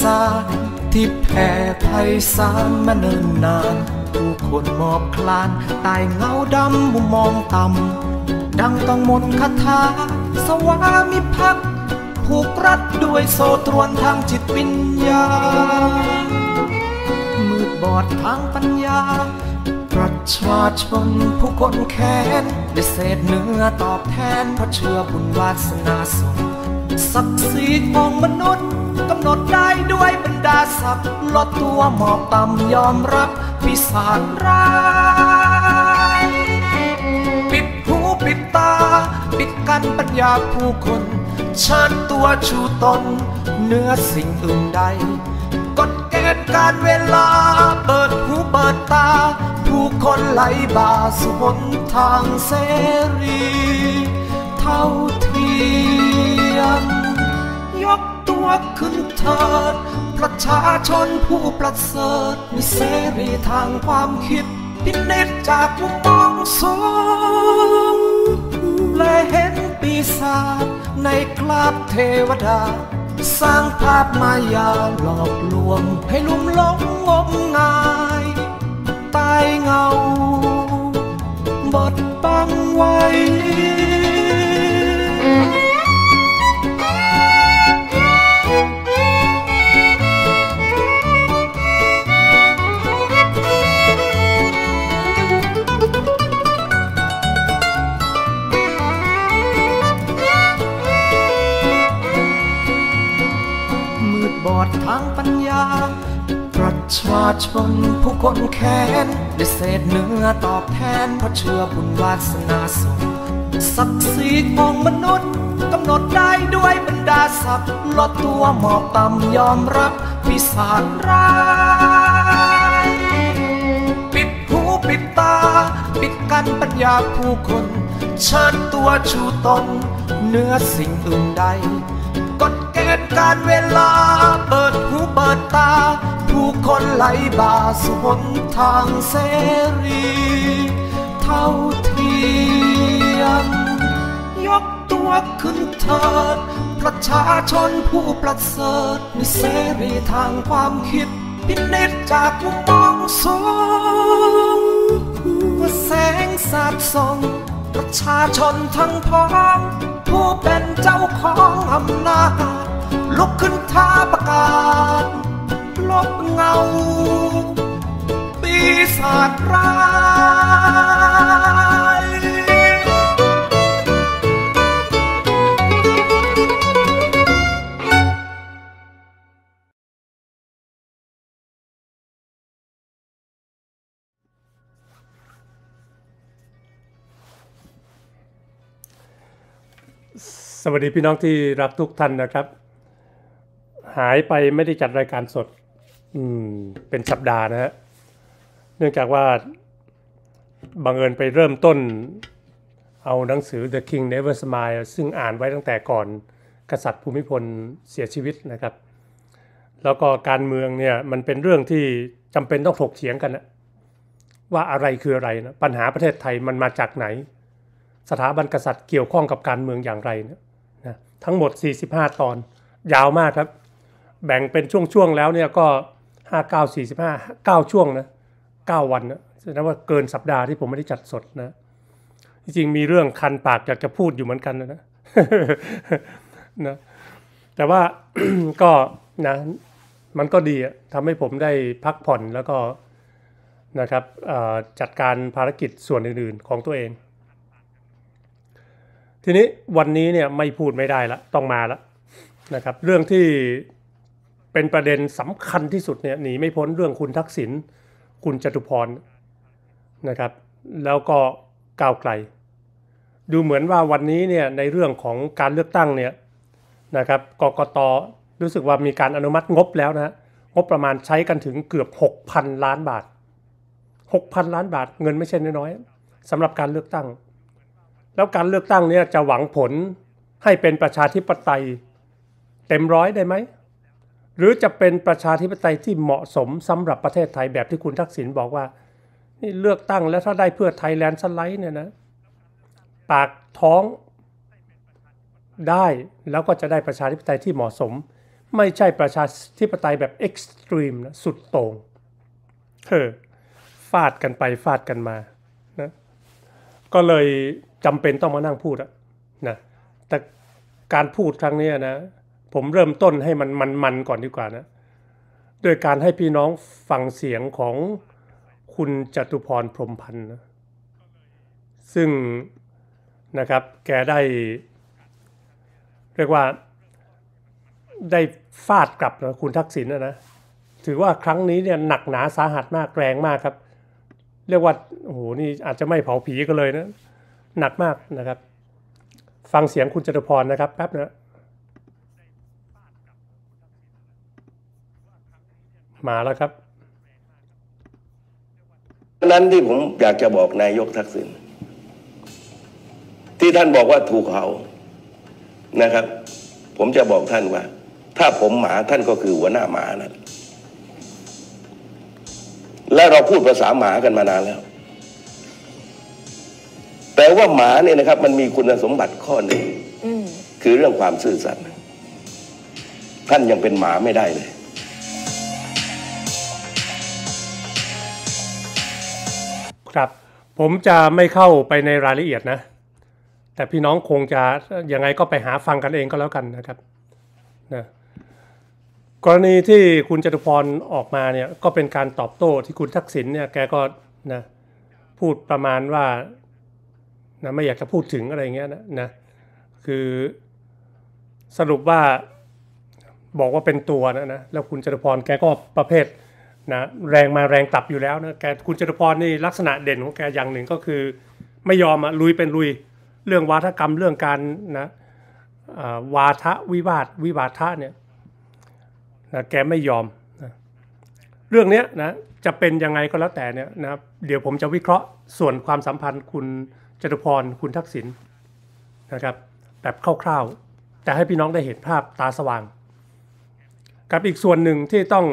สานที่แผ่ไพศาลมาเนิ่นนาน ผู้คนมอบคลานตายเงาดำมุมมองต่ำ ดังต้องมนคาถาสวามิภักดิ์ผูกรัดด้วยโซตรวนทางจิตวิญญาณมืดบอดทางปัญญา ประชาชนผู้คนแค้นได้เศษเนื้อตอบแทน เพราะเชื่อบุญวาสนาส่งศักดิ์ศรีของมนุษย์กำหนดได้ด้วยบรรดาศักดิ์ลดตัวหมอบต่ำยอมรับพิศาจร้าย ปิดหูปิดตา ปิดกันปัญญาผู้คนเชิญตัวชูตน เนื้อสิ่งอื่นใด กดเกณฑ์การเวลา เปิดหูเปิดตาผู้คนไหลบาสุบนทางเสรี เท่าเทียมยกวกขึ้นเถิดประชาชนผู้ประเสริฐ มีเสรีทางความคิด พินิจจากมุมมองสูงและเห็นปีศาจในกราบเทวดา สร้างภาพมายา หลอกลวงให้ลุ่มหลงงมงาย ตายเงา บดบังไว้ชาชนผู้คนแค้น ได้เศษเนื้อตอบแทน เพราะเชื่อบุญวาสนาสมงศักดิ์ศรีของมนุษย์ กำหนดได้ด้วยบรรดาศักดิ์ลดตัวหมอบต่ำยอมรับพิศาจร้าย ปิดหูปิดตา ปิดกันปัญญาผู้คน เชิญตัวชูตนเนื้อสิ่งอื่นใดกฎเกณฑ์การเวลา เปิดหูเปิดตาผู้คนไหลบ่าสุนทางเสรี เท่าเทียม ยกตัวขึ้นเถิดประชาชนผู้ประเสริฐในเสรีทางความคิดพินิจจากมุมมองสูงว่าแสงสาดส่องประชาชนทั้งพ้องผู้เป็นเจ้าของอำนาจลุกขึ้นท้าประกาศบเงา ปีศาจร้ายสวัสดีพี่น้องที่รักทุกท่านนะครับ หายไปไม่ได้จัดรายการสดเป็นสัปดาห์นะฮะ เนื่องจากว่าบังเอิญไปเริ่มต้นเอาหนังสือ The King Never Smile ซึ่งอ่านไว้ตั้งแต่ก่อน กษัตริย์ภูมิพลเสียชีวิตนะครับ แล้วก็การเมืองเนี่ย มันเป็นเรื่องที่จำเป็นต้องถกเถียงกันนะว่าอะไรคืออะไรนะปัญหาประเทศไทยมันมาจากไหน สถาบันกษัตริย์เกี่ยวข้องกับการเมืองอย่างไรนะนะทั้งหมด 45 ตอนยาวมากครับ แบ่งเป็นช่วงๆ แล้วเนี่ยก็ห้าเก้าสี่สิบห้าเก้าช่วงนะเก้าวันนะแสดงว่าเกินสัปดาห์ที่ผมไม่ได้จัดสดนะ จริงมีเรื่องคันปากอยากจะพูดอยู่เหมือนกันนะนะนะแต่ว่าก็นะมันก็ดีทำให้ผมได้พักผ่อนแล้วก็นะครับจัดการภารกิจส่วนอื่นๆของตัวเอง ทีนี้วันนี้เนี่ยไม่พูดไม่ได้ละ ต้องมาละนะครับ เรื่องที่เป็นประเด็นสำคัญที่สุดเนี่ยหนีไม่พ้น เรื่องคุณทักษิณคุณจตุพรนะครับ แล้วก็ก้าวไกล ดูเหมือนว่าวันนี้เนี่ยในเรื่องของการเลือกตั้งเนี่ยนะครับกกตรู้สึกว่ามีการอนุมัติงบแล้วนะงบประมาณใช้กันถึงเกือบ 6,000 ล้านบาท 6,000 ล้านบาทเงินไม่ใช่น้อยๆสำหรับการเลือกตั้ง แล้วการเลือกตั้งเนี่ยจะหวังผลให้เป็นประชาธิปไตยเต็มร้อยได้ไหมหรือจะเป็นประชาธิปไตยที่เหมาะสมสำหรับประเทศไทยแบบที่คุณทักษิณบอกว่านี่เลือกตั้งแล้วถ้าได้เพื่อไทยแลนด์สไลด์เนี่ยนะปากท้องได้แล้วก็จะได้ประชาธิปไตยที่เหมาะสม ไม่ใช่ประชาธิปไตยแบบเอ็กซ์ตรีมนะสุดโต่งเออฟาดกันไปฟาดกันมานะก็เลยจำเป็นต้องมานั่งพูดอะนะแต่การพูดครั้งนี้นะผมเริ่มต้นให้มันมันมันก่อนดีกว่านะด้วยการให้พี่น้องฟังเสียงของคุณจตุพรพรมพันธ์นะซึ่งนะครับแกได้ เรียกว่าได้ฟาดกลับนะคุณทักษิณนะนะถือว่าครั้งนี้เนี่ยหนักหนาสาหัสมากแรงมากครับ เรียกว่าโอ้โหนี่อาจจะไม่เผาผีกันเลยนะหนักมากนะครับ ฟังเสียงคุณจตุพรนะครับแป๊บนะมาแล้วครับนั้นที่ผมอยากจะบอกนายกทักษิณที่ท่านบอกว่าถูกเขานะครับ ผมจะบอกท่านว่า ถ้าผมหมาท่านก็คือหัวหน้าหมานะและเราพูดภาษาหมากันมานานแล้ว แต่ว่าหมาเนี่ยนะครับ มันมีคุณสมบัติข้อหนึ่งคือเรื่องความซื่อสัตย์ท่านยังเป็นหมาไม่ได้เลยครับผมจะไม่เข้าไปในรายละเอียดนะ แต่พี่น้องคงจะยังไงก็ไปหาฟังกันเองก็แล้วกันนะครับนะกรณีที่คุณจตุพรออกมาเนี่ยก็เป็นการตอบโต้ที่คุณทักษิณเนี่ยแกก็นะพูดประมาณว่านะไม่อยากจะพูดถึงอะไรเงี้ยนะนะ คือสรุปว่าบอกว่าเป็นตัวนะนะแล้วคุณจตุพรแกก็ประเภทนะแรงมาแรงกลับอยู่แล้วนะแกคุณจตุพรนี่ลักษณะเด่นของแกอย่างหนึ่งก็คือ ไม่ยอมอะลุยเป็นลุยเรื่องวาทกรรมเรื่องการนะวาทะวิวาทวิวาทะเนี่ยนะแกไม่ยอมนะเรื่องเนี้ยนะจะเป็นยังไงก็แล้วแต่เนี่ยนะเดี๋ยวผมจะวิเคราะห์ส่วนความสัมพันธ์คุณจตุพรคุณทักษิณนะครับแบบคร่าวๆแต่ให้พี่น้องได้เห็นภาพตาสว่างกับอีกส่วนหนึ่งที่ต้อง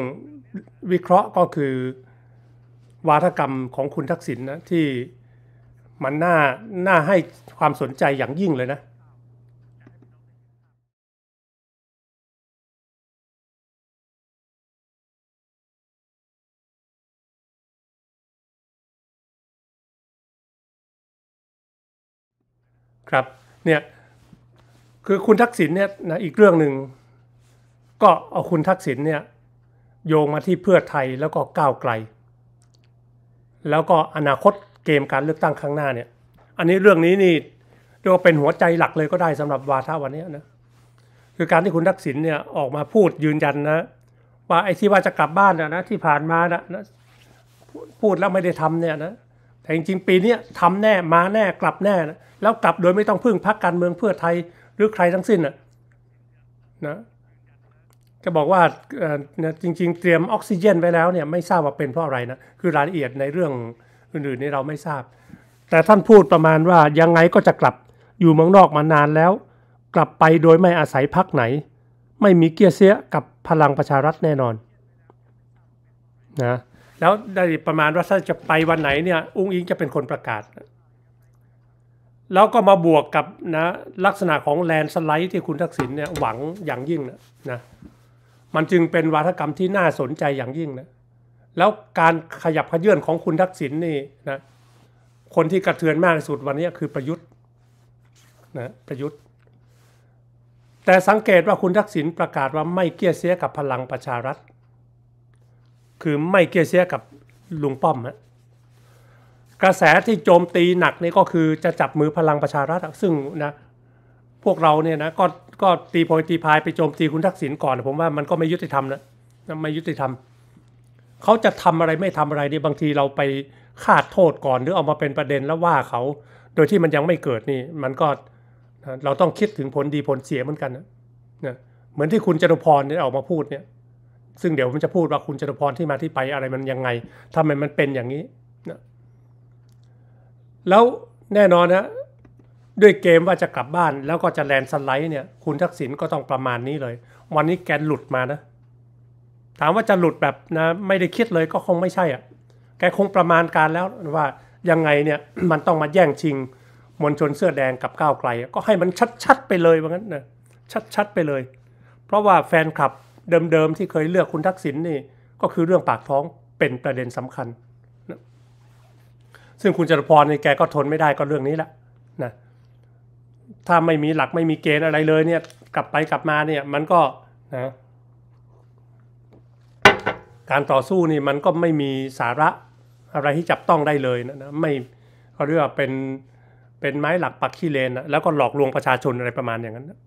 วิเคราะห์ก็คือวาทกรรมของคุณทักษิณนนะที่มันน่าน่าให้ความสนใจอย่างยิ่งเลยนะ ครับเนี่ยคือคุณทักษิณเนี่ยนะอีกเรื่องหนึ่งก็เอาคุณทักษิณเนี่ยโยงมาที่เพื่อไทยแล้วก็ก้าวไกล แล้วก็อนาคตเกมการเลือกตั้งครั้งหน้า เนี่ย อันนี้เรื่องนี้นี่เรียกว่าเป็นหัวใจหลักเลยก็ได้สำหรับวาทะวันนี้นะคือการที่คุณทักษิณเนี่ยออกมาพูดยืนยันนะว่าไอ้ที่ว่าจะกลับบ้านนะนะที่ผ่านมานะนะพูดแล้วไม่ได้ทำเนี่ยนะแต่จริงๆปีนี้ทำแน่มาแน่กลับแน่นะแล้วกลับโดยไม่ต้องพึ่งพักการเมืองเพื่อไทยหรือใครทั้งสิ้นนะนะก็บอกว่าจริงๆ เตรียมออกซิเจนไว้แล้วเนี่ยไม่ทราบว่าเป็นเพราะอะไรนะ คือ รายละเอียดในเรื่องอื่นๆ นี่เราไม่ทราบ แต่ท่านพูดประมาณว่ายังไงก็จะกลับอยู่เมืองนอกมานานแล้ว กลับไปโดยไม่อาศัยพักไหน ไม่มีเกียร์เสียกับพลังประชารัฐแน่นอนนะแล้วได้ประมาณว่าถ้าจะไปวันไหนเนี่ยอุ้งอิงจะเป็นคนประกาศ แล้วก็มาบวกกับนะลักษณะของแลนสไลด์ ที่คุณทักษิณเนี่ยหวังอย่างยิ่งนะนะมันจึงเป็นวาทกรรมที่น่าสนใจอย่างยิ่งนะ แล้วการขยับขยื่นของคุณทักษิณนี่นะ คนที่กระเทือนมากที่สุดวันนี้คือประยุทธ์นะประยุทธ์ แต่สังเกตว่าคุณทักษิณประกาศว่าไม่เกี้ยเสียกับพลังประชารัฐ คือไม่เกี้ยเสียกับลุงป้อมนะกระแสที่โจมตีหนักนี่ก็คือจะจับมือพลังประชารัฐซึ่งนะพวกเราเนี่ยนะก็ก็ตีโพยตีพาย ไป โจมตีคุณทักษิณก่อนผมว่ามันก็ไม่ยุติธรรมนะไม่ยุติธรรมเขาจะทำอะไรไม่ทำอะไรนี่บางทีเราไปคาดโทษก่อนหรือเอามาเป็นประเด็นแล้วว่าเขาโดยที่มันยังไม่เกิดนี่มันก็เราต้องคิดถึงผลดีผลเสียเหมือนกันนะนะเหมือนที่คุณจตุพรเนี่ยออกมาพูดเนี่ยซึ่งเดี๋ยวผมจะพูดว่าคุณจตุพรที่มาที่ไปอะไรมันยังไงทำไมมันเป็นอย่างนี้นะแล้วแน่นอนนะด้วยเกมว่าจะกลับบ้านแล้วก็จะแลนสไลด์เนี่ย คุณทักษิณก็ต้องประมาณนี้เลย วันนี้แกหลุดมานะ ถามว่าจะหลุดแบบนะ ไม่ได้คิดเลยก็คงไม่ใช่อะ่ะแกคงประมาณการแล้วว่ายังไงเนี่ยมันต้องมาแย่งชิงมวลชนเสื้อแดงกับก้าวไกลก็ให้มันชัดๆไปเลยว่างั้นนะชัดๆไปเลย เพราะว่าแฟนคลับเดิมๆที่เคยเลือกคุณทักษิณนี่ก็คือเรื่องปากท้องเป็นประเด็นสำคัญนะซึ่งคุณจตุพรนี่แกก็ทนไม่ได้ก็เรื่องนี้แหละนะถ้าไม่มีหลักไม่มีเกณฑ์อะไรเลยเนี่ยกลับไปกลับมาเนี่ยมันก็นะการต่อสู้นี่มันก็ไม่มีสาระอะไรที่จับต้องได้เลยนะนะไม่เขาเรียกว่าเป็นเป็นไม้หลักปักขี้เลนนะแล้วก็หลอกลวงประชาชนอะไรประมาณอย่างนั้นนะ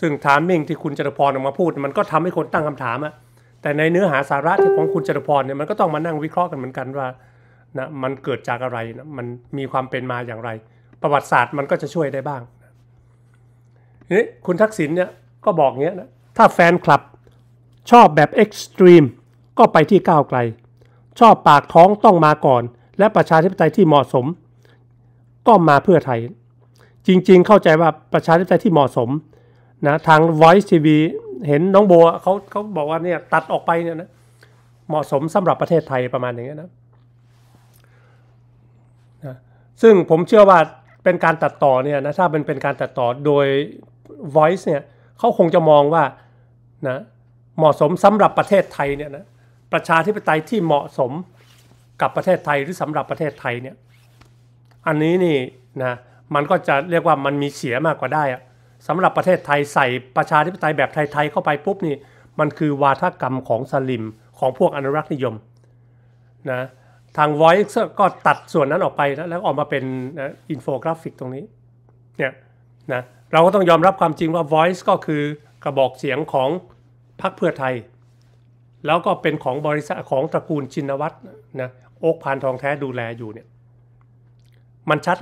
ซึ่งทามมิ่งที่คุณจตุพรออกมาพูด มันก็ทำให้คนตั้งคำถามอะแต่ในเนื้อหาสาระที่ของคุณจตุพรเนี่ยมันก็ต้องมานั่งวิเคราะห์กันเหมือนกันว่านะมันเกิดจากอะไรนะมันมีความเป็นมาอย่างไรประวัติศาสตร์มันก็จะช่วยได้บ้างนี่คุณทักษิณเนี่ยก็บอกเงี้ยนะถ้าแฟนคลับชอบแบบเอ็กซ์ตรีมก็ไปที่ก้าวไกล ชอบปากท้องต้องมาก่อน และประชาธิปไตยที่เหมาะสม ก็มาเพื่อไทย จริงๆเข้าใจว่าประชาธิปไตยที่เหมาะสมนะทาง Voice TV เห็นน้องโบเขาเขาบอกว่าเนี่ยตัดออกไปเนี่ยนะเหมาะสมสำหรับประเทศไทยประมาณอย่างเงี้ยนะนะซึ่งผมเชื่อว่าเป็นการตัดต่อเนี่ยนะถ้าเป็นเป็นการตัดต่อโดย voice เนี่ยเขาคงจะมองว่านะเหมาะสมสำหรับประเทศไทยเนี่ยนะประชาธิปไตยที่เหมาะสมกับประเทศไทยหรือสำหรับประเทศไทยเนี่ยอันนี้นี่นะมันก็จะเรียกว่ามันมีเสียมากกว่าได้อะสำหรับประเทศไทยใส่ประชาธิปไตยแบบไทยๆเข้าไปปุ๊บนี่มันคือวาทกรรมของสลิม ของพวกอนุรักษ์นิยมนะทาง voice ก็ตัดส่วนนั้นออกไป แล้วแล้วออกมาเป็นอินโฟกราฟิกตรงนี้เนี่ยนะเราก็ต้องยอมรับความจริงว่า voice ก็คือกระบอกเสียงของพรรคเพื่อไทย แล้วก็เป็นของบริษัทของตระกูลชินวัตรนะโอกพานทองแท้ดูแลอยู่เนี่ยมันชัด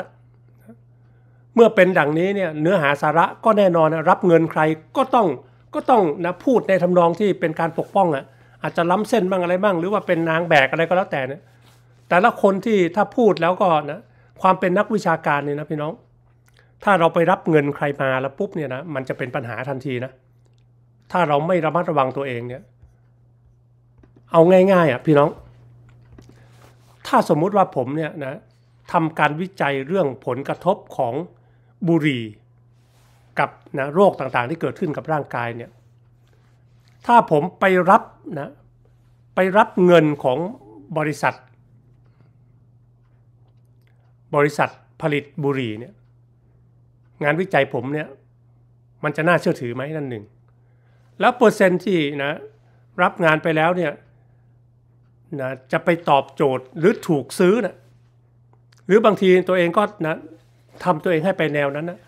เมื่อเป็นดังนี้เนี่ยเนื้อหาสาระก็แน่นอนรับเงินใครก็ต้อง ก็ต้องนะพูดในทำนองที่เป็นการปกป้องอะ่ะอาจจะล้ำเส้นบ้างอะไรบ้าง หรือว่าเป็นนางแบกอะไรก็แล้วแต่เนี่ยแต่ละคนที่ถ้าพูดแล้วก็นะความเป็นนักวิชาการเนี่ยนะพี่น้อง ถ้าเราไปรับเงินใครมาแล้วปุ๊บเนี่ยนะมันจะเป็นปัญหาทันทีนะถ้าเราไม่ระมัดระวังตัวเองเนี่ยเอาง่ายๆอ่ะพี่น้อง ถ้าสมมุติว่าผมเนี่ยนะทำการวิจัยเรื่องผลกระทบของบุหรี่กับนะโรคต่างๆ ที่เกิดขึ้นกับร่างกายเนี่ยถ้าผมไปรับนะไปรับเงินของบริษัทบริษัทผลิตบุหรี่เนี่ยงานวิจัยผมเนี่ยมันจะน่าเชื่อถือไหมนั่นหนึ่ง แล้วเปอร์เซนต์ที่นะรับงานไปแล้วเนี่ยนะจะไปตอบโจทย์หรือถูกซื้อนะหรือบางทีตัวเองก็นะทำตัวเองให้ไปแนวนั้นนะ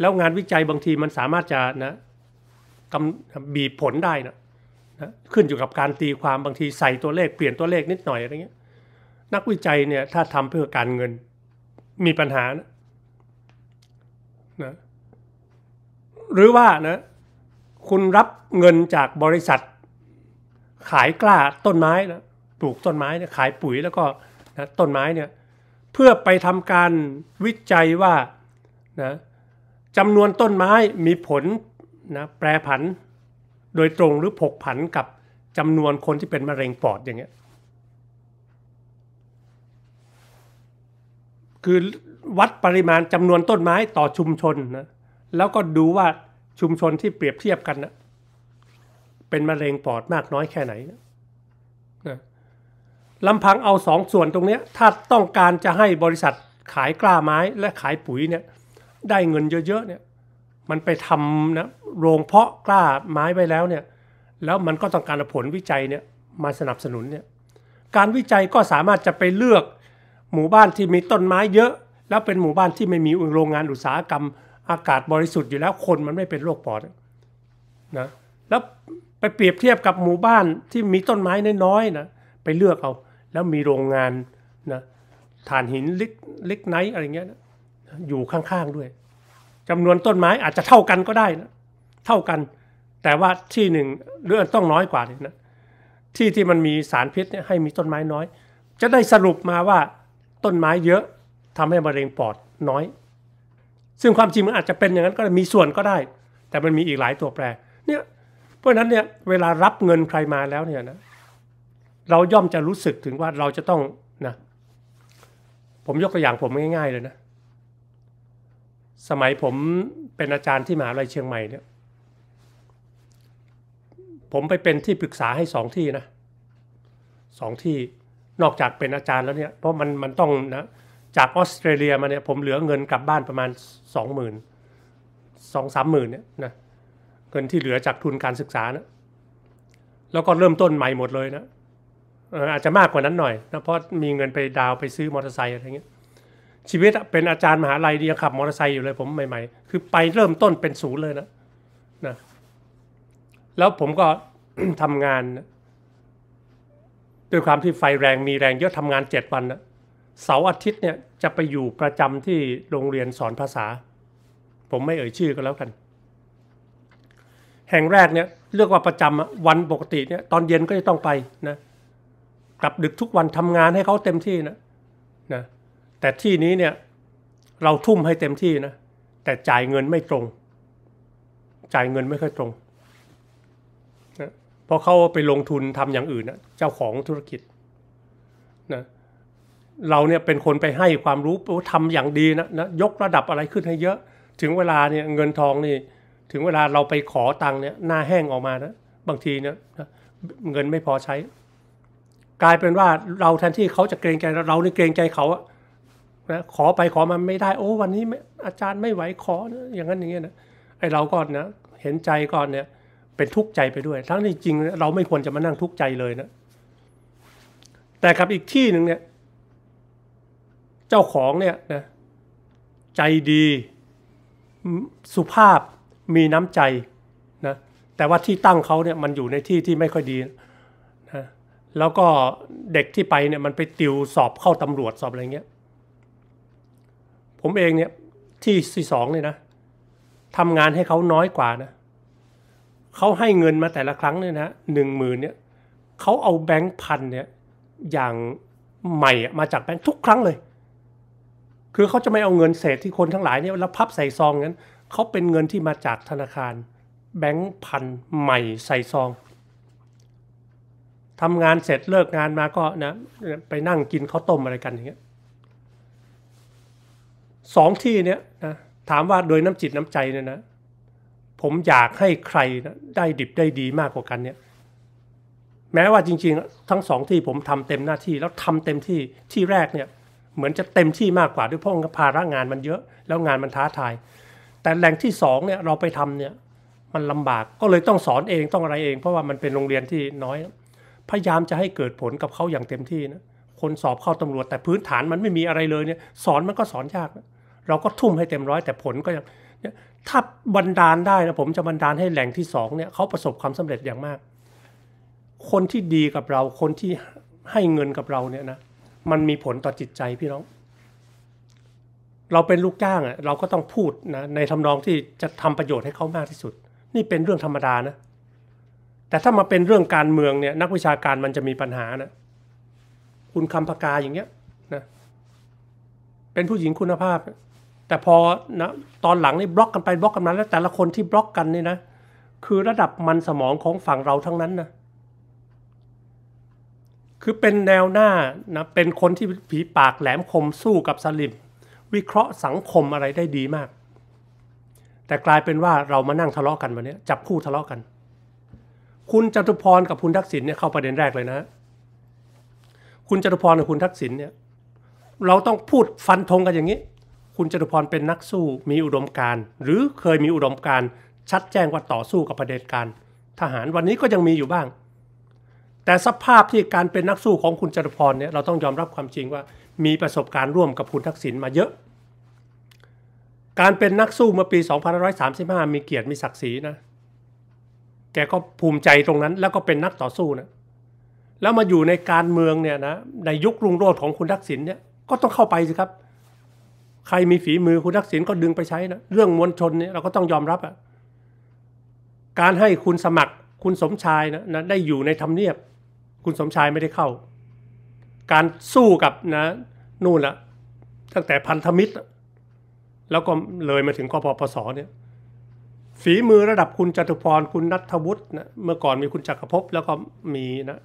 แล้วงานวิจัยบางทีมันสามารถจะนะกำบีบผลได้นะนะขึ้นอยู่กับการตีความบางทีใส่ตัวเลขเปลี่ยนตัวเลขนิดหน่อยอะไรเงี้ยนักวิจัยเนี่ยถ้าทำเพื่อการเงินมีปัญหานะนะ หรือว่า นะ คุณรับเงินจากบริษัทขายกล้าต้นไม้นะปลูกต้นไม้เนี่ยขายปุ๋ยแล้วก็ นะ ต้นไม้ เนี่ย เพื่อไปทำการวิจัยว่า นะจำนวนต้นไม้มีผล นะ แปรผัน โดยตรงหรือผกผันกับจำนวนคนที่เป็นมะเร็งปอดอย่างเงี้ยคือ วัดปริมาณจำนวนต้นไม้ต่อชุมชนนะแล้วก็ดูว่าชุมชนที่เปรียบเทียบกันนะเป็นมะเร็งปอดมากน้อยแค่ไหนนะลำพังเอาสองส่วนตรงนี้ ถ้าต้องการจะให้บริษัทขายกล้าไม้และขายปุ๋ยเนี่ยได้เงินเยอะๆเนี่ยมันไปทำนะโรงเพาะกล้าไม้ไว้แล้วเนี่ยแล้วมันก็ต้องการผลวิจัยเนี่ยมาสนับสนุนเนี่ยการวิจัยก็สามารถจะไปเลือกหมู่บ้านที่มีต้นไม้เยอะ แล้วเป็นหมู่บ้านที่ไม่มีโรงงานอุตสาหกรรมอากาศบริสุทธิ์อยู่แล้วคนมันไม่เป็นโรคปอดนะแล้วไปเปรียบเทียบกับหมู่บ้านที่มีต้นไม้น้อยๆนะไปเลือกเอา แล้วมีโรงงานนะฐานหินล็กลกไนท์อะไรเงี้ยนะอยู่ข้างๆด้วยจำนวนต้นไม้อาจจะเท่ากันก็ได้นะเท่ากัน แต่ว่าที่หนึ่งเรื่องต้องน้อยกว่านะที่ที่มันมีสารพิษเนี่ยให้มีต้นไม้น้อย จะได้สรุปมาว่าต้นไม้เยอะทำให้มะเร็งปอดน้อย ซึ่งความจริงมันอาจจะเป็นอย่างนั้น ก็มีส่วนก็ได้ แต่มันมีอีกหลายตัวแปรเนี่ยเพราะนั้นเนี่ย เวลารับเงินใครมาแล้วเนี่ยนะ เราย่อมจะรู้สึกถึงว่าเราจะต้องนะผมยกตัวอย่างผมง่าย ๆเลยนะ สมัยผมเป็นอาจารย์ที่มหาลัยเชียงใหม่เนี่ย ผมไปเป็นที่ปรึกษาให้สองที่นะสองที่นอกจากเป็นอาจารย์แล้วเนี่ยเพราะมันมันต้องนะจากออสเตรเลียมาเนี่ยผมเหลือเงินกลับบ้านประมาณสองหมื่นสองสามหมื่นเนี่ยนะเงินที่เหลือจากทุนการศึกษานะแล้วก็เริ่มต้นใหม่หมดเลยนะอาจจะมากกว่านั้นหน่อยนะเพราะมีเงินไปดาวไปซื้อมอเตอร์ไซค์อะไรเงี้ยชีวิตเป็นอาจารย์มหาลัยเดียขับมอเตอร์ไซค์อยู่เลยผมใหม่ๆคือไปเริ่มต้นเป็นศูนย์เลยนะนะแล้วผมก็ทำงานด้วยความที่ไฟแรงมีแรงเยอะทำงานเจ็ดวันนะเสาร์อาทิตย์เนี่ยจะไปอยู่ประจำที่โรงเรียนสอนภาษา ผมไม่เอ่ยชื่อก็แล้วกัน แห่งแรกเนี่ยเรียกว่าประจำวันปกติเนี่ยตอนเย็นก็จะต้องไปนะกลับดึกทุกวันทำงานให้เขาเต็มที่นะนะ แต่ที่นี้เนี่ยเราทุ่มให้เต็มที่นะ แต่จ่ายเงินไม่ตรง จ่ายเงินไม่ค่อยตรงพอเข้าไปลงทุนทำอย่างอื่นเจ้าของธุรกิจนะเราเนี่ยเป็นคนไปให้ความรู้ทำอย่างดีนะนะยกระดับอะไรขึ้นให้เยอะ ถึงเวลาเนี่ยเงินทองนี่ ถึงเวลาเราไปขอตังค์เนี่ยหน้าแห้งออกมานะบางทีเนี่ยเงินไม่พอใช้ กลายเป็นว่าเราแทนที่เขาจะเกรงใจเราเนี่เกรงใจเขาอะนะขอไปขอมาไม่ได้โอ้วันนี้อาจารย์ไม่ไหวขอนะอย่างนั้นอย่างเงี้ยนะไอเราก่อนนะเห็นใจก่อนเนี่ยเป็นทุกข์ใจไปด้วย ทั้งที่จริง เราไม่ควรจะมานั่งทุกข์ใจเลยนะแต่กับอีกที่หนึ่งเนี่ยเจ้าของเนี่ยนะใจดีสุภาพมีน้ำใจนะแต่ว่าที่ตั้งเขาเนี่ยมันอยู่ในที่ที่ไม่ค่อยดีนะแล้วก็เด็กที่ไปเนี่ยมันไปติวสอบเข้าตำรวจสอบอะไรเงี้ยผมเองเนี่ยที่สี่สองเนี่ยนะทำงานให้เขาน้อยกว่านะเขาให้เงินมาแต่ละครั้งเนี่ยนะหนึ่งหมื่นเนี่ยเขาเอาแบงค์พันเนี่ยอย่างใหม่มาจากแบงค์ทุกครั้งเลย คือเขาจะไม่เอาเงินเศษที่คนทั้งหลายเนี่ยแล้วพับใส่ซองนั้นเขาเป็นเงินที่มาจากธนาคาร แบงค์พันใหม่ใส่ซองทำงานเสร็จเลิกงานมาก็นะไปนั่งกินข้าวต้มอะไรกันอย่างเงี้ยสองที่เนี้ยนะถามว่าโดยน้ำจิตน้ำใจเนี่ยนะผมอยากให้ใครได้ดิบได้ดีมากกว่ากันเนี่ยแม้ว่าจริงๆทั้งสองที่ผมทำเต็มหน้าที่ แล้วทำเต็มที่ที่แรกเนี่ยเหมือนจะเต็มที่มากกว่า ด้วยเพราะภาระงานมันเยอะแล้วงานมันท้าทาย แต่แหล่งที่สองเนี่ยเราไปทำเนี่ยมันลำบากก็เลยต้องสอนเองต้องอะไรเองเพราะว่ามันเป็นโรงเรียนที่น้อย พยายามจะให้เกิดผลกับเขาอย่างเต็มที่นะคนสอบเข้าตำรวจแต่พื้นฐานมันไม่มีอะไรเลยเนี่ยสอนมันก็สอนยาก เราก็ทุ่มให้เต็มร้อยแต่ผลก็ยังถ้าบันดาลได้นะผมจะบันดาลให้แหล่งที่สองเนี่ยเขาประสบความสำเร็จอย่างมาก คนที่ดีกับเราคนที่ให้เงินกับเราเนี่ยนะมันมีผลต่อจิตใจพี่น้อง เราเป็นลูกจ้างอะ่ะเราก็ต้องพูดนะในทำนองที่จะทำประโยชน์ให้เขามากที่สุด นี่เป็นเรื่องธรรมดานะ แต่ถ้ามาเป็นเรื่องการเมืองเนี่ย นักวิชาการมันจะมีปัญหานะคุณคำปากาอย่างเงี้ยนะเป็นผู้หญิงคุณภาพแต่พอนะตอนหลังนี่บล็อกกันไปบล็อกกันมาแล้วแต่ละคนที่บล็อกกันนี่นะ คือระดับมันสมองของฝั่งเราทั้งนั้นนะ คือเป็นแนวหน้านะเป็นคนที่ผีปากแหลมคมสู้กับสลิมวิเคราะห์สังคมอะไรได้ดีมาก แต่กลายเป็นว่าเรามานั่งทะเลาะกันวันนี้จับคู่ทะเลาะกัน คุณจตุพรกับคุณทักษิณเนี่ยเข้าประเด็นแรกเลยนะ คุณจตุพรกับคุณทักษิณเนี่ยเราต้องพูดฟันธงกันอย่างนี้คุณจตุพรเป็นนักสู้มีอุดมการหรือเคยมีอุดมการชัดแจ้งว่าต่อสู้กับเผด็จการทหารวันนี้ก็ยังมีอยู่บ้าง แต่สภาพที่การเป็นนักสู้ของคุณจตุพรเนี่ยเราต้องยอมรับความจริงว่ามีประสบการณ์ร่วมกับคุณทักษิณมาเยอะการเป็นนักสู้เมื่อปี2535 มีเกียรติมีศักดิ์ศรีนะแกก็ภูมิใจตรงนั้น แล้วก็เป็นนักต่อสู้นะแล้วมาอยู่ในการเมืองเนี่ยนะในยุครุ่งโรจน์ของคุณทักษิณเนี่ยก็ต้องเข้าไปสิครับใครมีฝีมือคุณทักษิณก็ดึงไปใช้นะเรื่องมวลชนเนี่ย เราก็ต้องยอมรับอ่ะการให้คุณสมัครคุณสมชายนะนะได้อยู่ในทำเนียบ คุณสมชายไม่ได้เข้า การสู้กับนะนู่นละตั้งแต่พันธมิตร แล้วก็เลยมาถึงกปปสเนี่ย ฝีมือระดับคุณจตุพร คุณนัทวุฒินะเมื่อก่อนมีคุณจักรภพ แล้วก็มีนะ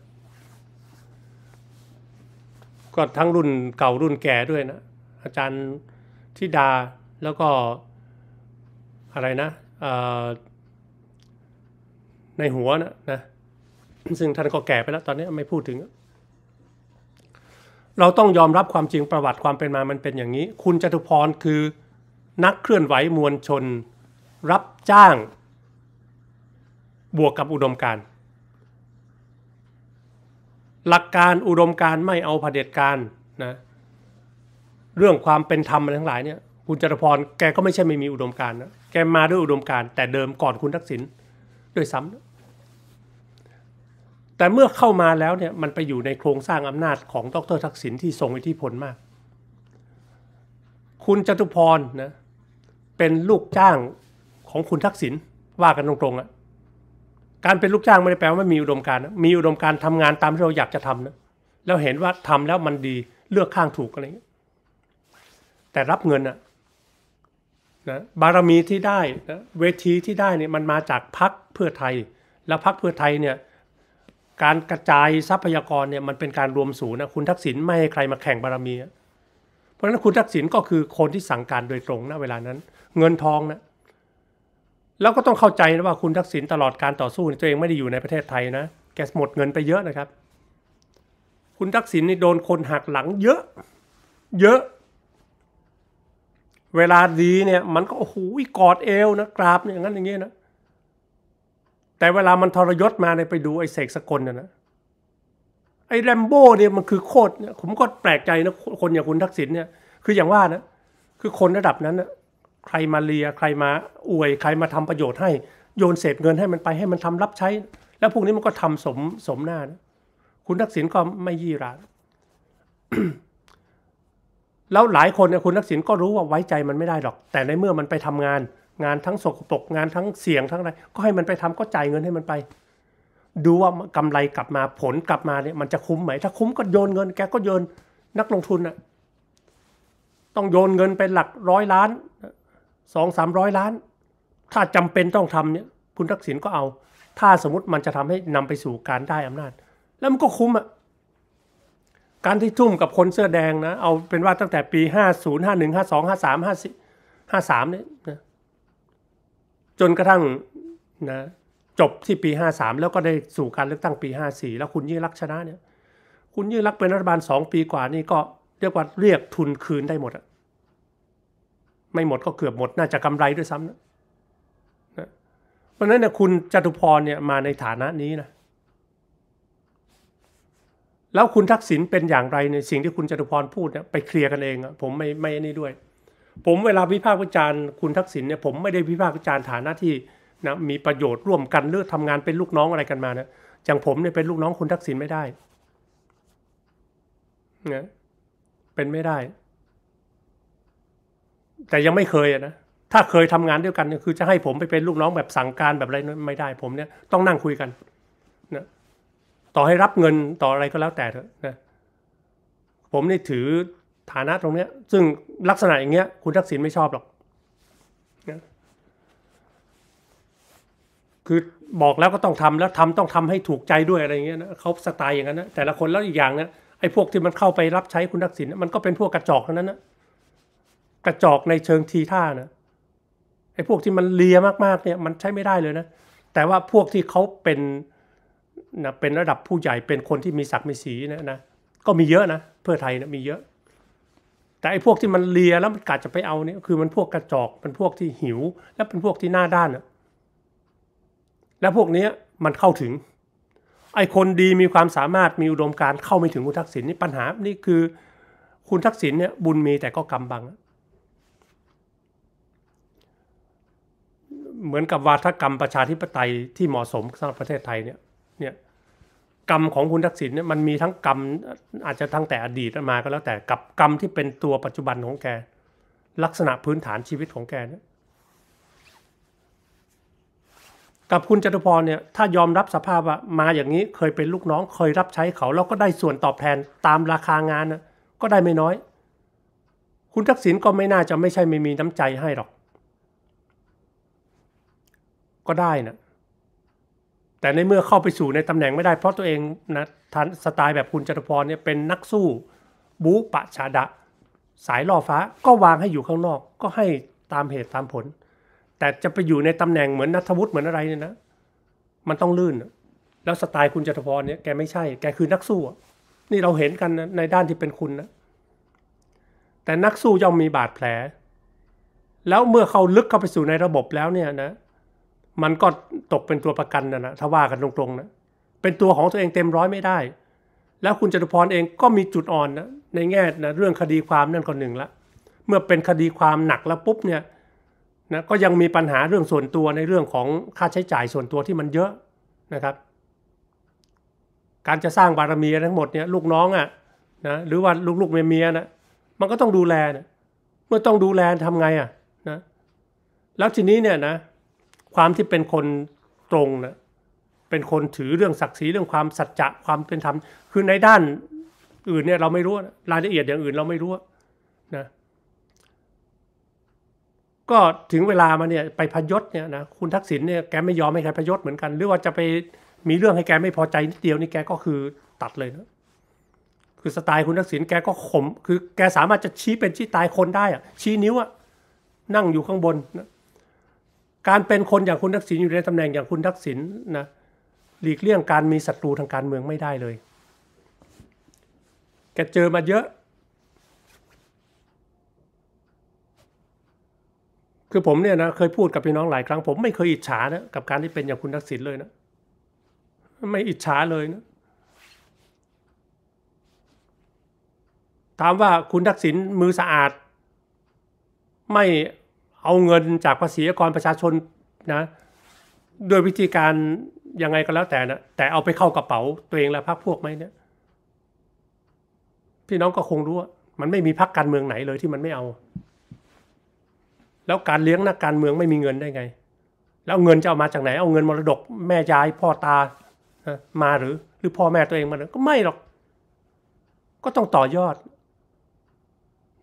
ก็ทั้งรุ่นเก่ารุ่นแก่ด้วยนะอาจารย์ทิดาแล้วก็อะไรนะ ในหัวนะนะซึ่งท่านก็แก่ไปแล้ว ตอนนี้ไม่พูดถึง เราต้องยอมรับความจริงประวัติความเป็นมามันเป็นอย่างนี้ คุณจตุพรคือนักเคลื่อนไหวมวลชนรับจ้าง บวกกับอุดมการหลักการอุดมการไม่เอาเผด็จการนะเรื่องความเป็นธรรมอะไรทั้งหลายเนี่ยคุณจตุพรแกก็ไม่ใช่ไม่มีอุดมการ์นะแกมาด้วยอุดมการ์แต่เดิมก่อนคุณทักษิณด้วยซ้ำแต่เมื่อเข้ามาแล้วเนี่ยมันไปอยู่ในโครงสร้างอำนาจของดรทักษิณที่ทรงอิทธิพลมาก คุณจตุพรนะเป็นลูกจ้างของคุณทักษิณว่ากันตรงๆอะการเป็นลูกจ้างไม่ได้แปลว่าไม่มีอุดมการนะมีอุดมการ์ทำงานตามที่เราอยากจะทำนะแล้วเห็นว่าทำแล้วมันดีเลือกข้างถูกอะไรเงี้ยแต่รับเงินอะนะบารมีที่ได้นะเวทีที่ได้เนี่ยมันมาจากพักเพื่อไทย และพักเพื่อไทยเนี่ยการกระจายทรัพยากรเนี่ยมันเป็นการรวมศูนย์นะคุณทักษิณไม่ให้ใครมาแข่งบารมี เพราะฉะนั้นคุณทักษิณก็คือคนที่สั่งการโดยตรงนะเวลานั้น เงินทองนะแล้วก็ต้องเข้าใจนะว่าคุณทักษิณตลอดการต่อสู้ตัวเองไม่ได้อยู่ในประเทศไทยนะแกหมดเงินไปเยอะนะครับ คุณทักษิณนี่โดนคนหักหลังเยอะเยอะเวลาดีเนี่ยมันก็โอ้โหกอดเอวนะกราบเนี่ยอย่างนั้นอย่างเงี้ยนะ แต่เวลามันทรยศมาเนี่ยไปดูไอ้เสกสกลเนี่ยนะไอ้แรมโบ้เนี่ยมันคือโคตรเนี่ยผมก็แปลกใจ นะคนอย่างคุณทักษิณเนี่ย คืออย่างว่านะคือคนระดับนั้นนะใครมาเลีย ใครมาอวย ใครมาทำประโยชน์ให้โยนเศษเงินให้มันไปให้มันทำรับใช้ แล้วพวกนี้มันก็ทำสมสมหน้านะคุณทักษิณก็ไม่ยี่ราแล้วหลายคนเนี่ยคุณทักษิณก็รู้ว่าไว้ใจมันไม่ได้หรอก แต่ในเมื่อมันไปทำงานงานทั้งสกปรกงานทั้งเสี่ยงทั้งอะไรก็ให้มันไปทำก็จ่ายเงินให้มันไป ดูว่ากำไรกลับมาผลกลับมาเนี่ยมันจะคุ้มไหม ถ้าคุ้มก็โยนเงินแกก็โยนนักลงทุนอะต้องโยนเงินเป็นหลักร้อยล้านสองสามร้อยล้าน ถ้าจำเป็นต้องทำเนี่ย คุณทักษิณก็เอา ถ้าสมมติมันจะทำให้นำไปสู่การได้อำนาจ แล้วมันก็คุ้มอะการที่ทุ่มกับคนเสื้อแดงนะ เอาเป็นว่าตั้งแต่ปี 50 51 52 53 54 53 เนี่ยนะจนกระทั่งนะจบที่ปี 53 แล้วก็ได้สู่การเลือกตั้งปี 54 แล้วคุณยิ่งรักชนะ เนี่ย คุณยิ่งรักเป็นรัฐบาล 2 ปีกว่านี่ก็เรียกว่าเรียกทุนคืนได้หมดอะไม่หมดก็เกือบหมดน่าจะกำไรด้วยซ้ำนะเพราะนั้นเนี่ยคุณจตุพรเนี่ยมาในฐานะนี้นะแล้วคุณทักษิณเป็นอย่างไรในสิ่งที่คุณจตุพรพูดเนี่ยไปเคลียร์กันเองอะผมไม่ไม่นี่ด้วย ผมเวลาวิพากษ์วิจารณ์คุณทักษิณเนี่ยผมไม่ได้วิพากษ์วิจารณ์ฐานะที่นะมีประโยชน์ร่วมกันเลือกทำงานเป็นลูกน้องอะไรกันมานะอย่างผมเนี่ยเป็นลูกน้องคุณทักษิณไม่ได้นะเป็นไม่ได้ แต่ยังไม่เคยอะนะถ้าเคยทำงานด้วยกันเนี่ยคือจะให้ผมไปเป็นลูกน้องแบบสั่งการแบบอะไรไม่ได้ ผมเนี่ย ต้องนั่งคุยกันนะต่อให้รับเงินต่ออะไรก็แล้วแต่เถอะนะผมนี่ถือฐานะตรงเนี้ยซึ่งลักษณะอย่างเงี้ยคุณทักษิณไม่ชอบหรอกนะคือบอกแล้วก็ต้องทำแล้วทำต้องทำให้ถูกใจด้วยอะไรเงี้ยนะเขาสไตล์อย่างนั้นนะ แต่ละคนแล้วอีกอย่างนะไอ้พวกที่มันเข้าไปรับใช้คุณทักษิณมันก็เป็นพวกกระจอกเท่านั้นนะกระจอกในเชิงทีท่านะไอ้พวกที่มันเลียมาก ๆเนี่ยมันใช้ไม่ได้เลยนะแต่ว่าพวกที่เขาเป็นนะเป็นระดับผู้ใหญ่เป็นคนที่มีศักดิ์มีสีนะนะก็มีเยอะนะเพื่อไทยนะมีเยอะ แต่ไอ้พวกที่มันเลียแล้วมันกัดจะไปเอาเนี่ยคือมันพวกกระจอกเป็นพวกที่หิวและเป็นพวกที่หน้าด้านอะแล้วพวกนี้มันเข้าถึงไอ้คนดีมีความสามารถมีอุดมการเข้าไม่ถึงคุณทักษิณนี่ปัญหานี่คือคุณทักษิณเนี่ยบุญมีแต่ก็กำบัง เหมือนกับวาทกรรมประชาธิปไตยที่เหมาะสมสำหรับประเทศไทยเนี่ยกรรมของคุณทักษิณเนี่ยมันมีทั้งกรรมอาจจะทั้งแต่อดีตมาก็แล้วแต่กับกรรมที่เป็นตัวปัจจุบันของแก ลักษณะพื้นฐานชีวิตของแกเนี่ยกับคุณจตุพรเนี่ยถ้ายอมรับสภาพว่ามาอย่างนี้เคยเป็นลูกน้อง เคยรับใช้เขาแล้วก็ได้ส่วนตอบแทนตามราคางานนะก็ได้ไม่น้อย คุณทักษิณก็ไม่น่าจะไม่ใช่ไม่มีน้ำใจให้หรอก ก็ได้นะแต่ในเมื่อเข้าไปสู่ในตำแหน่งไม่ได้เพราะตัวเองนะทันสไตล์แบบคุณจตุพรเนี่ยเป็นนักสู้บูปะชาดะสายล่อฟ้าก็วางให้อยู่ข้างนอกก็ให้ตามเหตุตามผล แต่จะไปอยู่ในตำแหน่งเหมือนนัทวุฒิเหมือนอะไรเนี่ยนะมันต้องลื่น แล้วสไตล์คุณจตุพรเนี่ยแกไม่ใช่แกคือนักสู้ นี่เราเห็นกันนะในด้านที่เป็นคุณนะแต่นักสู้ย่อมมีบาดแผล แล้วเมื่อเขาลึกเข้าไปสู่ในระบบแล้วเนี่ยนะมันก็ตกเป็นตัวประกันนะนะถ้าว่ากันตรงๆนะ เป็นตัวของตัวเองเต็มร้อยไม่ได้ แล้วคุณจตุพรเองก็มีจุดอ่อนนะในแง่นะเรื่องคดีความนั่นก็หนึ่งละ เมื่อเป็นคดีความหนักแล้วปุ๊บเนี่ยนะก็ยังมีปัญหาเรื่องส่วนตัวในเรื่องของค่าใช้จ่ายส่วนตัวที่มันเยอะนะครับ การจะสร้างบารมีทั้งหมดเนี่ยลูกน้องอะ่ะนะหรือว่าลูกๆเมียๆนะมันก็ต้องดูแลนะเมื่อต้องดูแลทำไงอะ่ะนะแล้วทีนี้เนี่ยนะความที่เป็นคนตรงนะเป็นคนถือเรื่องศักดิ์ศรีเรื่องความสัจจะความเป็นธรรม คือในด้านอื่นเนี่ยเราไม่รู้รายละเอียดอย่างอื่นเราไม่รู้นะ ก็ถึงเวลามาเนี่ยไปพยศเนี่ยนะคุณทักษิณเนี่ยแกไม่ยอมให้ใครพยศเหมือนกันหรือว่าจะไปมีเรื่องให้แกไม่พอใจนิดเดียวนี่แกก็คือตัดเลยนะคือสไตล์คุณทักษิณแกก็ขม คือแกสามารถจะชี้เป็นชี้ตายคนได้อะชี้นิ้วอะนั่งอยู่ข้างบนนะการเป็นคนอย่างคุณทักษิณอยู่ในตำแหน่งอย่างคุณทักษิณนะหลีกเลี่ยงการมีศัตรูทางการเมืองไม่ได้เลยแกเจอมาเยอะ คือผมเนี่ยนะเคยพูดกับพี่น้องหลายครั้ง ผมไม่เคยอิจฉานะ กับการที่เป็นอย่างคุณทักษิณเลยนะไม่อิจฉาเลยนะถามว่าคุณทักษิณมือสะอาดไม่เอาเงินจากภาษีกรประชาชนนะโดยวิธีการยังไงก็แล้วแต่นะแต่เอาไปเข้ากระเป๋าตัวเองและพรรคพวกไหมเนี่ยพี่น้องก็คงรู้ว่า มันไม่มีพรรคการเมืองไหนเลยที่มันไม่เอา แล้วการเลี้ยงนักการเมืองไม่มีเงินได้ไงแล้วเงินจะเอามาจากไหน เอาเงินมรดกแม่ยายพ่อตามาหรือ หรือพ่อแม่ตัวเองมาหรือก็ไม่หรอก ก็ต้องต่อยอด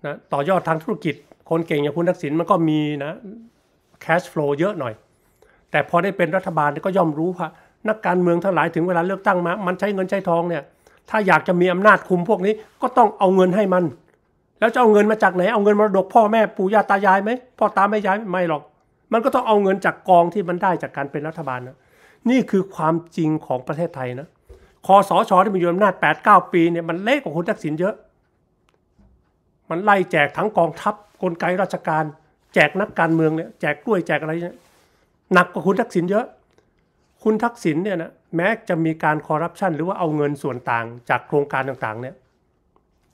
นะต่อยอดทางธุรกิจคนเก่งอย่างคุณทักษิณมันก็มีนะแคชฟลูเยอะหน่อย แต่พอได้เป็นรัฐบาลก็ย่อมรู้ว่ะนักการเมืองทั้งหลายถึงเวลาเลือกตั้งมา มันใช้เงินใช้ทองเนี่ย ถ้าอยากจะมีอำนาจคุมพวกนี้ก็ต้องเอาเงินให้มัน แล้วจะเอาเงินมาจากไหน เอาเงินมรดกพ่อแม่ปู่ย่าตายายไหมพ่อตาไม่ยายไม่หรอก มันก็ต้องเอาเงินจากกองที่มันได้จากการเป็นรัฐบาลนะนี่คือความจริงของประเทศไทยนะคอสอชอที่มีอยู่อำนาจ 8 9 ปีเนี่ยมันเล็กกว่าคุณทักษิณเยอะมันไล่แจกทั้งกองทัพกลไกราชการแจกนักการเมืองเนี่ยแจกกล้วยแจกอะไรเนี่ยหนักกว่าคุณทักษิณเยอะ คุณทักษิณเนี่ยนะแม้จะมีการคอร์รัปชันหรือว่าเอาเงินส่วนต่างจากโครงการต่างๆเนี่ย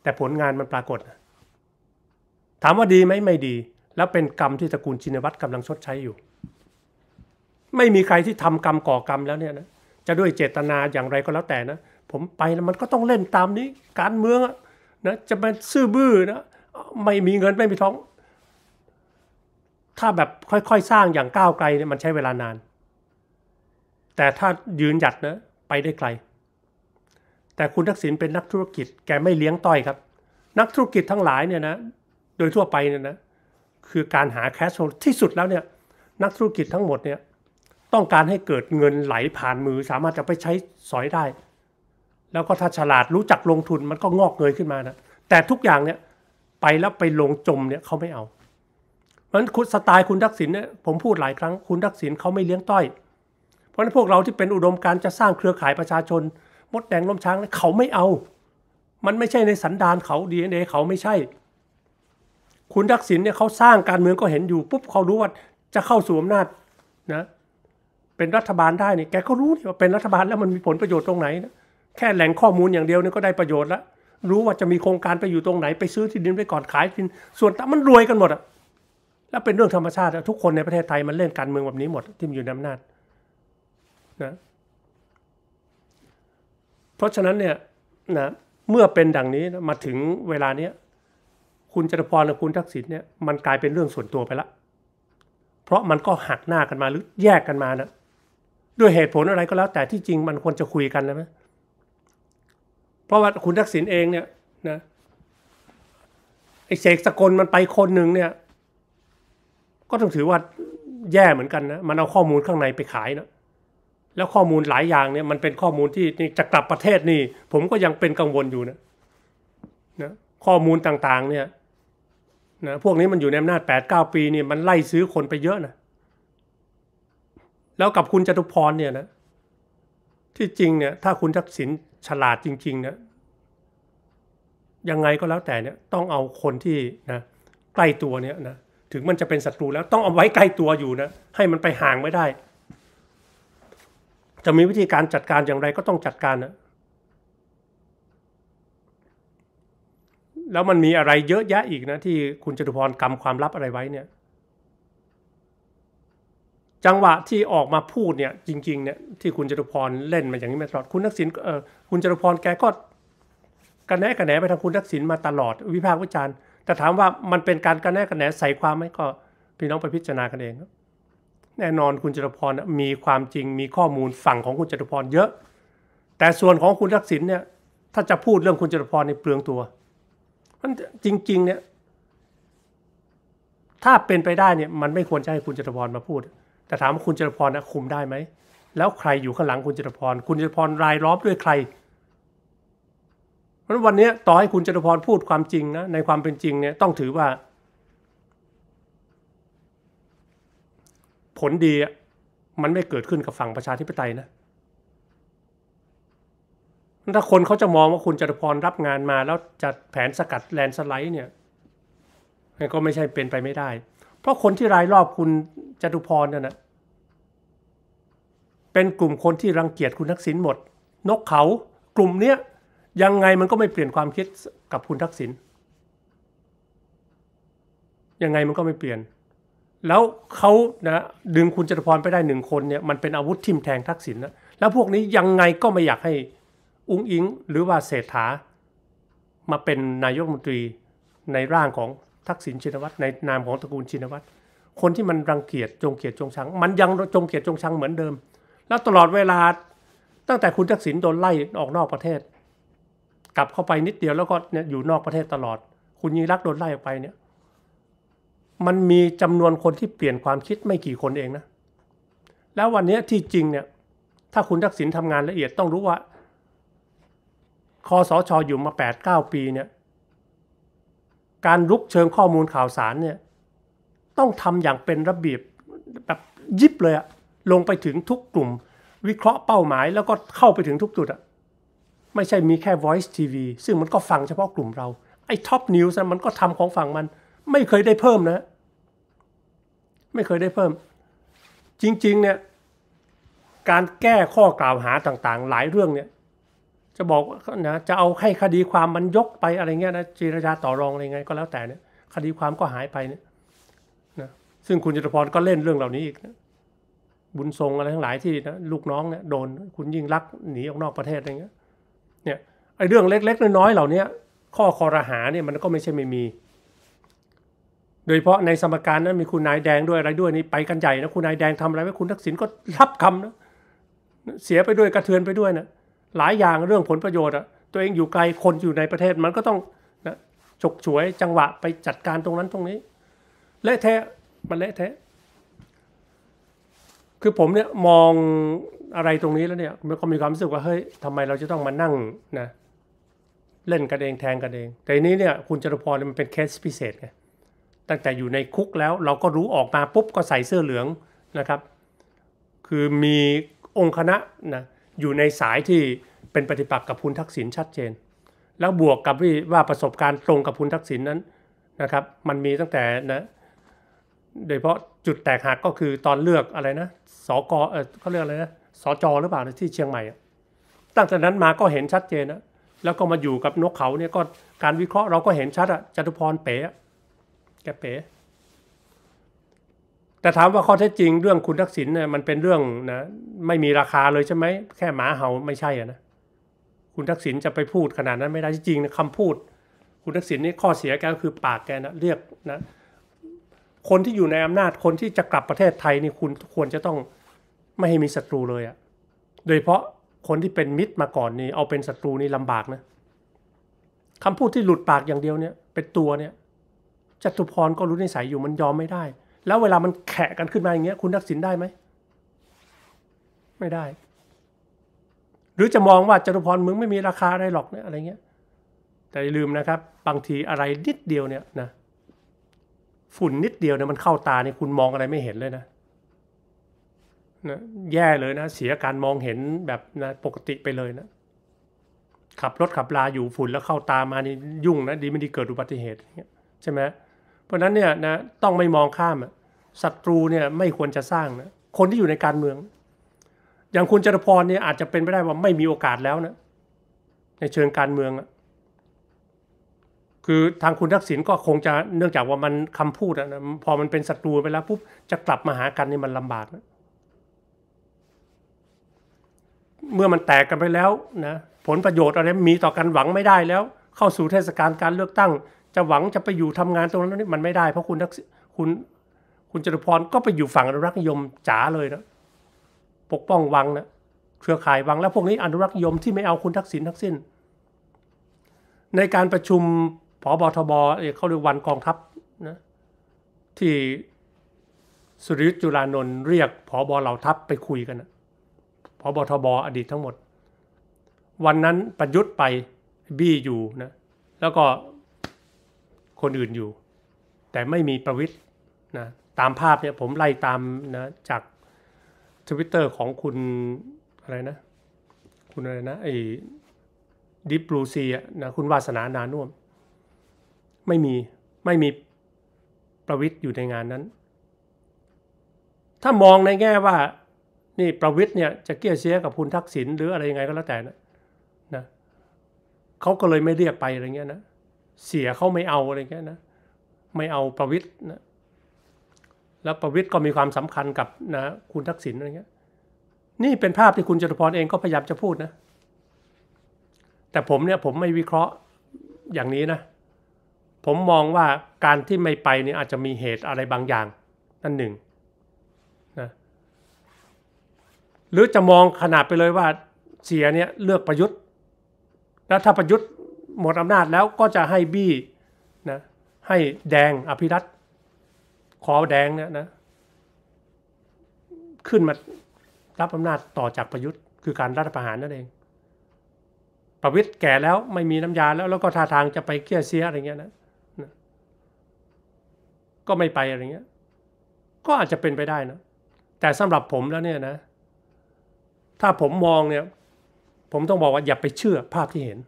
แต่ผลงานมันปรากฏ ถามว่าดีไหมไม่ดี แล้วเป็นกรรมที่ตระกูลชินวัตรกำลังชดใช้อยู่ ไม่มีใครที่ทำกรรมก่อกรรมแล้วเนี่ยนะจะด้วยเจตนาอย่างไรก็แล้วแต่นะผมไปแล้วมันก็ต้องเล่นตามนี้การเมืองนะจะเป็นซื่อบื้อนะไม่มีเงินไม่มีท้อง ถ้าแบบค่อยๆสร้างอย่างก้าวไกลเนี่ยมันใช้เวลานาน แต่ถ้ายืนหยัดนะไปได้ไกล แต่คุณทักษิณเป็นนักธุรกิจแกไม่เลี้ยงต้อยครับ นักธุรกิจทั้งหลายเนี่ยนะ โดยทั่วไปเนี่ยนะคือการหาแคชโฟที่สุดแล้วเนี่ย นักธุรกิจทั้งหมดเนี่ยต้องการให้เกิดเงินไหลผ่านมือสามารถจะไปใช้สอยได้ แล้วก็ถ้าฉลาดรู้จักลงทุนมันก็งอกเงยขึ้นมานะแต่ทุกอย่างเนี่ยไปแล้วไปลงจมเนี่ยเขาไม่เอา เพราะฉะนั้นคุณสไตล์คุณทักษิณเนี่ยผมพูดหลายครั้ง คุณทักษิณเขาไม่เลี้ยงต้อย เพราะฉะนั้นพวกเราที่เป็นอุดมการจะสร้างเครือข่ายประชาชนมดแดงล้มช้างเขาไม่เอา มันไม่ใช่ในสันดานเขาดีเอ็นเอเขาไม่ใช่ คุณทักษิณเนี่ยเขาสร้างการเมืองก็เห็นอยู่ปุ๊บเขารู้ว่าจะเข้าสู่อำนาจนะเป็นรัฐบาลได้เนี่ยแกก็รู้นี่ว่าเป็นรัฐบาลแล้วมันมีผลประโยชน์ตรงไหนนะแค่แหล่งข้อมูลอย่างเดียวนี่ก็ได้ประโยชน์แล้วรู้ว่าจะมีโครงการไปอยู่ตรงไหนไปซื้อที่ดินไปก่อนขายดินส่วนต่างมันรวยกันหมดอ่ะแล้วเป็นเรื่องธรรมชาติทุกคนในประเทศไทย มันเล่นการเมืองแบบนี้หมด ที่มันอยู่ในอำนาจนะเพราะฉะนั้นเนี่ยนะเมื่อเป็นดังนี้มาถึงเวลาเนี้ยคุณจตุพรและคุณทักษิณเนี่ยมันกลายเป็นเรื่องส่วนตัวไปละเพราะมันก็หักหน้ากันมาหรือแยกกันมานะด้วยเหตุผลอะไรก็แล้ว แต่ที่จริงมันควรจะคุยกันนะไหมเพราะว่าคุณทักษิณเองเนี่ยนะไอเสกสกลมันไปคนหนึ่งเนี่ย ก็ต้องถือว่าแย่เหมือนกันนะ มันเอาข้อมูลข้างในไปขายนะแล้วข้อมูลหลายอย่างเนี่ยมันเป็นข้อมูลที่จะกลับประเทศนี่ ผมก็ยังเป็นกังวลอยู่นะนะข้อมูลต่างๆ เนี่ยนะพวกนี้มันอยู่ในอำนาจแปดเก้าปีเนี่ยมันไล่ซื้อคนไปเยอะนะแล้วกับคุณจตุพรเนี่ยนะ ที่จริงเนี่ย ถ้าคุณทักษิณฉลาดจริงๆเนี่ยยังไงก็แล้วแต่เนี่ยต้องเอาคนที่นะใกล้ตัวเนี่ยนะถึงมันจะเป็นศัตรูแล้วต้องเอาไว้ใกล้ตัวอยู่นะให้มันไปห่างไม่ได้ จะมีวิธีการจัดการอย่างไรก็ต้องจัดการนะแล้วมันมีอะไรเยอะแยะอีกนะที่คุณจตุพรกำความลับอะไรไว้เนี่ยจังหวะที่ออกมาพูดเนี่ยจริงๆเนี่ยที่คุณจตุพรเล่นมาอย่างนี้มาตลอดคุณทักษิณเออคุณจตุพรแกก็กระแนะกระแหนไปทางคุณทักษิณมาตลอด วิพากษ์วิจารณ์แต่ถามว่ามันเป็นการกระแนะกระแหนใส่ความไหมก็ พี่น้องไปพิจารณากันเองแน่นอนคุณจตุพรมีความจริงมีข้อมูลฝั่งของคุณจตุพรเยอะ แต่ส่วนของคุณทักษิณเนี่ย ถ้าจะพูดเรื่องคุณจตุพรในเปลืองตัวมันจริง ๆเนี่ยถ้าเป็นไปได้เนี่ยมันไม่ควรจะให้คุณจตุพรมาพูดแต่ถามว่าคุณจตุพรนะคุมได้ไหมแล้วใครอยู่ข้างหลังคุณจตุพรคุณจตุพรรายล้อมด้วยใครเพราะวันนี้ต่อให้คุณจตุพรพูดความจริงนะในความเป็นจริงเนี่ยต้องถือว่า ผลดีมันไม่เกิดขึ้นกับฝั่งประชาธิปไตยนะถ้าคนเขาจะมองว่าคุณจตุพรรับงานมา แล้วจัดแผนสกัดแลน สไลด์เนี่ยก็ไม่ใช่เป็นไปไม่ได้ก็คนที่รายรอบคุณจตุพรนั่นนะเป็นกลุ่มคนที่รังเกียจคุณทักษิณหมด นกเขากลุ่มเนี้ยยังไงมันก็ไม่เปลี่ยนความคิดกับคุณทักษิณยังไงมันก็ไม่เปลี่ยน แล้วเขานะดึงคุณจตุพรไปได้หนึ่งคนเนี่ยมันเป็นอาวุธทิมแทงทักษิณนะแล้วพวกนี้ยังไงก็ไม่อยากให้อุ้งอิง หรือว่าเศรษฐามาเป็นนายกรัฐมนตรีในร่างของทักษิณชินวัตรในนามของตระกูลชินวัตรคนที่มันรังเกียจจงเกียจจงชัง มันยังจงเกียจจงชังเหมือนเดิม แล้วตลอดเวลาตั้งแต่คุณทักษิณโดนไล่ออกนอกประเทศกลับเข้าไปนิดเดียวแล้วก็อยู่นอกประเทศตลอด คุณยิ่งรักโดนไล่ออกไปเนี่ยมันมีจำนวนคนที่เปลี่ยนความคิดไม่กี่คนเองนะแล้ววันนี้ที่จริงเนี่ยถ้าคุณทักษิณทำงานละเอียดต้องรู้ว่าคอสชออยู่มา8ปดเปีเนี่ยการลุกเชิงข้อมูลข่าวสารเนี่ย ต้องทำอย่างเป็นระเบียบแบบยิบเลยอะลงไปถึงทุกกลุ่ม วิเคราะห์เป้าหมายแล้วก็เข้าไปถึงทุกจุดอะไม่ใช่มีแค่ Voice TV ซึ่งมันก็ฟังเฉพาะกลุ่มเรา ไอ้ท็อปนิวส์มันก็ทำของฝั่งมัน ไม่เคยได้เพิ่มนะ ไม่เคยได้เพิ่ม จริง ๆ เนี่ย การแก้ข้อกล่าวหาต่างๆ หลายเรื่องเนี่ยจะบอกนะจะเอาให้คดีความมันยกไปอะไรเงี้ยนะจีรจาต่อรองอะไรเงี้ยก็แล้วแต่เนี่ยคดีความก็หายไปเนี่ยนะซึ่งคุณจตุพรก็เล่นเรื่องเหล่านี้อีกนะบุญทรงอะไรทั้งหลายที่นะลูกน้องเนี่ยโดน คุณยิ่งรักหนีออกนอกประเทศอะไรเงี้ยเนี่ยไอ้เรื่องเล็กๆน้อยๆ เหล่านี้ข้อคอรหาเนี่ยมันก็ไม่ใช่ไม่มี โดยเฉพาะในสมการนั้นมีคุณนายแดงด้วยอะไรด้วยนี่ไปกันใหญ่นะคุณนายแดงทำอะไรไว้คุณทักษิณก็รับคำนะเสียไปด้วยกระเทือนไปด้วยนะหลายอย่างเรื่องผลประโยชน์อ่ะตัวเองอยู่ไกลคนอยู่ในประเทศมันก็ต้องนะฉกฉวยจังหวะไปจัดการตรงนั้นตรงนี้เละเทะมันเละเทะคือผมเนี่ยมองอะไรตรงนี้แล้วเนี่ยมันก็มีความรู้สึกว่าเฮ้ยทำไมเราจะต้องมานั่งนะเล่นกันเองแทงกันเอง แต่นี้เนี่ยคุณจรุพรมันเป็นเคสพิเศษไงตั้งแต่อยู่ในคุกแล้ว เราก็รู้ออกมาปุ๊บก็ใส่เสื้อเหลืองนะครับ คือมีองค์คณะนะอยู่ในสายที่เป็นปฏิปักษ์กับคุณทักษิณชัดเจน แล้วบวกกับว่าประสบการณ์ตรงกับคุณทักษิณนนั้นนะครับ มันมีตั้งแต่นะโดยเฉพาะจุดแตกหักก็คือตอนเลือกอะไรนะ สกเออเขาเรียกอะไรนะ สจหรือเปล่าที่เชียงใหม่ ตั้งแต่นั้นมาก็เห็นชัดเจนนะ แล้วก็มาอยู่กับนกเขาเนี่ยก็การวิเคราะห์เราก็เห็นชัดอะจตุพรเป๋แกเป๋แต่ถามว่าข้อเท็จจริงเรื่องคุณทักษิณเนี่ยมันเป็นเรื่องนะไม่มีราคาเลยใช่ไหมแค่หมาเห่าไม่ใช่อะนะคุณทักษิณจะไปพูดขนาดนั้นไม่ได้จริงนะคำพูด คุณทักษิณนี่ข้อเสียแกก็คือปากแกนะเรียกนะ คนที่อยู่ในอำนาจคนที่จะกลับประเทศไทยนี่คุณควรจะต้องไม่ให้มีศัตรูเลยอะโดยเฉพาะคนที่เป็นมิตรมาก่อนนี่เอาเป็นศัตรูนี่ลำบากนะคำพูดที่หลุดปากอย่างเดียวเนี่ย เป็นตัวเนี่ยจตุพรก็รู้นิสัยอยู่มันยอมไม่ได้แล้วเวลามันแขะกันขึ้นมาอย่างเงี้ยคุณทักษิณได้ไหม ไม่ได้ หรือจะมองว่าจตุพรมึงไม่มีราคาอะไรหรอกเนี่ยอะไรเงี้ยแต่อย่าลืมนะครับบางทีอะไรนิดเดียวเนี่ยนะฝุ่นนิดเดียวเนี่ยมันเข้าตาเนี่ยคุณมองอะไรไม่เห็นเลยนะนะแย่เลยนะเสียการมองเห็นแบบนะปกติไปเลยนะ ขับรถขับลาอยู่ฝุ่นแล้วเข้าตามานี่ยุ่งนะดีไม่ดีเกิดอุบัติเหตุใช่ไหมเพราะนั้นเนี่ย นะ ต้องไม่มองข้ามอะศัตรูเนี่ยไม่ควรจะสร้างนะ คนที่อยู่ในการเมือง อย่างคุณจรพรเนี่ยอาจจะเป็นไปได้ว่าไม่มีโอกาสแล้วนะในเชิงการเมืองอะคือทางคุณทักษิณก็คงจะเนื่องจากว่ามันคำพูดอะนะพอมันเป็นศัตรูไปแล้วปุ๊บจะกลับมาหากันนี่มันลำบากนะเมื่อมันแตกกันไปแล้วนะผลประโยชน์อะไรมีต่อกันหวังไม่ได้แล้ว เข้าสู่เทศกาลการเลือกตั้ง จะหวังจะไปอยู่ทำงานตรงนั้นนี่มันไม่ได้เพราะคุณทักษิณคุณคุณจตุพรก็ไปอยู่ฝั่งอนุรักษ์นิยมจ๋าเลยนะปกป้องวังนะเครือข่ายวังแล้วพวกนี้อนุรักษ์นิยมที่ไม่เอาคุณทักษิณทักษสิ้น ในการประชุมผบทบเขาเรียกวันกองทัพนะที่สุริยุจุลานนท์เรียกผอบอเหล่าทัพไปคุยกันนะผบทบ อดีตทั้งหมด วันนั้นประยุทธ์ไปบี้อยู่นะแล้วก็คนอื่นอยู่ แต่ไม่มีประวิทย์นะตามภาพเนี่ยผมไล่ตามนะจากทวิตเตอร์ของคุณอะไรนะ คุณอะไรนะไอ้ดิปลูซีอะนะคุณวาสนานานุ่มไม่มีไม่มีประวิทย์อยู่ในงานนั้น ถ้ามองในแง่ว่า นี่ประวิทย์เนี่ยจะเกี่ยเสียกับคุณทักษิณหรืออะไรยังไงก็แล้วแต่นะนะเขาก็เลยไม่เรียกไปอะไรเงี้ยนะเสียเขาไม่เอาอะไรเงี้ยนะ ไม่เอาประวิทย์นะแล้วประวิทย์ก็มีความสำคัญกับนะคุณทักษิณอะไรเงี้ยนี่เป็นภาพที่คุณจตุพรเองก็พยายามจะพูดนะ แต่ผมเนี่ยผมไม่วิเคราะห์อย่างนี้นะ ผมมองว่าการที่ไม่ไปเนี่ยอาจจะมีเหตุอะไรบางอย่าง นั่นหนึ่งนะหรือจะมองขนาดไปเลยว่าเสียเนี่ยเลือกประยุทธ์ แล้วถ้าประยุทธ์หมดอำนาจแล้วก็จะให้บี้นะให้แดงอภิรัตคอแดงเนี่ยนะ ขึ้นมารับอำนาจต่อจากประยุทธ์ คือการรัฐประหารนั่นเอง ประวิตยแก่แล้วไม่มีน้ำยาแล้ว แล้วก็ท่าทางจะไปเกี้ยเสียอะไรเงี้ยนะ ก็ไม่ไปอะไรเงี้ย ก็อาจจะเป็นไปได้นะ แต่สำหรับผมแล้วเนี่ยนะ ถ้าผมมองเนี่ย ผมต้องบอกว่าอย่าไปเชื่อภาพที่เห็น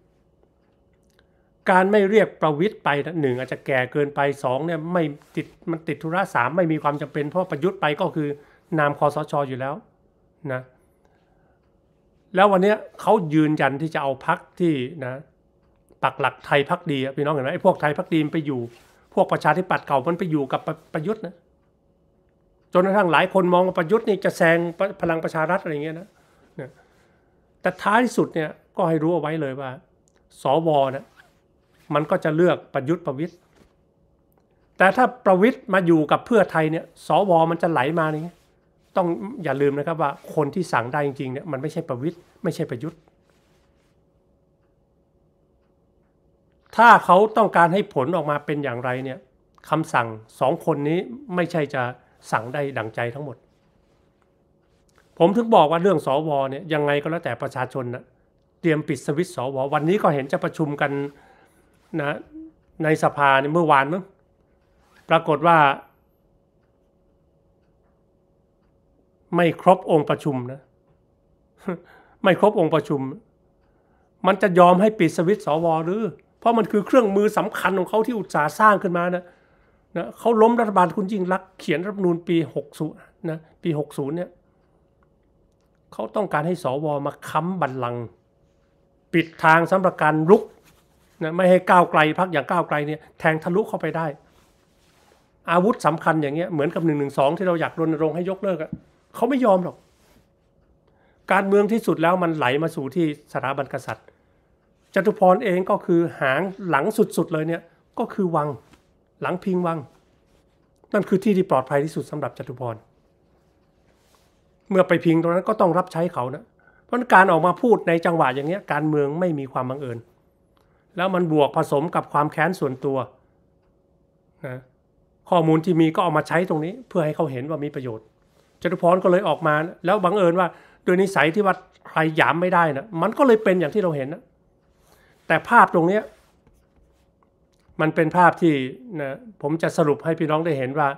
การไม่เรียกประวิทย์ไปหนึ่งอาจจะแก่เกินไปสองเนี่ยไม่ติดมันติดธุระสามไม่มีความจำเป็น เพราะประยุทธ์ไปก็คือ นามคอสชออยู่แล้วนะแล้ววันนี้เขายืนยันที่จะเอาพักที่นะ ปักหลักไทยพักดีพี่น้องเห็นไหมไอ้พวกไทยพักดีไปอยู่ พวกประชาธิปัตย์เก่ามันไปอยู่กับประยุทธ์นะจนกระทั่งหลายคนมองว่าประยุทธ์นี่จะแซงพลังประชารัฐอะไรเงี้ยนะแต่ท้ายที่สุดเนี่ยก็ให้รู้เอาไว้เลยว่า สวนะมันก็จะเลือกประยุทธ์ประวิทย์ แต่ถ้าประวิทย์มาอยู่กับเพื่อไทยเนี่ย สว มันจะไหลมาอย่างี้ต้องอย่าลืมนะครับว่าคนที่สั่งได้จริงๆเนี่ยมันไม่ใช่ประวิทย์ไม่ใช่ประยุทธ์ ถ้าเขาต้องการให้ผลออกมาเป็นอย่างไรเนี่ยคำสั่งสองคนนี้ไม่ใช่จะสั่งได้ดังใจทั้งหมด ผมถึงบอกว่าเรื่องสวเนี่ยยังไงก็แล้วแต่ประชาชนนะเตรียมปิดสวิตสววันนี้ก็เห็นจะประชุมกันนะในสภาเมื่อวานมั้งปรากฏว่า ไม่ครบองค์ประชุมนะ ไม่ครบองค์ประชุม มันจะยอมให้ปิดสวิตสวหรือ เพราะมันคือเครื่องมือสำคัญของเขาที่อุตสาห์สร้างขึ้นมานะนะเขาล้มรัฐบาลคุณยิ่งรัก เขียนรัฐนูลปี 60นะปี 60เนี่ยเขาต้องการให้สวมาค้ำบัลลังก์ปิดทางสำหรับการลุกนะไม่ให้ก้าวไกลพักอย่างก้าวไกลเนี่ยแทงทะลุเข้าไปได้ อาวุธสำคัญอย่างเงี้ยเหมือนกับหนึ่งหนึ่งสองที่เราอยากรณรงค์ให้ยกเลิกอะ่ะเขาไม่ยอมหรอกการเมืองที่สุดแล้วมันไหลมาสู่ที่สถาบันกษัตริย์จตุพรเองก็คือหางหลังสุดๆเลยเนี่ยก็คือวังหลังพิงวัง นั่นคือที่ที่ปลอดภัยที่สุดสำหรับจตุพรเมื่อไปพิงตรงนั้นก็ต้องรับใช้เขานะเพราะการออกมาพูดในจังหวะอย่างเงี้ยการเมืองไม่มีความบังเอิญแล้วมันบวกผสมกับความแค้นส่วนตัวนะข้อมูลที่มีก็เอามาใช้ตรงนี้เพื่อให้เขาเห็นว่ามีประโยชน์จตุพรก็เลยออกมา แล้วบังเอิญว่า โดยนิสัยที่ว่าใครหยามไม่ได้นะมันก็เลยเป็นอย่างที่เราเห็นนะแต่ภาพตรงนี้มันเป็นภาพที่นะผมจะสรุปให้พี่น้องได้เห็นว่า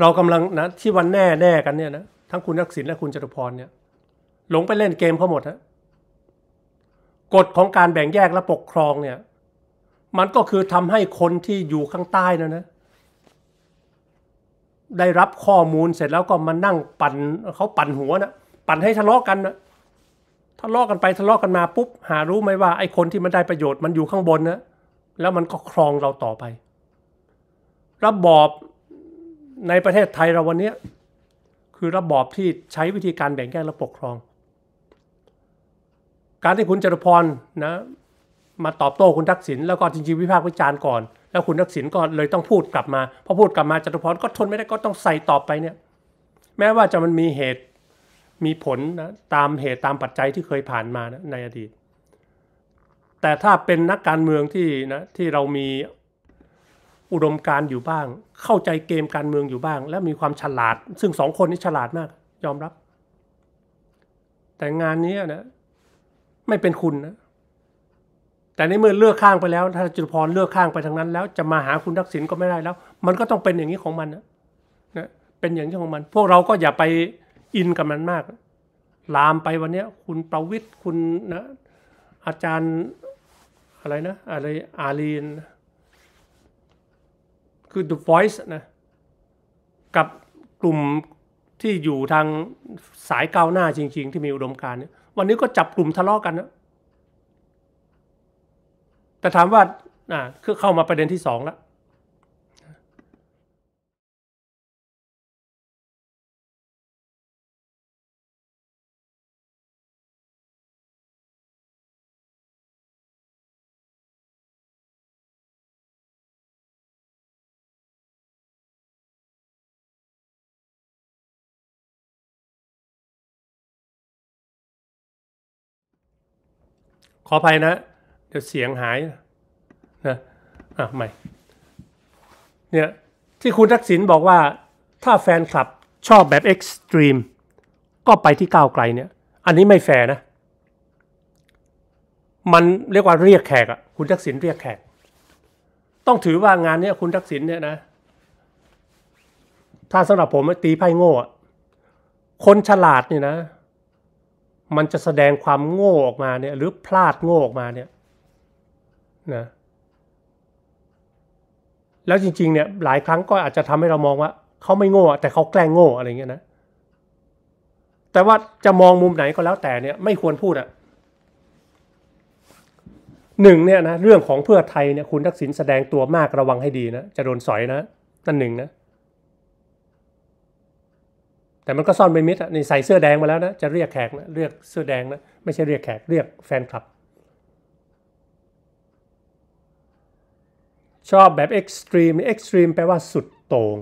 เรากำลังนะที่วันแน่แน่กันเนี่ยนะทั้งคุณทักษิณและคุณจตุพรเนี่ยหลงไปเล่นเกมเขาหมดฮะกฎของการแบ่งแยกและปกครองเนี่ย มันก็คือทำให้คนที่อยู่ข้างใต้นะนะได้รับข้อมูลเสร็จแล้วก็มานั่งปั่นเขาปั่นหัวนะปั่นให้ทะเลาะกันนะทะเลาะกันไปทะเลาะกันมา ปุ๊บหารู้ไหมว่าไอ้คนที่มันได้ประโยชน์มันอยู่ข้างบนนะแล้วมันก็ครองเราต่อไประบอบในประเทศไทยเราวันนี้คือระบอบที่ใช้วิธีการแบ่งแยกและปกครอง การที่คุณจตุพรนะมาตอบโต้คุณทักษิณแล้วก็จริงๆวิพากษ์วิจารณ์ก่อนแล้วคุณทักษิณก็เลยต้องพูดกลับมา พอพูดกลับมาจตุพรก็ทนไม่ได้ก็ต้องใส่ตอบไปเนี่ยแม้ว่าจะมันมีเหตุมีผลนะตามเหตุตามปัจจัยที่เคยผ่านมานะในอดีต แต่ถ้าเป็นนักการเมืองที่นะที่เรามีอุดมการอยู่บ้าง เข้าใจเกมการเมืองอยู่บ้าง และมีความฉลาด ซึ่งสองคนนี้ฉลาดมากยอมรับ แต่งานนี้นะไม่เป็นคุณนะแต่ในเมื่อเลือกข้างไปแล้ว ถ้าจุลพรเลือกข้างไปทางนั้น แล้วจะมาหาคุณทักษิณก็ไม่ได้แล้ว มันก็ต้องเป็นอย่างนี้ของมันนะนะเป็นอย่างนี้ของมัน พวกเราก็อย่าไปอินกับมันมากลามไปวันนี้คุณประวิทย์คุณนะ อาจารย์ อะไรนะ อะไรอาลีนคือ The Voice นะกับกลุ่มที่อยู่ทางสายก้าวหน้าจริงๆ ที่มีอุดมการณ์วันนี้ก็จับกลุ่มทะเลาะกกันนะแต่ถามว่าอ่า คือเข้ามาประเด็นที่สองแล้วขออภัยนะ เดี๋ยวเสียงหายนะอ่ะใหม่เนี่ยที่คุณทักษิณบอกว่า ถ้าแฟนคลับชอบแบบเอ็กซ์ตรีมก็ไปที่ก้าวไกลเนี่ย อันนี้ไม่แฟร์นะ มันเรียกว่าเรียกแขกอะคุณทักษิณเรียกแขก ต้องถือว่างานเนี้ยคุณทักษิณเนี่ยนะ ถ้าสำหรับผมตีไพ่โง่คนฉลาดเนี่ยนะมันจะแสดงความโง่ออกมาเนี่ย หรือพลาดโง่ออกมาเนี่ยนะแล้วจริงๆเนี่ย หลายครั้งก็อาจจะทำให้เรามองว่า เขาไม่โง่ แต่เขาแกล้งโง่ อะไรเงี้ยนะ แต่ว่าจะมองมุมไหนก็แล้วแต่เนี่ย ไม่ควรพูดอะ่ะหนึ่งเนี่ยนะเรื่องของเพื่อไทยเนี่ยคุณทักษิณแสดงตัวมากระวังให้ดีนะจะโดนสอยนะนั่นหนึ่งนะแต่มันก็ซ่อนเป็นมิตรนี่ใส่เสื้อแดงมาแล้วนะจะเรียกแขกนะเรียกเสื้อแดงนะไม่ใช่เรียกแขกเรียกแฟนคลับ ชอบแบบเอ็กซ์ตรีมเอ็กซ์ตรีมแปลว่าสุดโต่ง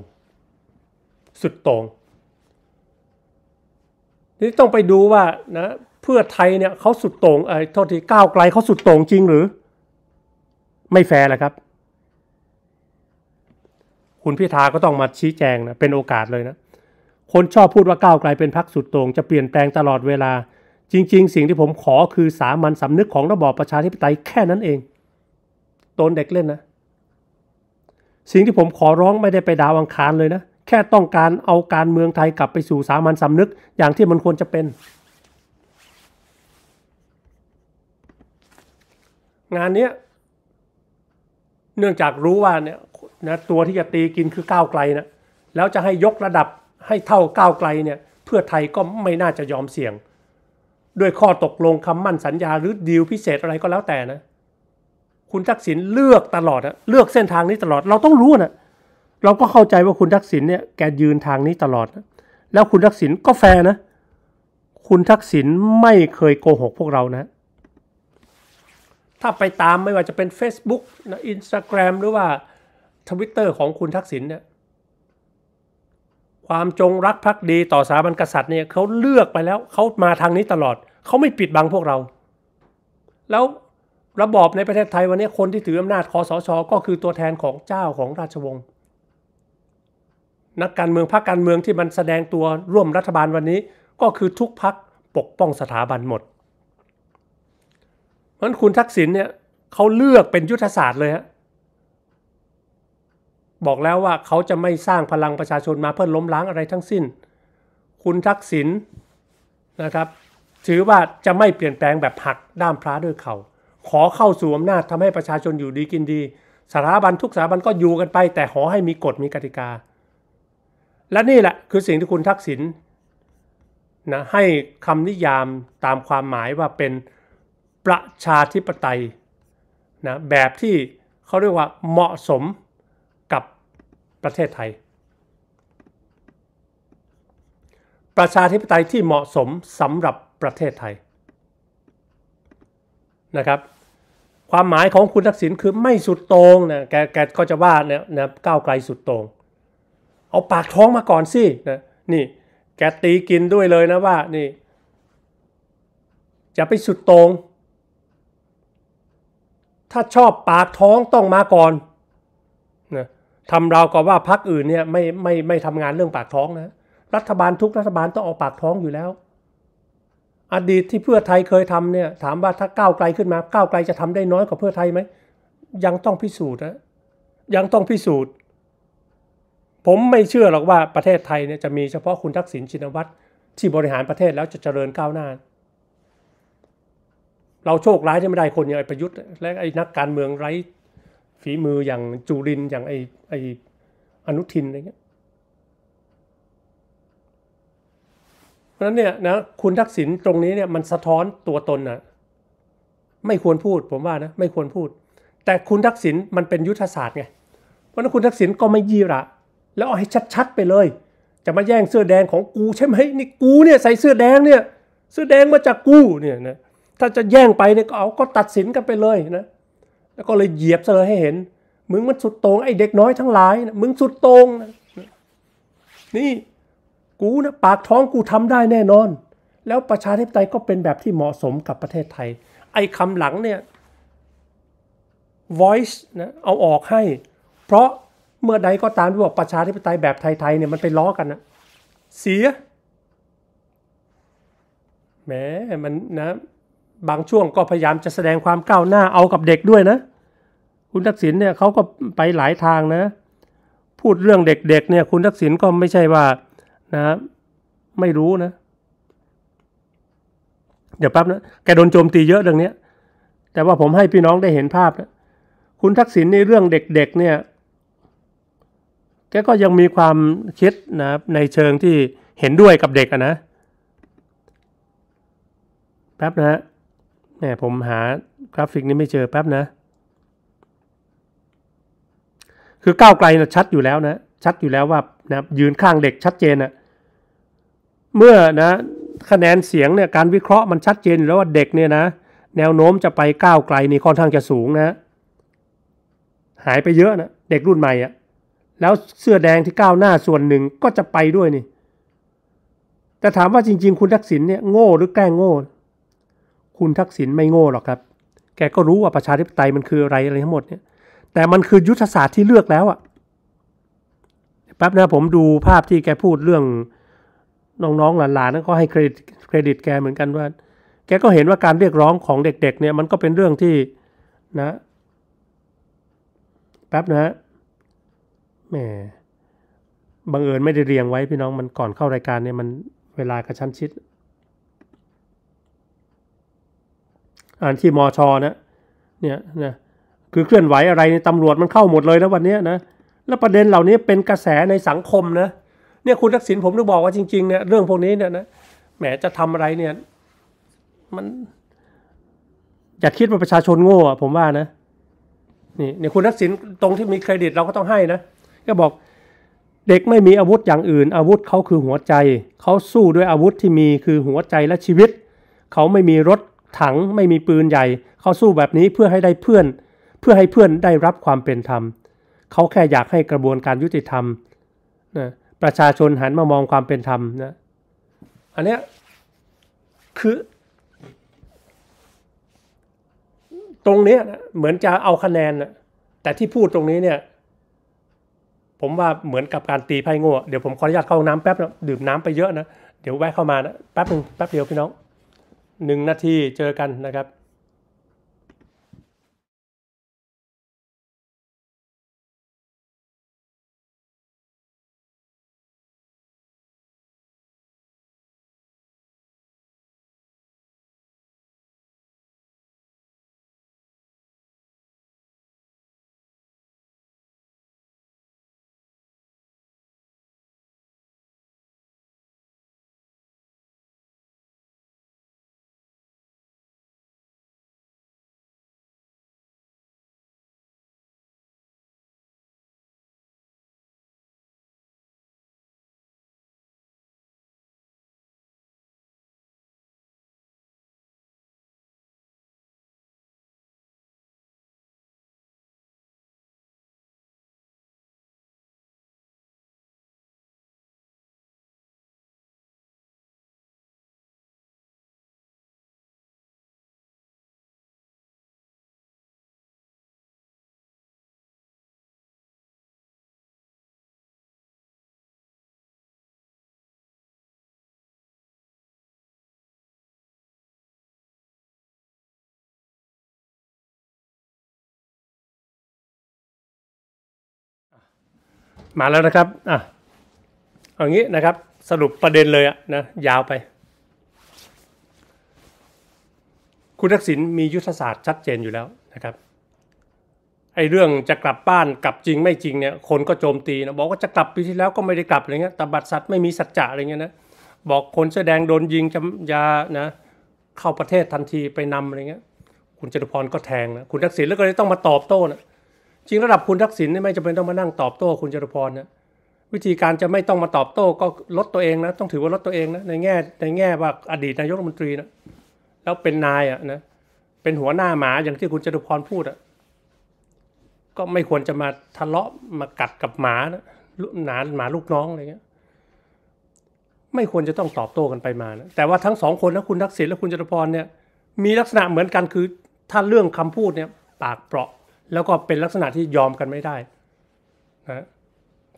สุดโต่งนี่ต้องไปดูว่านะเพื่อไทยเนี่ยเขาสุดโต่งไอ้โทษทีก้าวไกลเขาสุดโต่งจริงหรือ ไม่แฟร์แหละครับ คุณพิธาก็ต้องมาชี้แจงนะเป็นโอกาสเลยนะคนชอบพูดว่าก้าวไกลเป็นพรรคสุดโต่งจะเปลี่ยนแปลงตลอดเวลา จริง ๆ สิ่งที่ผมขอคือสามัญสำนึกของระบอบประชาธิปไตยแค่นั้นเองโดนเด็กเล่นนะ สิ่งที่ผมขอร้องไม่ได้ไปดาวังคารเลยนะ แค่ต้องการเอาการเมืองไทย กลับไปสู่สามัญสำนึกอย่างที่มันควรจะเป็น งานนี้เนื่องจากรู้ว่าเนี่ยนะตัวที่จะตีกินคือก้าวไกลนะแล้วจะให้ยกระดับให้เท่าก้าวไกลเนี่ยเพื่อไทยก็ไม่น่าจะยอมเสี่ยงด้วยข้อตกลงคำมั่นสัญญาหรือดีลพิเศษอะไรก็แล้วแต่นะคุณทักษิณเลือกตลอดนะเลือกเส้นทางนี้ตลอดเราต้องรู้นะเราก็เข้าใจว่าคุณทักษิณเนี่ยแกยืนทางนี้ตลอดนะแล้วคุณทักษิณก็แฟร์นะ คุณทักษิณไม่เคยโกหกพวกเรานะ ถ้าไปตามไม่ว่าจะเป็น Facebook นะอินสตาแกรมหรือว่าทวิตเตอร์ของคุณทักษิณเนี่ยความจงรักภักดีต่อสถาบันกษัตริย์เนี่ยเขาเลือกไปแล้วเขามาทางนี้ตลอด เขาไม่ปิดบังพวกเรา แล้วระบอบในประเทศไทยวันนี้คนที่ถืออำนาจคอสชก็คือตัวแทนของเจ้าของราชวงศ์นักการเมืองพรรคการเมืองที่มันแสดงตัวร่วมรัฐบาลวันนี้ก็คือทุกพรรคปกป้องสถาบันหมดเพราะคุณทักษิณเนี่ยเขาเลือกเป็นยุทธศาสตร์เลยฮะบอกแล้วว่าเขาจะไม่สร้างพลังประชาชนมาเพื่อล้มล้างอะไรทั้งสิ้น คุณทักษิณนนะครับ ถือว่าจะไม่เปลี่ยนแปลงแบบหักด้ามพระด้วยเขา ขอเข้าสู่อำนาจทำให้ประชาชนอยู่ดีกินดี สถาบันทุกสถาบันก็อยู่กันไปแต่ขอให้มีกฎมีกติกา และนี่แหละคือสิ่งที่คุณทักษิณนะให้คำนิยามตามความหมายว่าเป็นประชาธิปไตยนะแบบที่เขาเรียกว่าเหมาะสมประเทศไทย ประชาธิปไตยที่เหมาะสมสำหรับประเทศไทยนะครับความหมายของคุณทักษิณคือไม่สุดโตร่งนะแกแกก็จะว่าเนี่ยนะก้าวไกลสุดโตร่งเอาปากท้องมาก่อนสินะนี่แกตีกินด้วยเลยนะว่านี่จะไปสุดโตร่งถ้าชอบปากท้องต้องมาก่อนทำเราก็ว่าพรรคอื่นเนี่ยไม่ไม่ไม่ทำงานเรื่องปากท้องนะรัฐบาลทุกรัฐบาลต้องเอาปากท้องอยู่แล้ว อดีตที่เพื่อไทยเคยทำเนี่ยถามว่าถ้าก้าวไกลขึ้นมาก้าวไกลจะทำได้น้อยกว่าเพื่อไทยไหมยังต้องพิสูจน์นะยังต้องพิสูจน์ ผมไม่เชื่อหรอกว่าประเทศไทยเนี่ยจะมีเฉพาะคุณทักษิณชินวัตรที่บริหารประเทศแล้วจะเจริญก้าวหน้าเราโชคร้ายที่ไม่ได้คนอย่างไอ้ประยุทธ์และไอ้นักการเมืองไร้ฝีมืออย่างจุรินอย่างไอไออนุทินอะไรเงี้ย เพราะนั้นเนี่ยนะคุณทักษิณตรงนี้เนี่ยมันสะท้อนตัวตนนะไม่ควรพูดผมว่านะไม่ควรพูด แต่คุณทักษิณมันเป็นยุทธศาสตร์ไงเพราะนั้นคุณทักษิณก็ไม่ยีระแล้วเอาให้ชัดๆไปเลย จะมาแย่งเสื้อแดงของกูใช่ไหมนี่กูเนี่ยใส่เสื้อแดงเนี่ย เสื้อแดงมาจากกูเนี่ยนะถ้าจะแย่งไปเนี่ยก็เอาก็ตัดสินกันไปเลยนะแล้วก็เลยเหยียบซะเลยให้เห็น มึงมันสุดโตงไอ้เด็กน้อยทั้งหลายนะมึงสุดโตงนะนี่กูนะปากท้องกูทำได้แน่นอน แล้วประชาธิปไตยก็เป็นแบบที่เหมาะสมกับประเทศไทย ไอ้คำหลังเนี่ย voice นะเอาออกให้ เพราะเมื่อใดก็ตามที่บอกประชาธิปไตยแบบไทยๆเนี่ยมันไปล้อกันนะเสียแหมมันนะ บางช่วงก็พยายามจะแสดงความก้าวหน้าเอากับเด็กด้วยนะคุณทักษิณเนี่ยเขาก็ไปหลายทางนะ พูดเรื่องเด็กๆเนี่ยคุณทักษิณก็ไม่ใช่ว่านะไม่รู้นะ เดี๋ยวแป๊บนะแกโดนโจมตีเยอะเรื่องนี้แต่ว่าผมให้พี่น้องได้เห็นภาพนะคุณทักษิณในเรื่องเด็กๆเนี่ยแกก็ยังมีความคิดนะในเชิงที่เห็นด้วยกับเด็กนะแป๊บนะฮะแหมผมหากราฟิกนี้ไม่เจอแป๊บนะคือก้าวไกลนะชัดอยู่แล้วนะ ชัดอยู่แล้วว่า นะยืนข้างเด็กชัดเจนนะเมื่อนะคะแนนเสียงเนี่ยการวิเคราะห์มันชัดเจนแล้วว่าเด็กเนี่ย นะ แนวโน้มจะไปก้าวไกลนี่ค่อนข้างจะสูงนะ หายไปเยอะนะ เด็กรุ่นใหม่อะแล้วเสื้อแดงที่ก้าวหน้าส่วนหนึ่งก็จะไปด้วยนี่ แต่ถามว่าจริง ๆ คุณทักษิณเนี่ยโง่หรือแกล้งโง่คุณทักษิณไม่โง่หรอกครับ แกก็รู้ว่าประชาธิปไตยมันคืออะไรอะไรทั้งหมดเนี่ยแต่มันคือยุทธศาสตร์ที่เลือกแล้วอะแป๊บนะผมดูภาพที่แกพูดเรื่องน้อง ๆ หลานๆนั่นก็ให้เครดิตเครดิตแกเหมือนกันว่า แกก็เห็นว่าการเรียกร้องของเด็กๆเนี่ยมันก็เป็นเรื่องที่นะแป๊บนะแหมบังเอิญไม่ได้เรียงไว้พี่น้องมันก่อนเข้ารายการเนี่ยมันเวลากระชั้นชิด อ่านที่มอชอนะ เนี่ยนะคือเคลื่อนไหวอะไรในตำรวจมันเข้าหมดเลยแล้ววันนี้นะ แล้วประเด็นเหล่านี้เป็นกระแสในสังคมนะ เนี่ยคุณทักษิณผมต้องบอกว่าจริง ๆเนี่ยเรื่องพวกนี้เนี่ยนะ แหมจะทำอะไรเนี่ย มันอย่าคิดว่าประชาชนโง่ผมว่านะ นี่เนี่ยคุณทักษิณตรงที่มีเครดิตเราก็ต้องให้นะ ก็บอกเด็กไม่มีอาวุธอย่างอื่น อาวุธเขาคือหัวใจเขาสู้ด้วยอาวุธที่มีคือหัวใจและชีวิตเขาไม่มีรถถัง ไม่มีปืนใหญ่เขาสู้แบบนี้เพื่อให้ได้เพื่อนเพื่อให้เพื่อนได้รับความเป็นธรรม เขาแค่อยากให้กระบวนการยุติธรรมนะประชาชนหันมามองความเป็นธรรมนะ อันนี้คือ ตรงนี้เหมือนจะเอาคะแนนนะแต่ที่พูดตรงนี้เนี่ย ผมว่าเหมือนกับ การตีไพ่โง่เดี๋ยวผมขออนุญาตเข้าน้ำแป๊บนะดื่มน้ำไปเยอะนะ เดี๋ยวแวะเข้ามานะแป๊บหนึ่งแป๊บเดียวพี่น้องหนึ่งนาทีเจอกันนะครับมาแล้วนะครับ อ่ะ เอางี้นะครับสรุปประเด็นเลยอะนะยาวไป คุณทักษิณมียุทธศาสตร์ชัดเจนอยู่แล้วนะครับ ไอเรื่องจะกลับบ้านกลับจริงไม่จริงเนี่ยคนก็โจมตีนะบอกว่าจะกลับปีที่แล้วก็ไม่ได้กลับอะไรเงี้ยแต่บัตรสัตว์ไม่มีสัจจะอะไรเงี้ยนะบอกคนแสดงโดนยิงจำยานะเข้าประเทศทันทีไปนำอะไรเงี้ย คุณจตุพรก็แทงนะคุณทักษิณแล้วก็เลยต้องมาตอบโต้นะจริงระดับคุณทักษิณไม่จำเป็นต้องมานั่งตอบโต้ คุณจรพรนะวิธีการจะไม่ต้องมาตอบโต้ก็ลดตัวเองนะ ต้องถือว่าลดตัวเองนะในแง่ในแง่ว่าอดีตนายกรัฐมนตรีนะแล้วเป็นนายอ่ะนะเป็นหัวหน้าหมาอย่างที่คุณจตุพรพูดอ่ะก็ไม่ควรจะมาทะเลาะมากัดกับหมานะหนาหมาลูกน้องอะไรเงี้ย ไม่ควรจะต้องตอบโต้กันไปมานะแต่ว่าทั้งสองคนนะคุณทักษิณและคุณจตุพรเนี่ย มีลักษณะเหมือนกันคือถ้าเรื่องคำพูดเนี่ยปากเปราะแล้วก็เป็นลักษณะที่ยอมกันไม่ได้นะ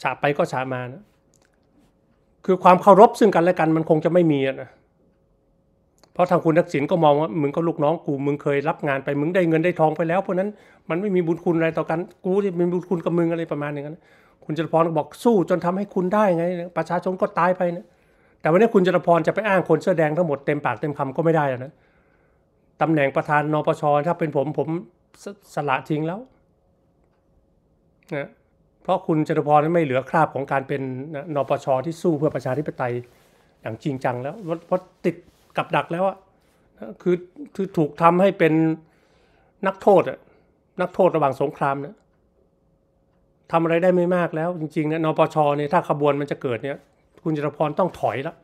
ฉาไปก็ฉามานะคือความเคารพซึ่งกันและกันมันคงจะไม่มีนะ เพราะทางคุณทักษิณก็มองว่ามึงก็ลูกน้องกู มึงเคยรับงานไป มึงได้เงินได้ทองไปแล้ว เพราะนั้นมันไม่มีบุญคุณอะไรต่อกัน กูที่มีบุญคุณกับมึงอะไรประมาณอย่างนั้นคุณจรพรบอกสู้จนทำให้คุณได้ไง ประชาชนก็ตายไปนะแต่วันนี้คุณจรพรจะไปอ้างคนเสื้อแดงทั้งหมดเต็มปากเต็มคำก็ไม่ได้แล้วนะตำแหน่งประธานนปชถ้าเป็นผมผมสละทิ้งแล้วนะเพราะคุณจตุพรไม่เหลือคราบของการเป็นนปช ที่สู้เพื่อประชาธิปไตย อย่างจริงจังแล้วเพราะติดกับดักแล้วอะคือคือถูกทำให้เป็นนักโทษอะนักโทษระหว่างสงครามเนี่ยทำอะไรได้ไม่มากแล้ว จริงๆเนี่ยนปชเนี่ยถ้าขบวนมันจะเกิดเนี่ย คุณจตุพรต้องถอยแล้ว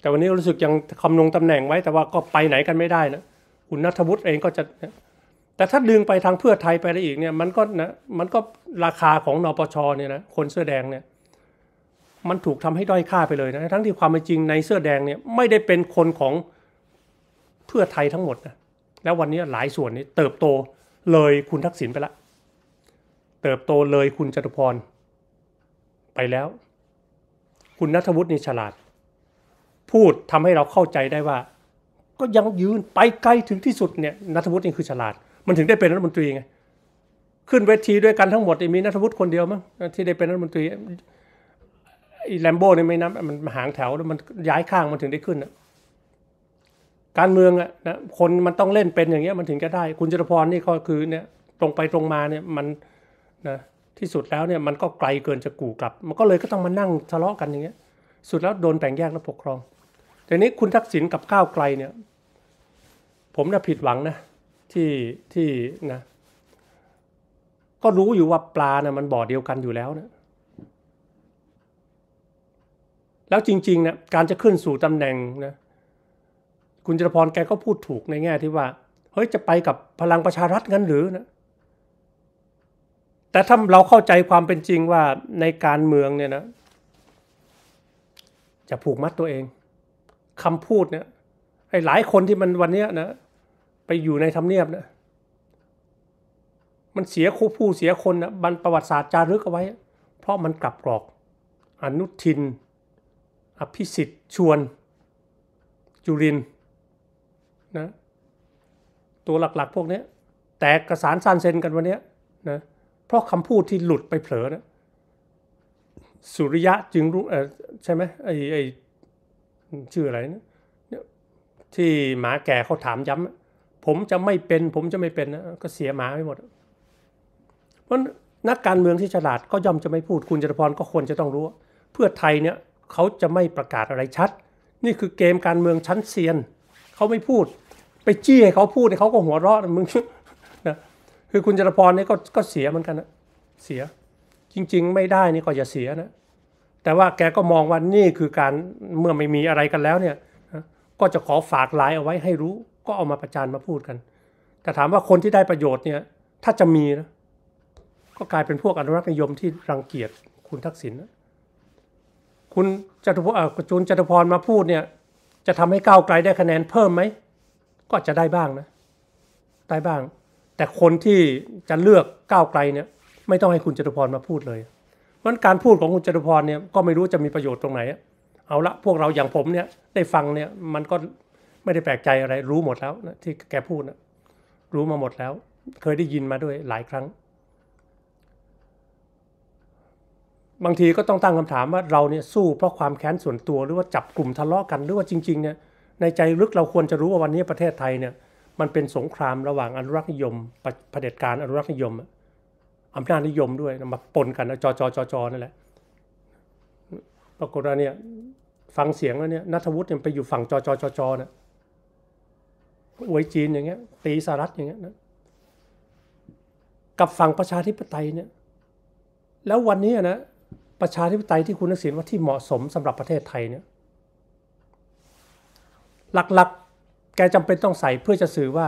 แต่วันนี้รู้สึกยังคำนงตำแหน่งไว้แต่ว่าก็ไปไหนกันไม่ได้นะคุณนัทวุฒิเองก็จะ แต่ถ้าดึงไปทางเพื่อไทยไปได้อีกเนี่ยมันก็นะ มันก็ราคาของนปชเนี่ยนะคนเสื้อแดงเนี่ย มันถูกทำให้ด้อยค่าไปเลยนะทั้งที่ความเป็นจริงในเสื้อแดงเนี่ยไม่ได้เป็นคนของเพื่อไทยทั้งหมดนะแล้ววันนี้หลายส่วนนี้เติบโตเลยคุณทักษิณไปละเติบโตเลยคุณจตุพรไปแล้ว คุณนัทวุฒินี่ฉลาด พูดทำให้เราเข้าใจได้ว่าก็ยังยืนไปไกลถึงที่สุดเนี่ยนัทวุฒินี่คือฉลาด มันถึงได้เป็นรัฐมนตรีไง ขึ้นเวทีด้วยกันทั้งหมดมีนัทวุฒิคนเดียวมั้งที่ได้เป็นรัฐมนตรีไอ้แลมโบ้เนี่ยไม่นับมันหางแถวแล้วมันย้ายข้างมันถึงได้ขึ้น การเมืองอะนะคนมันต้องเล่นเป็นอย่างเงี้ยมันถึงจะได้ คุณจตุพรนี่ก็คือเนี่ยตรงไปตรงมาเนี่ยมันนะที่สุดแล้วเนี่ยมันก็ไกลเกินจะกู่กลับ มันก็เลยก็ต้องมานั่งทะเลาะกันอย่างเงี้ย สุดแล้วโดนแบ่งแยกและปกครองแต่นี้คุณทักษิณกับก้าวไกลเนี่ยผมนะ่ะผิดหวังนะ ที่ ที่นะ ก็รู้อยู่ว่าปลานะ่ะมันบ่อเดียวกันอยู่แล้วนะ แล้วจริงๆนะการจะขึ้นสู่ตำแหน่งนะ คุณจรพรแกก็พูดถูกในแง่ที่ว่า เฮ้ย จะไปกับพลังประชารัฐงั้นหรือนะ แต่ถ้าเราเข้าใจความเป็นจริงว่าในการเมืองเนี่ยนะ จะผูกมัดตัวเองคำพูดเนี่ยไอ้หลายคนที่มันวันเนี้ยนะไปอยู่ในทำเนียบนะมันเสียคู่ผู้เสียคนนะบันประวัติศาสตร์จารึกเอาไว้ เพราะมันกลับกรอกอนุทิน อภิสิทธิ์ชวน จุรินนะตัวหลักๆ พวกนี้แตกกระสานซานเซนกันวันนี้นะ เพราะคำพูดที่หลุดไปเผลอนะสุริยะจึงรู้ใช่ไหมไอ้ไอชื่ออะไรนะที่หมาแก่เขาถามย้ำผมจะไม่เป็นผมจะไม่เป็นนะก็เสียหมาไปหมด เพราะนักการเมืองที่ฉลาดก็ย่อมจะไม่พูดคุณจตุพรก็ควรจะต้องรู้ เพื่อไทยเนี่ยเขาจะไม่ประกาศอะไรชัด นี่คือเกมการเมืองชั้นเซียน เขาไม่พูด ไปจี้ให้เขาพูดเขาก็หัวเราะมึงนะคือคุณจตุพรนี่ก็ก็เสียเหมือนกันนะเสียจริงๆ ไม่ได้นี่ก็อย่าเสียนะแต่ว่าแกก็มองว่านี่คือการเมื่อไม่มีอะไรกันแล้วเนี่ยก็จะขอฝากลายเอาไว้ให้รู้ก็เอามาประจานมาพูดกัน แต่ถามว่าคนที่ได้ประโยชน์เนี่ย ถ้าจะมีนะก็กลายเป็นพวกอนุรักษ์นิยมที่รังเกียจคุณทักษิณนะคุณจตุพรจุนจตุพรมาพูดเนี่ย จะทำให้ก้าวไกลได้คะแนนเพิ่มไหม ก็จะได้บ้างนะ ได้บ้าง แต่คนที่จะเลือกก้าวไกลเนี่ย ไม่ต้องให้คุณจตุพรมาพูดเลย เพรันการพูดของคุณจตุพรเนี่ย ก็ไม่รู้จะมีประโยชน์ตรงไหน เอาละพวกเราอย่างผมเนี่ย ได้ฟังเนี่ย มันก็ไม่ได้แปลกใจอะไรรู้หมดแล้วนะที่แกพูดนะรู้มาหมดแล้วเคยได้ยินมาด้วยหลายครั้ง บางทีก็ต้องตั้งคำถามว่าเราเนี่ยสู้เพราะความแค้นส่วนตัวหรือว่าจับกลุ่มทะเลาะกันหรือว่าจริงๆเนี่ยในใจลึกเราควรจะรู้ว่าวันนี้ประเทศไทยเนี่ยมันเป็นสงครามระหว่างอนุรักษนิยมเผด็จการอนุรักษนิยมอำนาจนิยมด้วยมาปนกันจอจอจอจอนั่นแหละปรากฏว่าเนี่ยฟังเสียงแล้วเนี่ยนัทวุฒิเนี่ยไปอยู่ฝั่งจอจอจอจอเนี่ยอวยจีนอย่างเงี้ยตีสหรัฐอย่างเงี้ยนะกับฝั่งประชาธิปไตยเนี่ย แล้ววันนี้นะประชาธิปไตยที่คุณทักษิณว่าที่เหมาะสมสำหรับประเทศไทยเนี่ย หลักๆ แกจำเป็นต้องใส่เพื่อจะสื่อว่า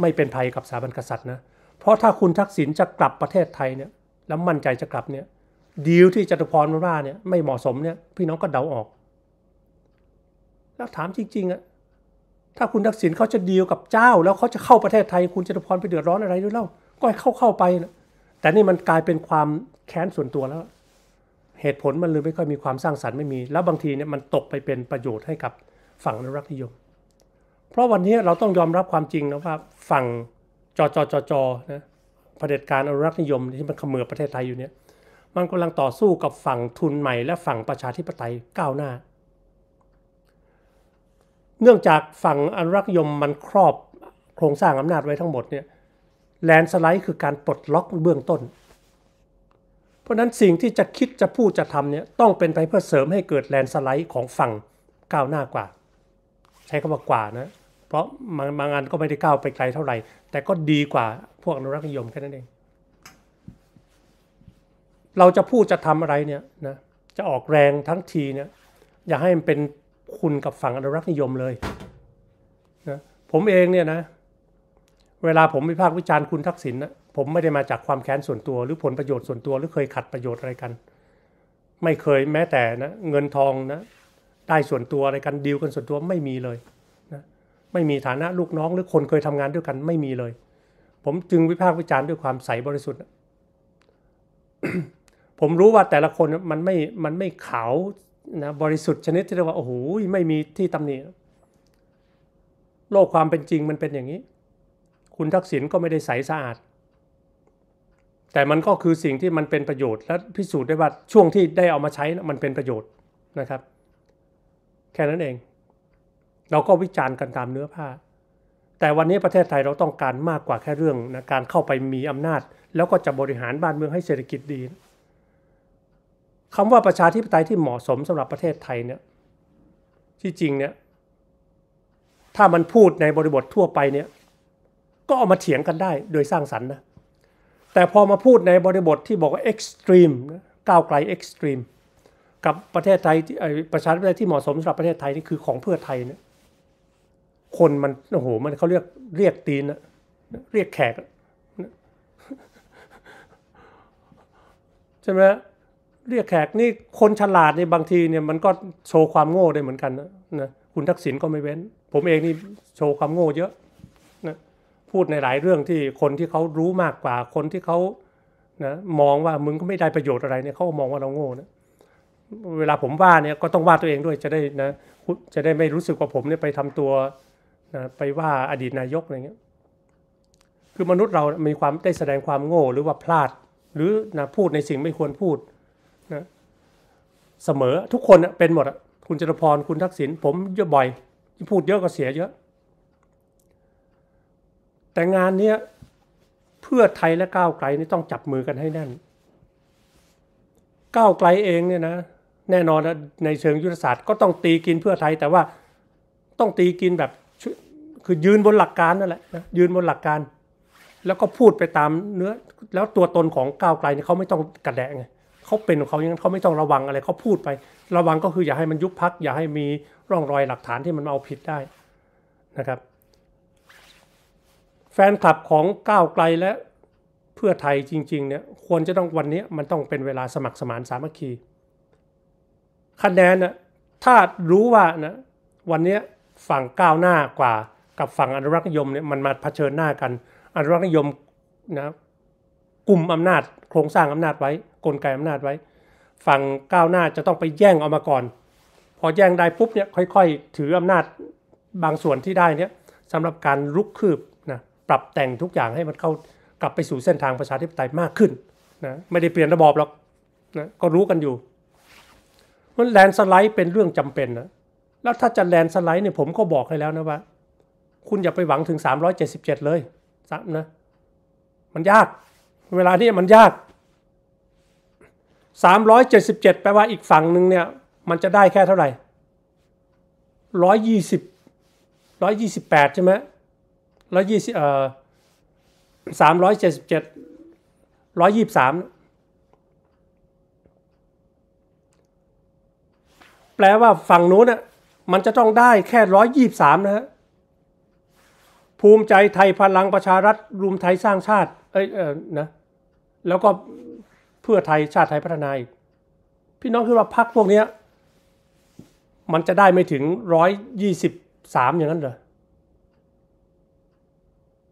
ไม่เป็นภัยกับสถาบันกษัตริย์นะเพราะถ้าคุณทักษิณจะกลับประเทศไทยเนี่ย แล้วมั่นใจจะกลับเนี่ย ดีลที่จตุพรมาว่าเนี่ยไม่เหมาะสมเนี่ย พี่น้องก็เดาออก แล้วถามจริงๆอะถ้าคุณทักษิณเขาจะดีลกับเจ้า แล้วเขาจะเข้าประเทศไทย คุณจตุพรไปเดือดร้อนอะไรด้วยเล่าก็ให้เข้าเข้าไปนะแต่นี่มันกลายเป็นความแค้นส่วนตัวแล้ว เหตุผลมันเลยไม่ค่อยมีความสร้างสรรค์ไม่มี แล้วบางทีเนี่ยมันตกไปเป็นประโยชน์ให้กับฝั่งอนุรักษนิยม เพราะวันนี้เราต้องยอมรับความจริงนะว่าฝั่งจอจอจอจอนะเผด็จการอนุรักษนิยม ที่มันขมือประเทศไทยอยู่เนี่ยมันกำลังต่อสู้กับฝั่งทุนใหม่ และฝั่งประชาธิปไตยก้าวหน้าเนื่องจากฝั่งอนุรักษ์ยมมันครอบโครงสร้างอำนาจไว้ทั้งหมดเนี่ยแลนสไลด์คือการปลดล็อกเบื้องต้น เพราะนั้นสิ่งที่จะคิดจะพูดจะทำเนี่ยต้องเป็นไปเพื่อเสริมให้เกิดแลนสไลด์ของฝั่งก้าวหน้ากว่า ใช้คำว่ากว่านะเพราะบางงานก็ไม่ได้ก้าวไปไกลเท่าไหร่แต่ก็ดีกว่าพวกอนุรักษ์นิยมแค่นั้นเอง เราจะพูดจะทำอะไรเนี่ยนะจะออกแรงทั้งทีเนี่ยอย่าให้มันเป็นคุณกับฝั่งอนุรักษ์นิยมเลยนะผมเองเนี่ยนะเวลาผมวิพากษ์วิจารณ์คุณทักษิณนะผมไม่ได้มาจากความแค้นส่วนตัวหรือผลประโยชน์ส่วนตัวหรือเคยขัดประโยชน์อะไรกัน ไม่เคยแม้แต่นะเงินทองนะได้ส่วนตัวอะไรกันดีลกันส่วนตัวไม่มีเลยนะไม่มีฐานะลูกน้อง หรือคนเคยทำงานด้วยกันไม่มีเลย ผมจึงวิพากษ์วิจารณ์ด้วยความใสบริสุทธิ์ผมรู้ว่าแต่ละคนมันไม่มันไม่ขาวนะบริสุทธิ์ชนิดที่เรียกว่าโอ้โหไม่มีที่ตำหนิโลกความเป็นจริงมันเป็นอย่างนี้ คุณทักษิณก็ไม่ได้ใสสะอาด แต่มันก็คือสิ่งที่มันเป็นประโยชน์และพิสูจน์ได้ว่าช่วงที่ได้เอามาใช้มันเป็นประโยชน์นะครับ แค่นั้นเอง เราก็วิจารณ์กันตามเนื้อผ้าแต่วันนี้ประเทศไทยเราต้องการมากกว่าแค่เรื่องนะการเข้าไปมีอำนาจ แล้วก็จะบริหารบ้านเมืองให้เศรษฐกิจดีนะคำว่าประชาธิปไตยที่เหมาะสมสำหรับประเทศไทยเนี่ยที่จริงเนี่ยถ้ามันพูดในบริบททั่วไปเนี่ย ก็เอามาเถียงกันได้ โดยสร้างสรรค์นะแต่พอมาพูดในบริบทที่บอกว่าเอ็กซ์ตรีมก้าวไกลเอ็กซ์ตรีมกับประเทศไทยประชาธิปไตยที่เหมาะสมสำหรับประเทศไทยนี่คือของเพื่อไทยเนี่ย คนมันโอ้โหมันเขาเรียกเรียกตีนนะเรียกแขกใช่ไหมเรียกแขกนี่ คนฉลาดในบางทีเนี่ยมันก็โชว์ความโง่ได้เหมือนกันนะนะ คุณทักษิณก็ไม่เว้น ผมเองนี่โชว์ความโง่เยอะนะ พูดในหลายเรื่องที่คนที่เขารู้มากกว่า คนที่เขานะ มองว่ามึงก็ไม่ได้ประโยชน์อะไรเนี่ยเขามองว่าเราโง่นะเวลาผมว่าเนี่ยก็ต้องว่าตัวเองด้วยจะได้นะ จะได้ไม่รู้สึกว่าผมเนี่ยไปทำตัวนะไปว่าอดีตนายกอะไรเงี้ย คือมนุษย์เรา มีความได้แสดงความโง่หรือว่าพลาด หรือนะพูดในสิ่งไม่ควรพูดเสมอทุกคนเป็นหมดคุณจตุพรคุณทักษิณผมเยอะบ่อย พูดเยอะก็เสียเยอะ แต่งานนี้เพื่อไทยและก้าวไกลนี่ต้องจับมือกันให้แน่นก้าวไกลเองเนี่ยนะแน่นอนในเชิงยุทธศาสตร์ก็ต้องตีกินเพื่อไทยแต่ว่าต้องตีกินแบบคือยืนบนหลักการนั่นแหละนะยืนบนหลักการ แล้วก็พูดไปตามเนื้อแล้วตัวตนของก้าวไกลเนี่ยเขาไม่ต้องกระแดะไงเขาเป็นของเขาอย่างนั้นเขาไม่ต้องระวังอะไรเขาพูดไป ระวังก็คือ อย่าให้มันยุบพักอย่าให้มีร่องรอยหลักฐานที่มันเอาผิดได้นะครับ แฟนคลับของก้าวไกลและเพื่อไทยจริงๆเนี่ยควรจะต้องวันนี้มันต้องเป็นเวลาสมัครสมานสามัคคีคะแนนนะถ้ารู้ว่านะวันนี้ฝั่งก้าวหน้ากว่า กับฝั่งอนุรักษนิยมเนี่ยมันมาเผชิญหน้ากันอนุรักษนิยมนะกลุ่มอำนาจโครงสร้างอำนาจไว้กลไกอำนาจไว้ ฝั่งก้าวหน้าจะต้องไปแย่งเอามาก่อน พอแย่งได้ปุ๊บเนี่ยค่อยๆถืออำนาจบางส่วนที่ได้เนี่ยสำหรับการลุกคืบนะปรับแต่งทุกอย่างให้มันเข้ากลับไปสู่เส้นทางประชาธิปไตยมากขึ้นนะไม่ได้เปลี่ยนระบอบหรอกนะก็รู้กันอยู่มันแลนสไลด์เป็นเรื่องจำเป็นนะแล้วถ้าจะแลนสไลด์เนี่ยผมก็บอกให้แล้วนะว่า คุณอย่าไปหวังถึง 377 เลยซ้ำนะมันยาก เวลานี้มันยาก377 แปลว่าอีกฝั่งหนึ่งเนี่ย มันจะได้แค่เท่าไหร่ 120 128 ใช่ไหม120เอ่อ377 123 แปลว่าฝั่งนู้นน่ะมันจะต้องได้แค่ 123 นะฮะ ภูมิใจไทยพลังประชารัฐรวมไทยสร้างชาติเอ้ยเออนะแล้วก็เพื่อไทยชาติไทยพัฒนาอีกพี่น้องคิดว่าพักพวกนี้มันจะได้ไม่ถึงร้อยยี่สิบสามอย่างนั้นเหรอ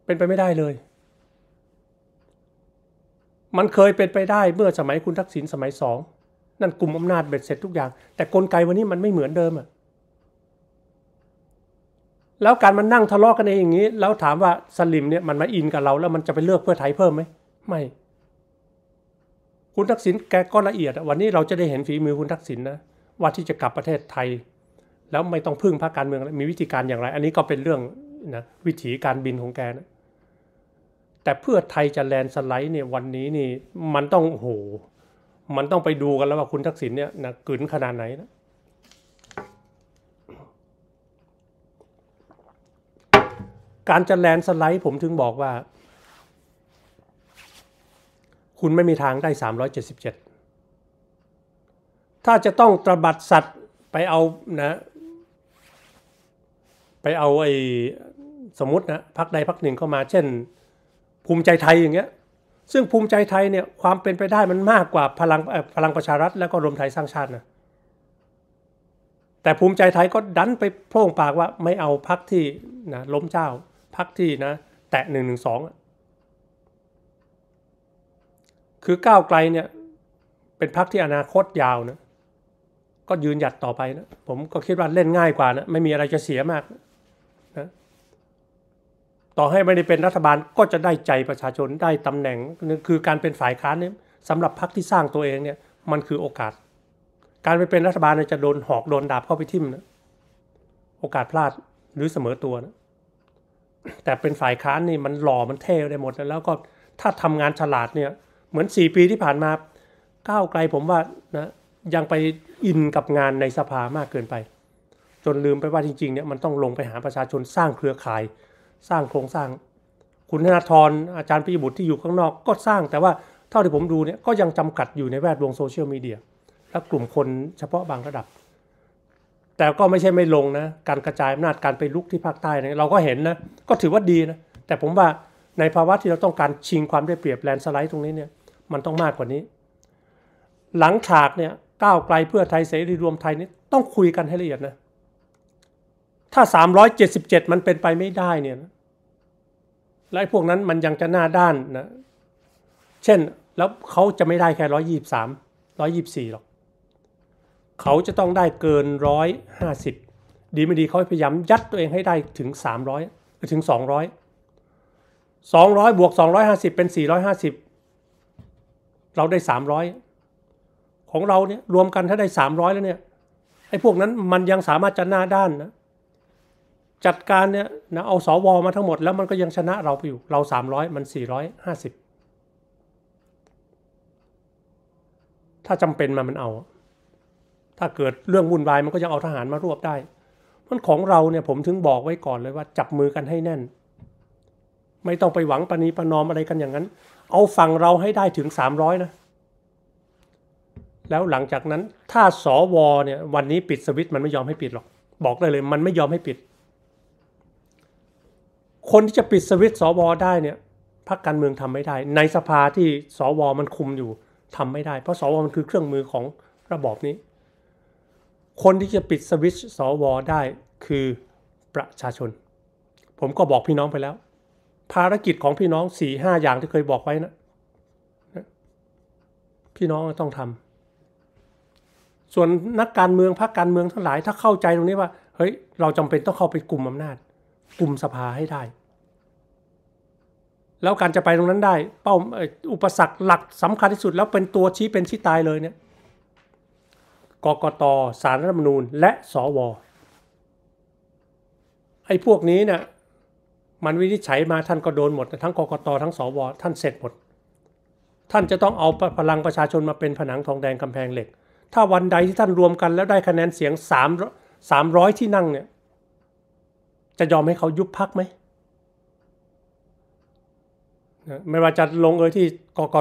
เป็นไปไม่ได้เลย มันเคยเป็นไปได้เมื่อสมัยคุณทักษิณสมัยสองนั่นกลุ่มอำนาจเบ็ดเสร็จทุกอย่าง แต่กลไกวันนี้มันไม่เหมือนเดิมอะแล้วการมันนั่งทะเลาะกกันเองอย่างนี้ แล้วถามว่าสลิมเนี่ยมันมาอินกับเรา แล้ว มันจะไปเลือกเพื่อไทยเพิ่มไหมไม่คุณทักษิณแกก็ละเอียดวันนี้เราจะได้เห็นฝีมือคุณทักษิณนนะ ว่าที่จะกลับประเทศไทย แล้วไม่ต้องพึ่งพรรคการเมืองมีวิธีการอย่างไร อันนี้ก็เป็นเรื่องนะวิถีการบินของแกนะแต่เพื่อไทยจะแลนสไลด์เนี่ยวันนี้นี่มันต้องโอ้โหมันต้องไปดูกันแล้วว่าคุณทักษิณเนี่ยนะกลืนขนาดไหนนะการจะแลนสไลด์ ผมถึงบอกว่าคุณไม่มีทางได้ 377 ถ้าจะต้องตรบัดสัตว์ไปเอานะ ไปเอาไอ้สมมตินะพักใดพักหนึ่งเข้ามา เช่นภูมิใจไทยอย่างเงี้ยซึ่งภูมิใจไทยเนี่ยความเป็นไปได้มันมากกว่าพลังพลังประชารัฐแล้วก็รวมไทยสร้างชาตินะแต่ภูมิใจไทยก็ดันไปโพ่งปากว่าไม่เอาพักที่นะล้มเจ้าพักที่นะแตะหนึ่งหนึ่งสองคือก้าวไกลเนี่ย เป็นพรรคที่อนาคตยาวนะก็ยืนหยัดต่อไปนะ ผมก็คิดว่าเล่นง่ายกว่านะไม่มีอะไรจะเสียมากนะต่อให้ไม่ได้เป็นรัฐบาลก็จะได้ใจประชาชนได้ตำแหน่งคือการเป็นฝ่ายค้านเนี่ยสำหรับพรรคที่สร้างตัวเองเนี่ย มันคือโอกาส การไปเป็นรัฐบาลจะโดนหอกโดนดาบเข้าไปทิ่มนะโอกาสพลาดหรือเสมอตัวนะ แต่เป็นฝ่ายค้านนี่มันหล่อมันเท่ได้หมด แล้วก็ถ้าทำงานฉลาดเนี่ยเหมือน 4 ปีที่ผ่านมาก้าวไกลผมว่านะยังไปอินกับงานในสภามากเกินไป จนลืมไปว่าจริงๆเนี่ยมันต้องลงไปหาประชาชนสร้างเครือข่าย สร้างโครงสร้าง คุณธนาธรอาจารย์ปิยบุตรที่อยู่ข้างนอกก็สร้าง แต่ว่าเท่าที่ผมดูเนี่ยก็ยังจำกัดอยู่ในแวดวงโซเชียลมีเดีย และกลุ่มคนเฉพาะบางระดับ แต่ก็ไม่ใช่ไม่ลงนะการกระจายอำนาจการไปลุกที่ภาคใต้เนี่ยเราก็เห็นนะก็ถือว่าดีนะแต่ผมว่าในภาวะที่เราต้องการชิงความได้เปรียบแลนสไลด์ตรงนี้เนี่ยมันต้องมากกว่านี้ หลังฉากเนี่ยก้าวไกลเพื่อไทยเสรีรวมไทยนี่ต้องคุยกันให้ละเอียดนะ ถ้า 377 มันเป็นไปไม่ได้เนี่ยและพวกนั้นมันยังจะหน้าด้านนะเช่นแล้วเขาจะไม่ได้แค่ 123 124 หรอกเขาจะต้องได้เกิน 150 ดีไม่ดีเขาพยายามยัดตัวเองให้ได้ถึง 300 ถึง 200 200บวก250 เป็น 450เราได้สามร้อยของเราเนี่ยรวมกันถ้าได้สามร้อยแล้วเนี่ยไอ้พวกนั้นมันยังสามารถจะหน้าด้านนะจัดการเนี่ยนะเอาสอวอมาทั้งหมดแล้ว มันก็ยังชนะเราไปอยู่เราสามร้อยมันสี่ร้้อยหาสิบถ้าจำเป็นมามันเอา ถ้าเกิดเรื่องวุ่นวายมันก็ยังเอาทหารมารวบได้มันของเราเนี่ยผมถึงบอกไว้ก่อนเลยว่าจับมือกันให้แน่น ไม่ต้องไปหวังปณีประนอมอะไรกันอย่างนั้นเอาฝั่งเราให้ได้ถึง 300 นะ แล้วหลังจากนั้นถ้าสวเนี่ยวันนี้ปิดสวิตมันไม่ยอมให้ปิดหรอก บอกได้เลยมันไม่ยอมให้ปิด คนที่จะปิดสวิตสวได้เนี่ยพรรคการเมืองทำไม่ได้ ในสภาที่สว มันคุมอยู่ทำไม่ได้ เพราะสวมันคือเครื่องมือของระบอบนี้ คนที่จะปิดสวิตสวได้คือประชาชน ผมก็บอกพี่น้องไปแล้วภารกิจของพี่น้องสี่ห้าอย่างที่เคยบอกไว้นะพี่น้องต้องทำ ส่วนนักการเมืองพรรคการเมืองทั้งหลาย ถ้าเข้าใจตรงนี้ว่า เฮ้ย เราจำเป็นต้องเข้าไปกลุ่มอำนาจ กลุ่มสภาให้ได้ แล้วการจะไปตรงนั้นได้ เป้า อุปสรรคหลักสำคัญที่สุด แล้วเป็นตัวชี้เป็นชี้ตายเลยเนี่ยกกตสารรัฐมนูญและสว ไอ้พวกนี้เนี่ยมันวินิจฉัยมาท่านก็โดนหมด ทั้งกกตทั้งสวท่านเสร็จหมดท่านจะต้องเอาพลังประชาชนมาเป็นผนังทองแดงกำแพงเหล็ก ถ้าวันใดที่ท่านรวมกันแล้วได้คะแนนเสียงสามร้อยที่นั่งเนี่ยจะยอมให้เขายุบพักไหม ไม่ว่าจะลงเอยที่กก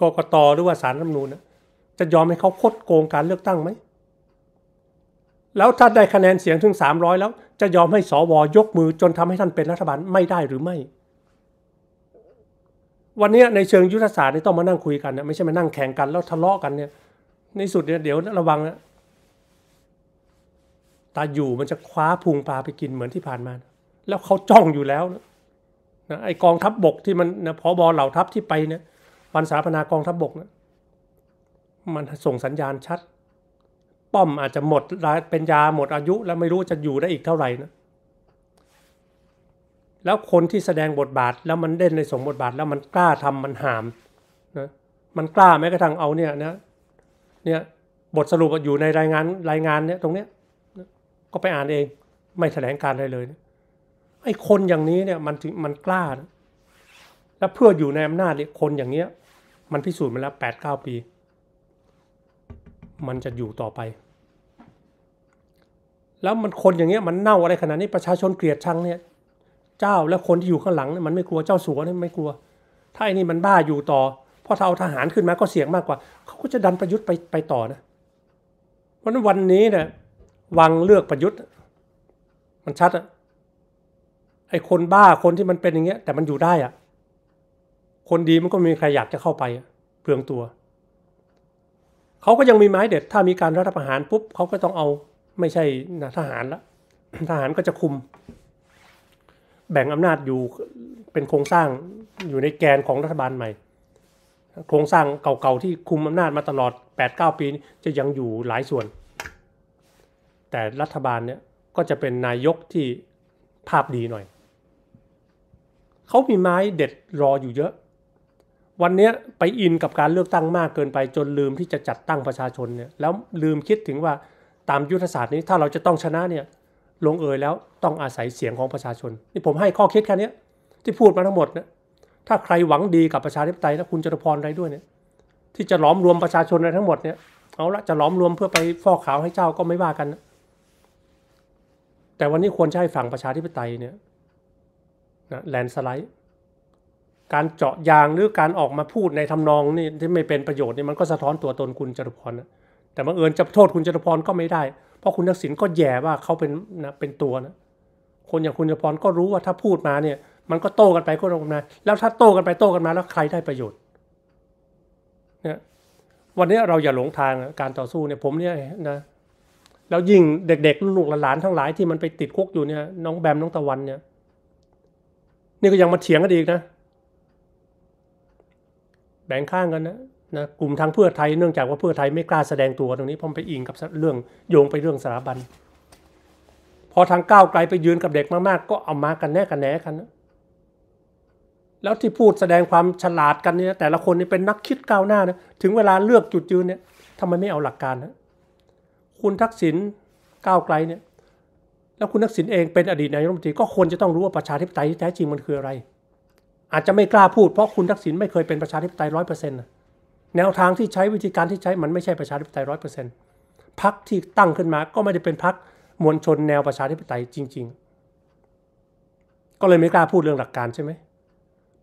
กกตหรือว่าสารรัฐมนูลจะยอมให้เขาคดโกงการเลือกตั้งไหมแล้วถ้าได้คะแนนเสียงถึงสามร้อยแล้วจะยอมให้สวยกมือจนทำให้ท่านเป็นรัฐบาลไม่ได้หรือไม่ วันนี้ในเชิงยุทธศาสตร์นี่ต้องมานั่งคุยกันนะไม่ใช่มานั่งแข่งกันแล้วทะเลาะกันเนี่ยในสุดเนี่ยเดี๋ยว ระวังนะตาอยู่มันจะคว้าพุงปลาไปกินเหมือนที่ผ่านมาแล้วเขาจ้องอยู่แล้วนะไอกองทัพบบกที่มันนะพอบอเหล่าทัพที่ไปเนี่ยวันสาปนากองทัพบบกนะมันส่งสัญญาณชัดป้อมอาจจะหมดเป็นยาหมดอายุ แล้วไม่รู้จะอยู่ได้อีกเท่าไหร่นะ แล้วคนที่แสดงบทบาท แล้วมันเด่นในสมบทบาท แล้วมันกล้าทำมันหามนะมันกล้าแม้กระทั่งเอาเนี่ยนะเนี่ยบทสรุปอยู่ในรายงานรายงานเนี่ยตรงเนี้ยก็ไปอ่านเองไม่แถลงการอะไรเลยนะไอ้คนอย่างนี้เนี่ยมันถึงมันกล้านะแล้วเพื่ออยู่ในอำนาจเนี่ยคนอย่างเนี้ย มันพิสูจน์มาแล้วแปดเก้าปีมันจะอยู่ต่อไป แล้วมันคนอย่างเงี้ยมันเน่าอะไรขนาดนี้ประชาชนเกลียดชังเนี่ย เจ้าและคนที่อยู่ข้างหลังเนี่ยมันไม่กลัวเจ้าสัวเนี่ยไม่กลัว ถ้าไอ้นี่มันบ้าอยู่ต่อพอเอาทหารขึ้นมาก็เสี่ยงมากกว่า เขาก็จะดันประยุทธ์ไปไปต่อนะ เพราะนั้นวันนี้เนี่ยวังเลือกประยุทธ์ มันชัดอะไอ้คนบ้าคนที่มันเป็นอย่างเงี้ย แต่มันอยู่ได้อะคนดีมันก็มีใครอยากจะเข้าไปเปลืองตัวเขาก็ยังมีไม้เด็ดถ้ามีการรัฐประหารปุ๊บเขาก็ต้องเอาไม่ใช่นทหารละทหารก็จะคุมแบ่งอำนาจอยู่เป็นโครงสร้างอยู่ในแกนของรัฐบาลใหม่ โครงสร้างเก่าๆที่คุมอำนาจมาตลอด 8-9 ปีจะยังอยู่หลายส่วน แต่รัฐบาลเนี่ยก็จะเป็นนายกที่ภาพดีหน่อยเขามีไม้เด็ดรออยู่เยอะวันนี้ไปอินกับการเลือกตั้งมากเกินไปจนลืมที่จะจัดตั้งประชาชนเนี่ยแล้วลืมคิดถึงว่าตามยุทธศาสตร์นี้ถ้าเราจะต้องชนะเนี่ยลงเอยแล้วต้องอาศัยเสียงของประชาชน นี่ผมให้ข้อคิดแค่นี้ที่พูดมาทั้งหมดนะถ้าใครหวังดีกับประชาธิปไตยและคุณจตุพรอะไรด้วยเนี่ยที่จะหลอมรวมประชาชนอะไรทั้งหมดเนี่ยเอาละจะหลอมรวมเพื่อไปฟอกขาวให้เจ้าก็ไม่ว่ากันนะแต่วันนี้ควรใช้ฝั่งประชาธิปไตยเนี่ยนะแลนสไลด์การเจาะยางหรือการออกมาพูดในทำนองนี่ที่ไม่เป็นประโยชน์นี่มันก็สะท้อนตัวตนคุณจตุพรนะแต่บังเอิญจะโทษคุณจตุพรก็ไม่ได้เพราะคุณทักษิณก็แย่ว่าเขาเป็นนะเป็นตัวนะคนอย่างคุณจตุพรก็รู้ว่าถ้าพูดมาเนี่ย มันก็โต้กันไปก็โต้กันมาแล้วถ้าโต้กันไปโต้กันมาแล้วใครได้ประโยชน์เนี่ยวันนี้เราอย่าหลงทางการต่อสู้เนี่ยผมเนี่ยนะแล้วยิ่งเด็กๆลูกหลานทั้งหลายที่มันไปติดคุกอยู่เนี่ย น้องแบมน้องตะวันเนี่ยนี่ก็ยังมาเถียงกันอีกนะแบ่งข้างกันนะนะกลุ่มทางเพื่อไทยเนื่องจากว่าเพื่อไทยไม่กล้าแสดงตัวตรงนี้พอไปอิงกับเรื่องโยงไปเรื่องสถาบันพอทางก้าวไกลไปยืนกับเด็กมาก ๆ ก็เอามากันแน่กันแหนกันนะแล้วที่พูดแสดงความฉลาดกันเนี่ยแต่ละคนนี่เป็นนักคิดก้าวหน้านะถึงเวลาเลือกจุดยืนเนี่ยทำไมไม่เอาหลักการนะคุณทักษิณก้าวไกลเนี่ยแล้วคุณทักษิณเองเป็นอดีตนายกรัฐมนตรีก็ควรจะต้องรู้ว่าประชาธิปไตยที่แท้จริงมันคืออะไรอาจจะไม่กล้าพูดเพราะคุณทักษิณไม่เคยเป็นประชาธิปไตยร้อยเปอร์เซ็นต์แนวทางที่ใช้วิธีการที่ใช้มันไม่ใช่ประชาธิปไตยร้อยเปอร์เซ็นต์พักที่ตั้งขึ้นมาก็ไม่ได้เป็นพักมวลชนแนวประชาธิปไตยจริงๆ ก็เลยไม่กล้าพูดเรื่องหลักการใช่ไหม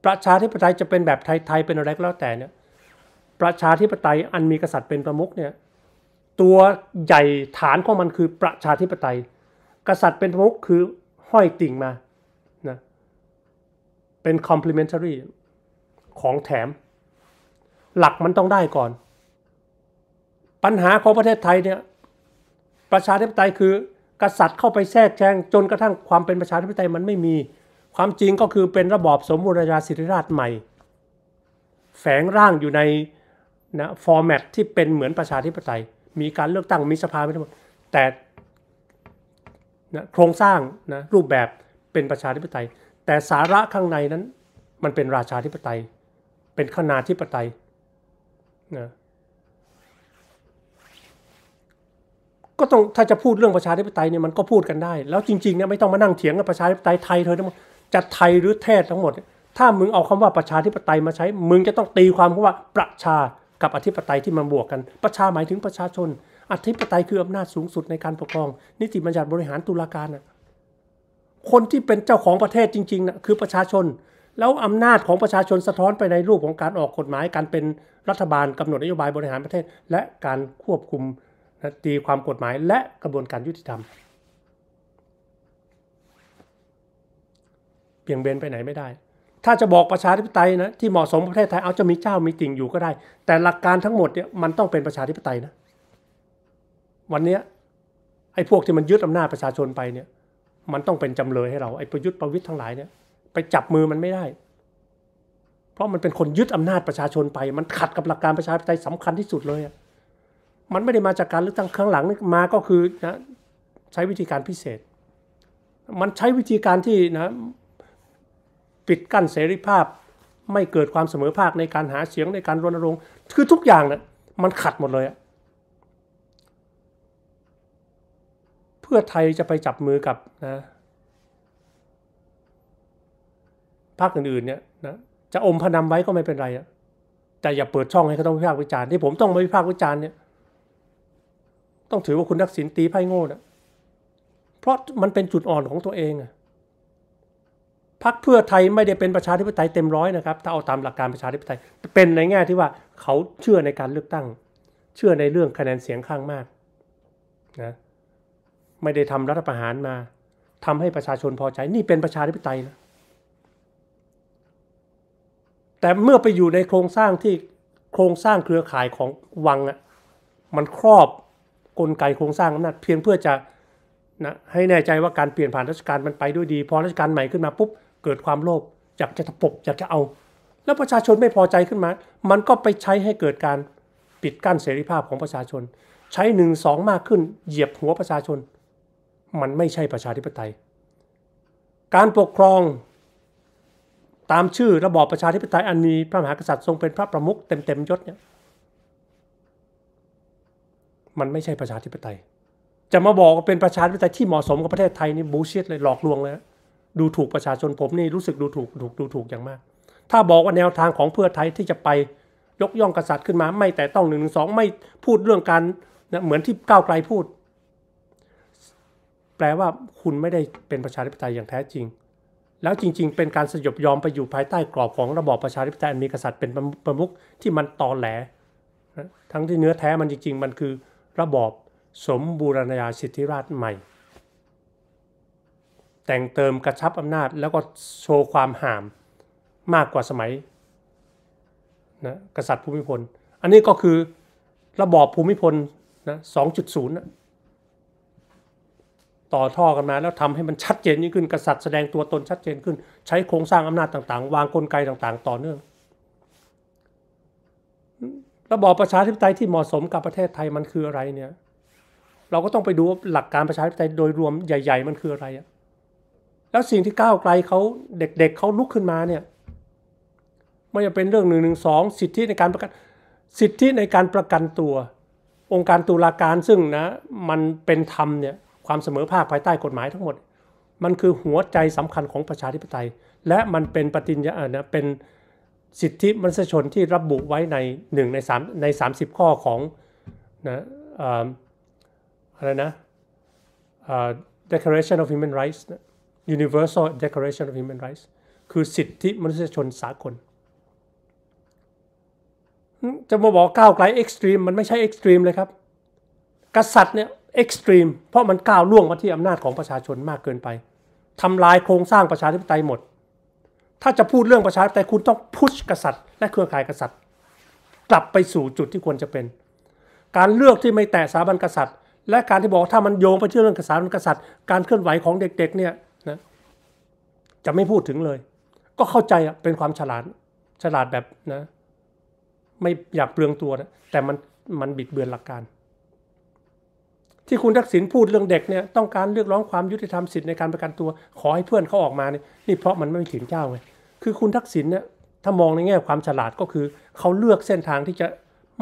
ประชาธิปไตยจะเป็นแบบไทยๆเป็นอะไรก็แล้วแต่เนี่ยประชาธิปไตยอันมีกษัตริย์เป็นประมุขเนี่ยตัวใหญ่ฐานของมันคือประชาธิปไตย กษัตริย์เป็นประมุขคือห้อยติ่งมาเป็น complementary ของแถมหลักมันต้องได้ก่อน ปัญหาของประเทศไทยเนี่ย ประชาธิปไตยคือ กษัตริย์เข้าไปแทรกแซงจนกระทั่งความเป็นประชาธิปไตยมันไม่มีความจริงก็คือเป็นระบอบสมบูรณาญาสิทธิราชใหม่ แฝงร่างอยู่ในนะฟอร์แมตที่เป็นเหมือนประชาธิปไตย มีการเลือกตั้งมีสภาไม่ทั้งหมดแต่นะโครงสร้างนะรูปแบบเป็นประชาธิปไตยแต่สาระข้างในนั้นมันเป็นราชาธิปไตย เป็นขนาธิปไตยนะก็ต้องถ้าจะพูดเรื่องประชาธิปไตยเนี่ยมันก็พูดกันได้แล้วจริงๆเนี่ยไม่ต้องมานั่งเถียงกับประชาธิปไตยไทยเธอทั้งหมดจะไทยหรือเทศทั้งหมด ถ้ามึงเอาคำว่าประชาธิปไตยมาใช้ มึงจะต้องตีความคำว่าประชากับอธิปไตยที่มันบวกกัน ประชาหมายถึงประชาชนอธิปไตยคืออำนาจสูงสุดในการปกครอง นิติบัญญัติบริหารตุลาการอ่ะคนที่เป็นเจ้าของประเทศจริงๆนะคือประชาชน แล้วอำนาจของประชาชนสะท้อนไปในรูปของการออกกฎหมายการเป็นรัฐบาล กำหนดนโยบายบริหารประเทศ และการควบคุมตีความกฎหมายและกระบวนการยุติธรรมเลี่ยงเบนไปไหนไม่ได้ ถ้าจะบอกประชาธิปไตยนะที่เหมาะสมประเทศไทยเอาจะมีเจ้ามีติ่งอยู่ก็ได้ แต่หลักการทั้งหมดเนี่ยมันต้องเป็นประชาธิปไตยนะวันนี้ไอ้พวกที่มันยึดอำนาจประชาชนไปเนี่ยมันต้องเป็นจำเลยให้เราไอ้ประยุทธ์ประวิทย์ทั้งหลายเนี่ยไปจับมือมันไม่ได้ เพราะมันเป็นคนยึดอำนาจประชาชนไป มันขัดกับหลักการประชาธิปไตยสำคัญที่สุดเลย มันไม่ได้มาจากการเลือกตั้งครั้งหลังมาก็คือนะใช้วิธีการพิเศษ มันใช้วิธีการที่นะปิดกั้นเสรีภาพ ไม่เกิดความเสมอภาคในการหาเสียงในการรณรงค์ คือทุกอย่างนะ่ะมันขัดหมดเลยอะพื่อไทยจะไปจับมือกับนะภาคอื่น ๆเนี่ยนะจะอมพนันไว้ก็ไม่เป็นไรอะแต่อย่าเปิดช่องให้เขาต้องวิพากษ์วิจารณ์ที่ผมต้องมาวิพากษ์วิจารณ์เนี่ย ต้องถือว่าคุณทักษิณตีไพ่โง่นะเพราะมันเป็นจุดอ่อนของตัวเองอะพักเพื่อไทยไม่ได้เป็นประชาธิปไตยเต็มร้อยนะครับถ้าเอาตามหลักการประชาธิปไตย เป็นในแง่ที่ว่าเขาเชื่อในการเลือกตั้ง เชื่อในเรื่องคะแนนเสียงข้างมากนะไม่ได้ทำรัฐประหารมา ทำให้ประชาชนพอใจนี่เป็นประชาธิปไตยนะแต่เมื่อไปอยู่ในโครงสร้างที่โครงสร้างเครือข่ายของวังอะ่ะมันครอบกลไกโครงสร้างอำนาจเพียงเพื่อจะนะให้แน่ใจว่าการเปลี่ยนผ่านราชการมันไปด้วยดี พอราชการใหม่ขึ้นมาปุ๊บเกิดความโลภอยากจะตะปบอยากจะเอา แล้วประชาชนไม่พอใจขึ้นมา มันก็ไปใช้ให้เกิดการปิดกั้นเสรีภาพของประชาชน ใช้หนึ่งสองมากขึ้นเหยียบหัวประชาชนมันไม่ใช่ประชาธิปไตยการปกครองตามชื่อระบอบประชาธิปไตยอันมีพระมหากษัตริย์ทรงเป็นพระประมุขเต็มๆยศเนี่ยมันไม่ใช่ประชาธิปไตย จะมาบอกว่าเป็นประชาธิปไตยที่เหมาะสมกับประเทศไทยนี่บูชิดเลยหลอกลวงเลยดูถูกประชาชนผมนี่รู้สึกดูถูกถูกดูถูกอย่างมาก ถ้าบอกว่าแนวทางของเพื่อไทยที่จะไปยกย่องกษัตริย์ขึ้นมา ไม่แต่ต้องหนึ่งสองไม่พูดเรื่องการเหมือนที่ก้าวไกลพูดแปลว่าคุณไม่ได้เป็นประชาธิปไตยอย่างแท้จริง แล้วจริงๆ เป็นการสยบยอมไปอยู่ภายใต้กรอบของระบอบประชาธิปไตยอนมีกษัตริย์เป็นประมุขที่มันตอแหล ทั้งที่เนื้อแท้มันจริง ๆ มันคือระบอบสมบูรณาญาสิทธิราชใหม่ แต่งเติมกระชับอำนาจ แล้วก็โชว์ความห่ามมากกว่าสมัยนะกษัตริย์ภูมิพล อันนี้ก็คือระบอบภูมิพลนะ2.0นะต่อท่อกันมาแล้วทำให้มันชัดเจนยิ่งขึ้น กษัตริย์แสดงตัวตนชัดเจนขึ้น ใช้โครงสร้างอำนาจต่างๆ วางกลไกต่างๆ ต่อเนื่อง ระบอบประชาธิปไตยที่เหมาะสมกับประเทศไทยมันคืออะไรเนี่ย เราก็ต้องไปดูหลักการประชาธิปไตยโดยรวมใหญ่ ๆ มันคืออะไรอะแล้วสิ่งที่ก้าวไกลเขาเด็กๆเขาลุกขึ้นมาเนี่ยไม่่จะเป็นเรื่องหนึ่งหนึ่งสองสิทธิในการประกันสิทธิในการประกันตัว องค์การตุลาการซึ่งนะมันเป็นธรรมเนี่ยความเสมอภาคภายใต้กฎหมายทั้งหมด มันคือหัวใจสำคัญของประชาธิปไตย และมันเป็นปฏิญญาเนี่ยเป็นสิทธิมนุษยชนที่ระบบุไว้ในหนึ่งในสามใน 30 ข้อของนะอะไรนะ Declaration of Human Rights Universal Declaration of Human Rights คือสิทธิมนุษยชนสากล จะมาบอกก้าวไกลเอ็กซ์ตรีมมันไม่ใช่เอ็กซ์ตรีมเลยครับกษัตริย์เนี่ยเอ็กซ์ตรีมเพราะมันก้าวล่วงมาที่อำนาจของประชาชนมากเกินไปทำลายโครงสร้างประชาธิปไตยหมด ถ้าจะพูดเรื่องประชาธิปไตยคุณต้องพุชกษัตริย์ และเครือข่ายกษัตริย์ กลับไปสู่จุดที่ควรจะเป็น การเลือกที่ไม่แตะสถาบันกษัตริย์ และการที่บอกถ้ามันโยงไปที่เรื่องสถาบันกษัตริย์การเคลื่อนไหวของเด็กๆเนี่ยนะจะไม่พูดถึงเลย ก็เข้าใจเป็นความฉลาดฉลาดแบบนะไม่อยากเปลืองตัวนะแต่มันมันบิดเบือนหลักการที่คุณทักษิณพูดเรื่องเด็กเนี่ยต้องการเรียกร้องความยุติธรรมสิทธิในการประกันตัวขอให้เพื่อนเขาออกมาเนี่ยนี่เพราะมันไม่ถึนเจ้าไงคือคุณทักษิณเนี่ยถ้ามองในแง่ความฉลาดก็คือ เขาเลือกเส้นทางที่จะ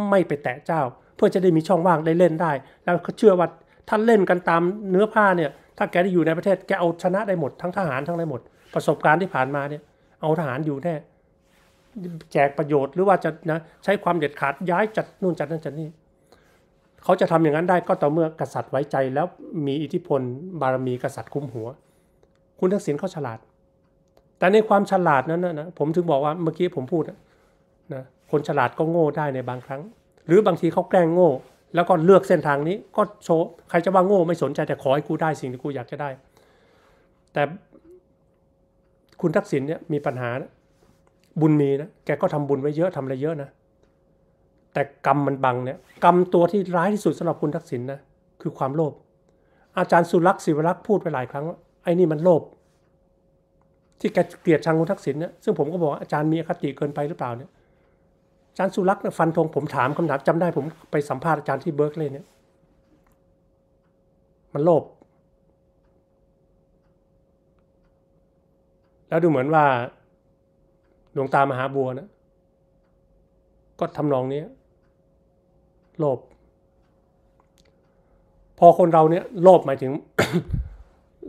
ไม่ไปแตะเจ้า เพื่อจะได้มีช่องว่างได้เล่นได้ แล้วเขาเชื่อว่าถ้าเล่นกันตามเนื้อผ้าเนี่ยถ้าแกได้อยู่ในประเทศแกเอาชนะได้หมดทั้งทหารทั้งอะไรหมดประสบการณ์ที่ผ่านมาเนี่ยเอาทหารอยู่แน่แจกประโยชน์หรือว่าจะนะใช้ความเด็ดขาดย้ายจัดนู่นจัดนั่นจัดนี่เขาจะทำอย่างนั้นได้ก็ต่อเมื่อกษัตริย์ไว้ใจ แล้วมีอิทธิพลบารมีกษัตริย์คุ้มหัว คุณทักษิณเขาฉลาด แต่ในความฉลาดนั้นนะผมถึงบอกว่าเมื่อกี้ผมพูดนะคนฉลาดก็โง่ได้ในบางครั้ง หรือบางทีเขาแกล้งโง่แล้วก็เลือกเส้นทางนี้ก็โชว์ใครจะว่าโง่ไม่สนใจแต่ขอให้กูได้สิ่งที่กูอยากจะได้ แต่คุณทักษิณเนี่ยมีปัญหาบุญมีนะแกก็ทำบุญไว้เยอะทำอะไรเยอะนะแต่กรรมมันบังเนี่ย กรรมตัวที่ร้ายที่สุดสำหรับคุณทักษิณนนะ คือความโลภอาจารย์สุรักษ์ศิวรักษ์พูดไปหลายครั้งว่าไอ้นี่มันโลภที่แกเกลียดชังคุณทักษิณเนี่ยซึ่งผมก็บอกอาจารย์มีอคติเกินไปหรือเปล่าเนี่ย อาจารย์สุรักษ์ฟันธงผมถามคำถามจำได้ผมไปสัมภาษณ์อาจารย์ที่เบิร์กเลยเนี่ย มันโลภแล้วดูเหมือนว่าหลวงตามหาบัวนะ ก็ทำนองนี้โลภ พอคนเราเนี่ยโลภหมายถึง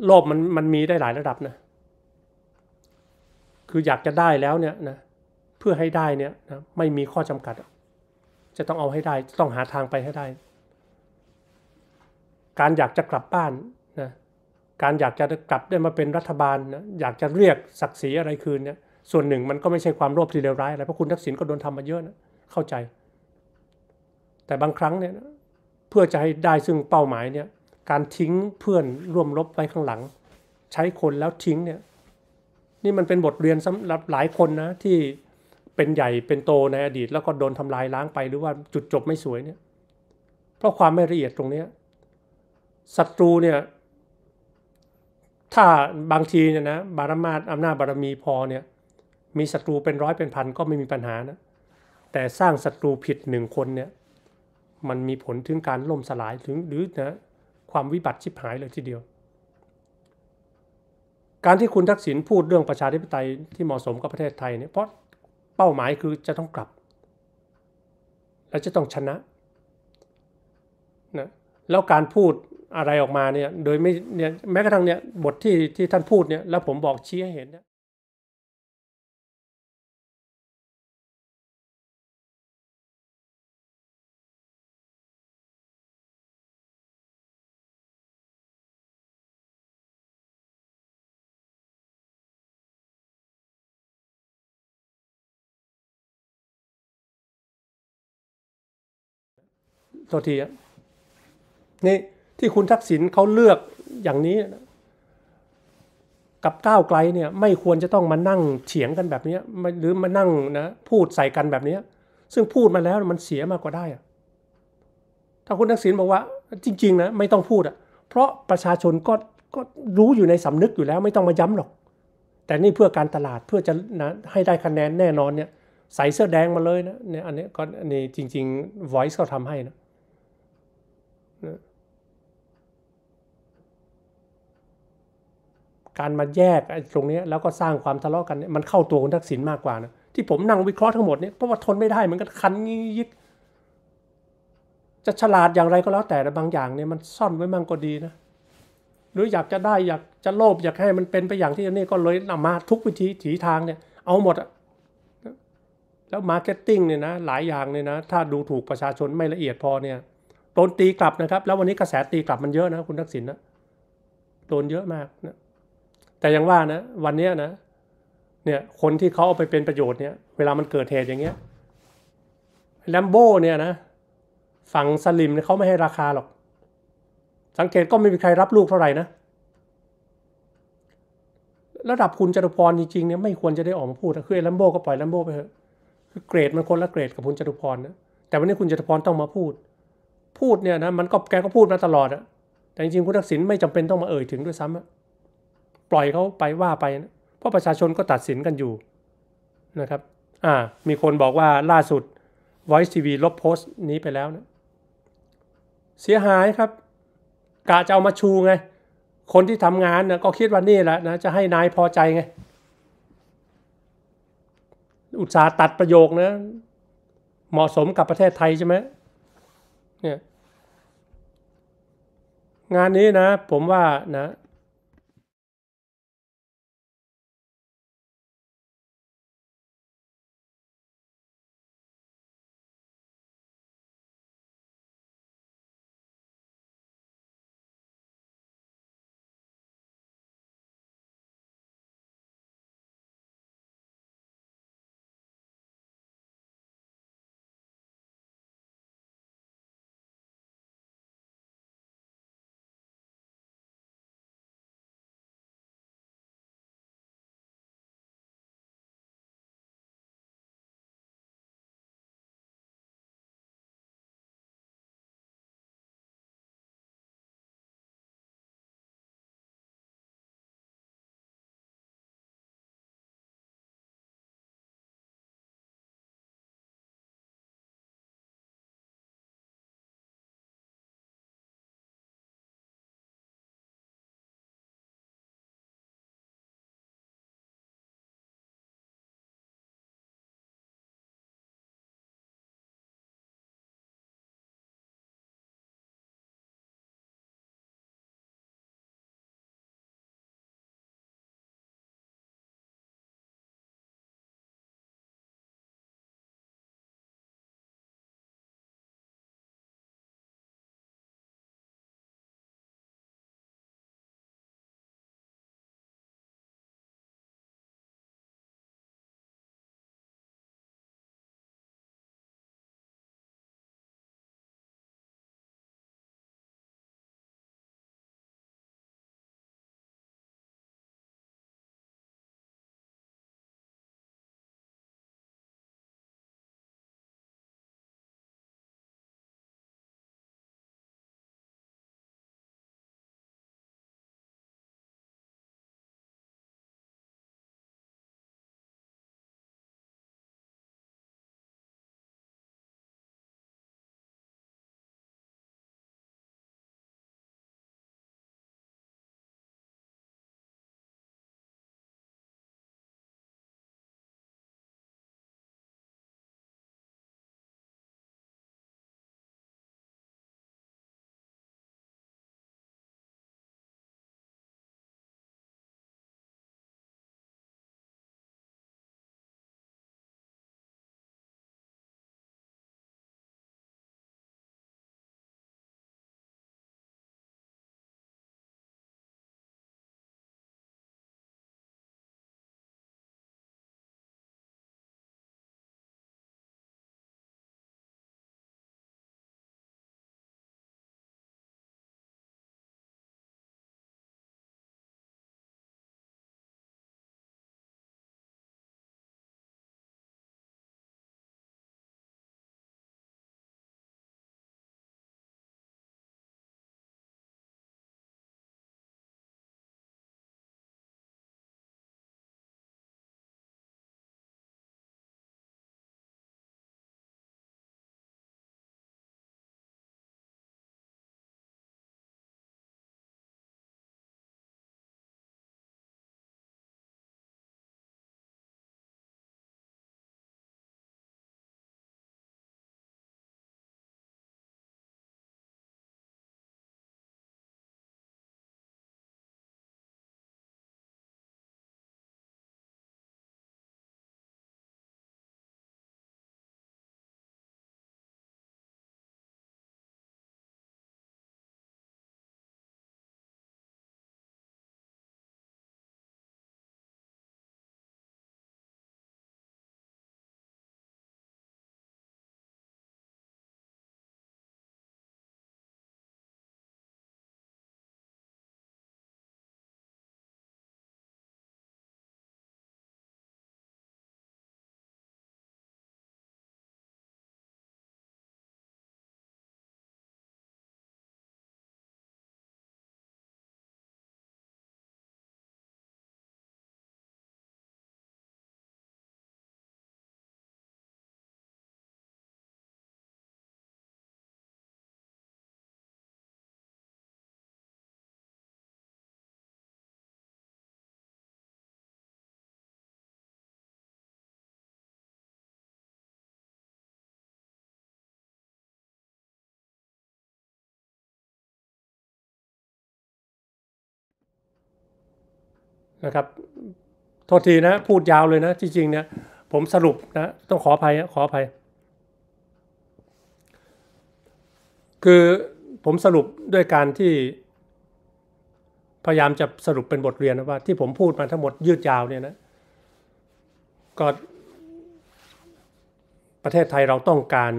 โลภมันมันมีได้หลายระดับนะคืออยากจะได้แล้วเนี่ยนะ เพื่อให้ได้เนี่ยนะไม่มีข้อจำกัด จะต้องเอาให้ได้ต้องหาทางไปให้ได้ การอยากจะกลับบ้านนะ การอยากจะกลับได้มาเป็นรัฐบาลนะอยากจะเรียกศักดิ์ศรีอะไรคืนเนี่ยส่วนหนึ่งมันก็ไม่ใช่ความโลภที่เลวร้ายอะไรเพราะคุณทักษิณก็โดนทำมาเยอะนะเข้าใจแต่บางครั้งเนี่ยเพื่อจะให้ได้ซึ่งเป้าหมายเนี่ยการทิ้งเพื่อนร่วมรบไว้ข้างหลัง ใช้คนแล้วทิ้งเนี่ยนี่มันเป็นบทเรียนสำหรับหลายคนนะ ที่เป็นใหญ่เป็นโตในอดีต แล้วก็โดนทำลายล้างไปหรือว่าจุดจบไม่สวยเนี่ยเพราะความไม่ละเอียดตรงนี้ศัตรูเนี่ยถ้าบางทีเนี่ยนะบารมีออำนาจบารมีพอเนี่ย มีศัตรูเป็นร้อยเป็นพันก็ไม่มีปัญหานะแต่สร้างศัตรูผิดหนึ่งคนเนี่ยมันมีผลถึงการล่มสลายถึงหรือนะความวิบัติชิบหายเลยทีเดียว การที่คุณทักษิณพูดเรื่องประชาธิปไตยที่เหมาะสมกับประเทศไทยเนี่ยเพราะเป้าหมายคือจะต้องกลับ และจะต้องชนะนะ แล้วการพูดอะไรออกมาเนี่ยโดยไม่เนี่ยแม้กระทั่งเนี่ยบทที่ที่ท่านพูดเนี่ยแล้วผมบอกชี้ให้เห็นเนี่ยตัวทีนี่ที่คุณทักษิณเขาเลือกอย่างนี้ กับก้าวไกลเนี่ยไม่ควรจะต้องมานั่งเฉียงกันแบบนี้หรือมานั่งนะพูดใส่กันแบบนี้ซึ่งพูดมาแล้วมันเสียมากกว่าได้ถ้าคุณทักษิณบอกว่า จริงๆนะไม่ต้องพูดอ่ะเพราะประชาชนก็ก็รู้อยู่ในสานึกอยู่แล้วไม่ต้องมาย้ำหรอก แต่นี่เพื่อการตลาดเพื่อจะนะให้ได้คะแนนแน่นอนเนี่ยใส่เสื้อแดงมาเลยนะเนี่ยอันนี้ก็นี่จริง ๆ voice เขาทำให้นะนะการมาแยกตรงนี้แล้วก็สร้างความทะเลาะกัน มันเข้าตัวคุณทักษิณมากกว่านะที่ผมนั่งวิเคราะห์ทั้งหมดเนี่ยเพราะว่าทนไม่ได้มันก็คันงี้ยิกจะฉลาดอย่างไรก็แล้วแต่บางอย่างเนี่ยมันซ่อนไว้มั่งก็ดีนะหรืออยากจะได้อยากจะโลภอยากให้มันเป็นไปอย่างที่นี่ก็เลยนำมาทุกวิธีถีทางเนี่ย เอาหมดอะแล้วมาร์เก็ตติ้งเนี่ยนะหลายอย่างเนี่ยนะถ้าดูถูกประชาชนไม่ละเอียดพอเนี่ยโดนตีกลับนะครับ แล้ววันนี้กระแสตีกลับมันเยอะนะคุณทักษิณนะ โดนเยอะมากนะ แต่ยังว่านะ วันนี้นะ เนี่ย คนที่เขาเอาไปเป็นประโยชน์เนี่ย เวลามันเกิดเหตุอย่างเงี้ยแลมโบ้เนี่ยนะฝั่งสลิมเขาไม่ให้ราคาหรอก สังเกตก็ไม่มีใครรับลูกเท่าไหร่นะ ระดับคุณจตุพรจริงๆเนี่ยไม่ควรจะได้ออกมาพูดนะคือแลมโบ้ก็ปล่อยแลมโบ้ไปเถอะคือเกรดมันคนละเกรดกับคุณจตุพรนะแต่วันนี้คุณจตุพรต้องมาพูดพูดเนี่ยนะมันก็แกก็พูดมาตลอดอะแต่จริงๆคุณทักษิณไม่จำเป็นต้องมาเอ่ยถึงด้วยซ้ำปล่อยเขาไปว่าไปนะเพราะประชาชนก็ตัดสินกันอยู่นะครับอ่ามีคนบอกว่าล่าสุด Voice TV ลบโพสต์นี้ไปแล้วนะเสียหายครับกะจะเอามาชูไง คนที่ทำงานนะก็คิดว่านี่แหละนะจะให้นายพอใจไง อุตสาห์ตัดประโยคนะเหมาะสมกับประเทศไทยใช่ไหมเนี่ยงานนี้นะ ผมว่านะนะครับโทษทีนะพูดยาวเลยนะ จริงๆเนี่ยผมสรุปนะต้องขออภัยขออภัย คือผมสรุปด้วยการที่พยายามจะสรุปเป็นบทเรียนว่าที่ผมพูดมาทั้งหมดยืดยาวเนี่ยนะ ก็ประเทศไทยเราต้องการ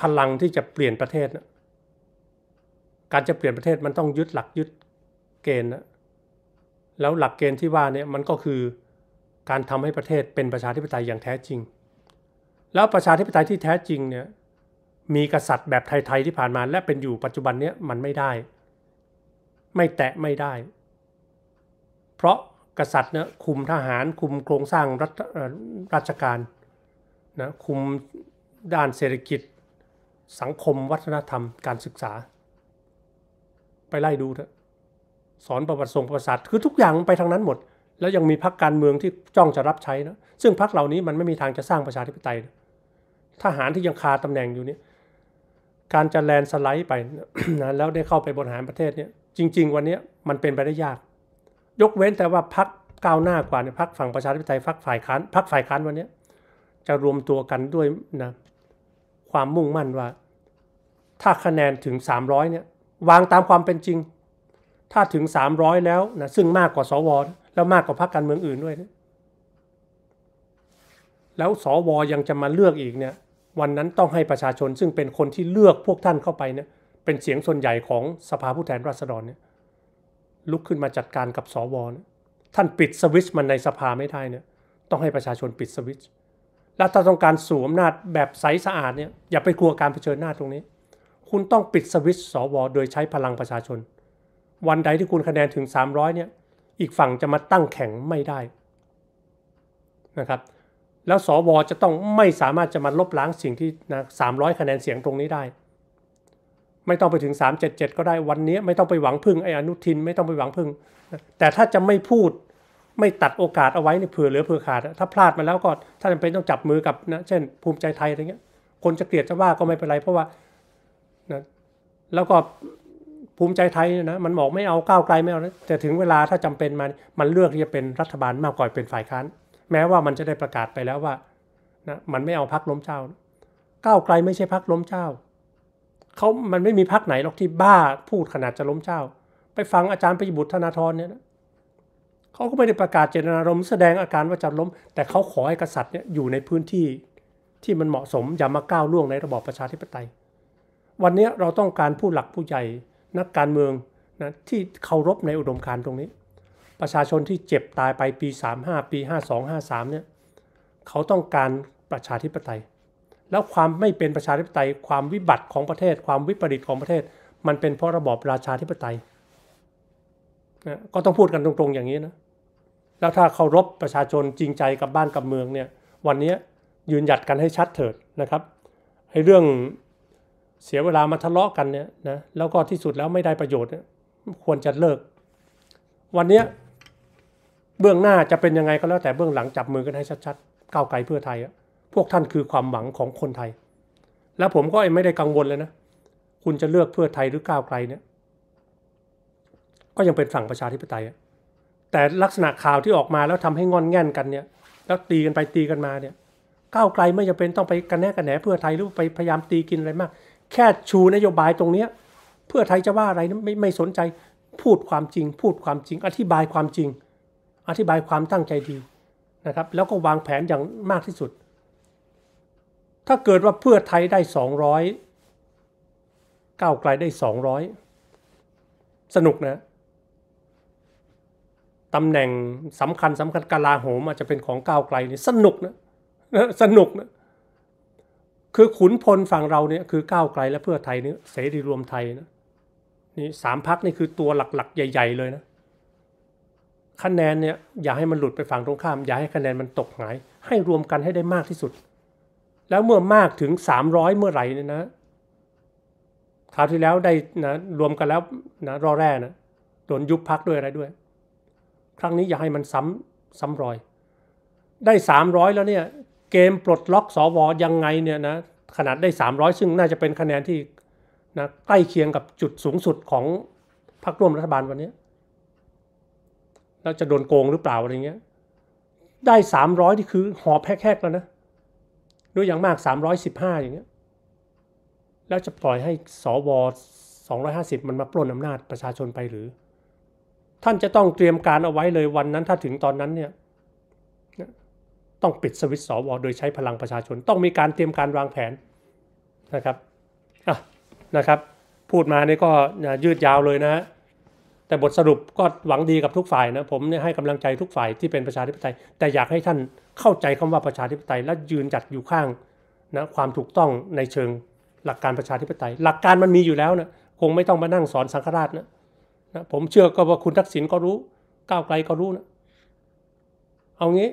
พลังที่จะเปลี่ยนประเทศนะการจะเปลี่ยนประเทศมันต้องยึดหลักยึดเกณฑ์นะแล้วหลักเกณฑ์ที่ว่าเนี่ยมันก็คือการทำให้ประเทศเป็นประชาธิปไตยอย่างแท้จริง แล้วประชาธิปไตยที่แท้จริงเนี่ยมีกษัตริย์แบบไทยๆที่ผ่านมา และเป็นอยู่ปัจจุบันเนี่ยมันไม่ได้ ไม่แตะไม่ได้ เพราะกษัตริย์เนี่ยคุมทหารคุมโครงสร้างรัฐราชการนะคุมด้านเศรษฐกิจ สังคมวัฒนธรรมการศึกษา ไปไล่ดูเถอะสอนประวัติทรงประวัติศาสตร์คือทุกอย่างไปทางนั้นหมด แล้วยังมีพรรคการเมืองที่จ้องจะรับใช้นะซึ่งพรรคเหล่านี้มันไม่มีทางจะสร้างประชาธิปไตยทหารที่ยังคาตำแหน่งอยู่เนี่ยการจะแลนสไลด์ไปนะแล้วได้เข้าไปบริหารประเทศเนี่ยจริง ๆ วันนี้มันเป็นไปได้ยาก ยกเว้นแต่ว่าพรรคก้าวหน้ากว่าเนี่ยพรรคฝั่งประชาธิปไตยพรรคฝ่ายค้านพรรคฝ่ายค้านวันนี้จะรวมตัวกันด้วยนะความมุ่งมั่นว่า ถ้าคะแนนถึง 300เนี่ยวางตามความเป็นจริงถ้าถึงสามร้อยแล้วนะซึ่งมากกว่าสว แล้วมากกว่าพรรคการเมืองอื่นด้วยนะแล้วสวยังจะมาเลือกอีกเนี่ยวันนั้นต้องให้ประชาชนซึ่งเป็นคนที่เลือกพวกท่านเข้าไปเนี่ยเป็นเสียงส่วนใหญ่ของสภาผู้แทนราษฎรเนี่ยลุกขึ้นมาจัดการกับสวนท่านปิดสวิตช์มันในสภาไม่ได้เนี่ยต้องให้ประชาชนปิดสวิตช์และถ้าต้องการสูมอำนาจแบบใสสะอาดเนี่ยอย่าไปกลัวการเผชิญหน้าตรงนี้ คุณต้องปิดสวิตช์สว โดยใช้พลังประชาชนวันใดที่คุณคะแนนถึง 300เนี่ยอีกฝั่งจะมาตั้งแข่งไม่ได้นะครับ แล้วสวจะต้องไม่สามารถจะมาลบล้างสิ่งที่นะ300 คะแนนเสียงตรงนี้ได้ ไม่ต้องไปถึง 377 ก็ได้วันนี้ไม่ต้องไปหวังพึ่งไอ้อนุทินไม่ต้องไปหวังพึ่ง แต่ถ้าจะไม่พูดไม่ตัดโอกาสเอาไว้เนเผื่อเหลือเผื่อขาดถ้าพลาดมาแล้วก็ถ้าจำเป็นต้องจับมือกับนะเช่นภูมิใจไทยอะไรเงี้ยคนจะเกลียดจะว่าก็ไม่เป็นไร เพราะว่านะแล้วก็ภูมิใจไทยนะมันบอกไม่เอาก้าวไกลไม่เอาแต่ถึงเวลาถ้าจำเป็นมันมันเลือกที่จะเป็นรัฐบาลมากกว่าเป็นฝ่ายค้านแม้ว่ามันจะได้ประกาศไปแล้วว่านะมันไม่เอาพักล้มเจ้า ก้าวไกลไม่ใช่พักล้มเจ้าเขามันไม่มีพักไหนหรอกที่บ้าพูดขนาดจะล้มเจ้า ไปฟังอาจารย์ปิยบุตรธนาธรเนี่ยนะเขาก็ไม่ได้ประกาศเจตนารมณ์แสดงอาการว่าจะล้ม แต่เขาขอให้กษัตริย์เนี่ยอยู่ในพื้นที่ที่มันเหมาะสมอย่ามาก้าวล่วงในระบอบประชาธิปไตย วันนี้เราต้องการผู้หลักผู้ใหญ่นักการเมืองนะที่เคารพในอุดมการณ์ตรงนี้ประชาชนที่เจ็บตายไปปี35ปี 52 53เนี่ยเขาต้องการประชาธิปไตย แล้วความไม่เป็นประชาธิปไตย ความวิบัติของประเทศความวิปริตของประเทศ มันเป็นเพราะระบอบราชาธิปไตยนะก็ต้องพูดกันตรงๆอย่างนี้นะ แล้วถ้าเคารพประชาชนจริงใจกับบ้านกับเมืองเนี่ยวันนี้ยืนหยัดกันให้ชัดเถิดนะครับไอ้เรื่องเสียเวลามาทะเลาะกันเนี่ยนะแล้วก็ที่สุดแล้วไม่ได้ประโยชน์ควรจะเลิก วันนี้เบื้องหน้าจะเป็นยังไงก็แล้วแต่เบื้องหลังจับมือกันให้ชัดๆก้าวไกลเพื่อไทยพวกท่านคือความหวังของคนไทย แล้วผมก็ไม่ได้กังวลเลยนะคุณจะเลือกเพื่อไทยหรือก้าวไกลเนี่ยก็ยังเป็นฝั่งประชาธิปไตยแต่ลักษณะข่าวที่ออกมาแล้วทำให้งอนแง่นกันเนี่ยแล้วตีกันไปตีกันมาเนี่ยก้าวไกลไม่จำเป็นต้องไปกันแน่กันแหนเพื่อไทยหรือไปพยายามตีกินอะไรมากแค่ชูนโยบายตรงเนี้ยเพื่อไทยจะว่าอะไรนะไม่ไม่สนใจพูดความจริงพูดความจริง อธิบายความจริง อธิบายความตั้งใจดีนะครับ แล้วก็วางแผนอย่างมากที่สุด ถ้าเกิดว่าเพื่อไทยได้ 200ก้าวไกลได้ 200 สนุกนะตำแหน่งสำคัญสำคัญกาลาโหมอาจจะเป็นของก้าวไกลนี่สนุกนะสนุกนะคือขุนพลฝั่งเราเนี่ยคือก้าวไกลและเพื่อไทยเนี่ยเสรีรวมไทยนะนี่สามพักนี่คือตัวหลักๆ ใหญ่ ๆเลยนะคะแนนเนี่ยอย่าให้มันหลุดไปฝั่งตรงข้าม อย่าให้คะแนนมันตกหายให้รวมกันให้ได้มากที่สุด แล้วเมื่อมากถึงสามร้อยเมื่อไหร่เนี่ยนะคราวที่แล้วได้นะรวมกันแล้วนะรอแร่นะโดนยุบพักด้วยอะไรด้วย ครั้งนี้อย่าให้มันซ้ำซ้ำรอย ได้สามร้อยแล้วเนี่ยเกมปลดล็อกสวยังไงเนี่ยนะขนาดได้ 300 ซึ่งน่าจะเป็นคะแนนที่นะใกล้เคียงกับจุดสูงสุดของพรรคร่วมรัฐบาลวันนี้แล้วจะโดนโกงหรือเปล่าอะไรเงี้ยได้ 300ที่คือหอบแพกๆแล้วนะด้วยอย่างมาก 315 อย่างเงี้ยแล้วจะปล่อยให้สวอ250 มันมาปล้นอำนาจประชาชนไปหรือ ท่านจะต้องเตรียมการเอาไว้เลยวันนั้นถ้าถึงตอนนั้นเนี่ยต้องปิดสวิตสวโดยใช้พลังประชาชน ต้องมีการเตรียมการวางแผนนะครับอ่ะนะครับ พูดมานี่ก็ยืดยาวเลยนะะแต่บทสรุปก็หวังดีกับทุกฝ่ายนะผมให้กำลังใจทุกฝ่ายที่เป็นประชาธิปไตย แต่อยากให้ท่านเข้าใจคำว่าประชาธิปไตย และยืนจัดอยู่ข้างนะความถูกต้องในเชิงหลักการประชาธิปไตย หลักการมันมีอยู่แล้วนะคงไม่ต้องมานั่งสอนสังฆราชนะนะผมเชื่อก็ว่าคุณทักษิณก็รู้ ก้าวไกลก็รู้นะเอางี้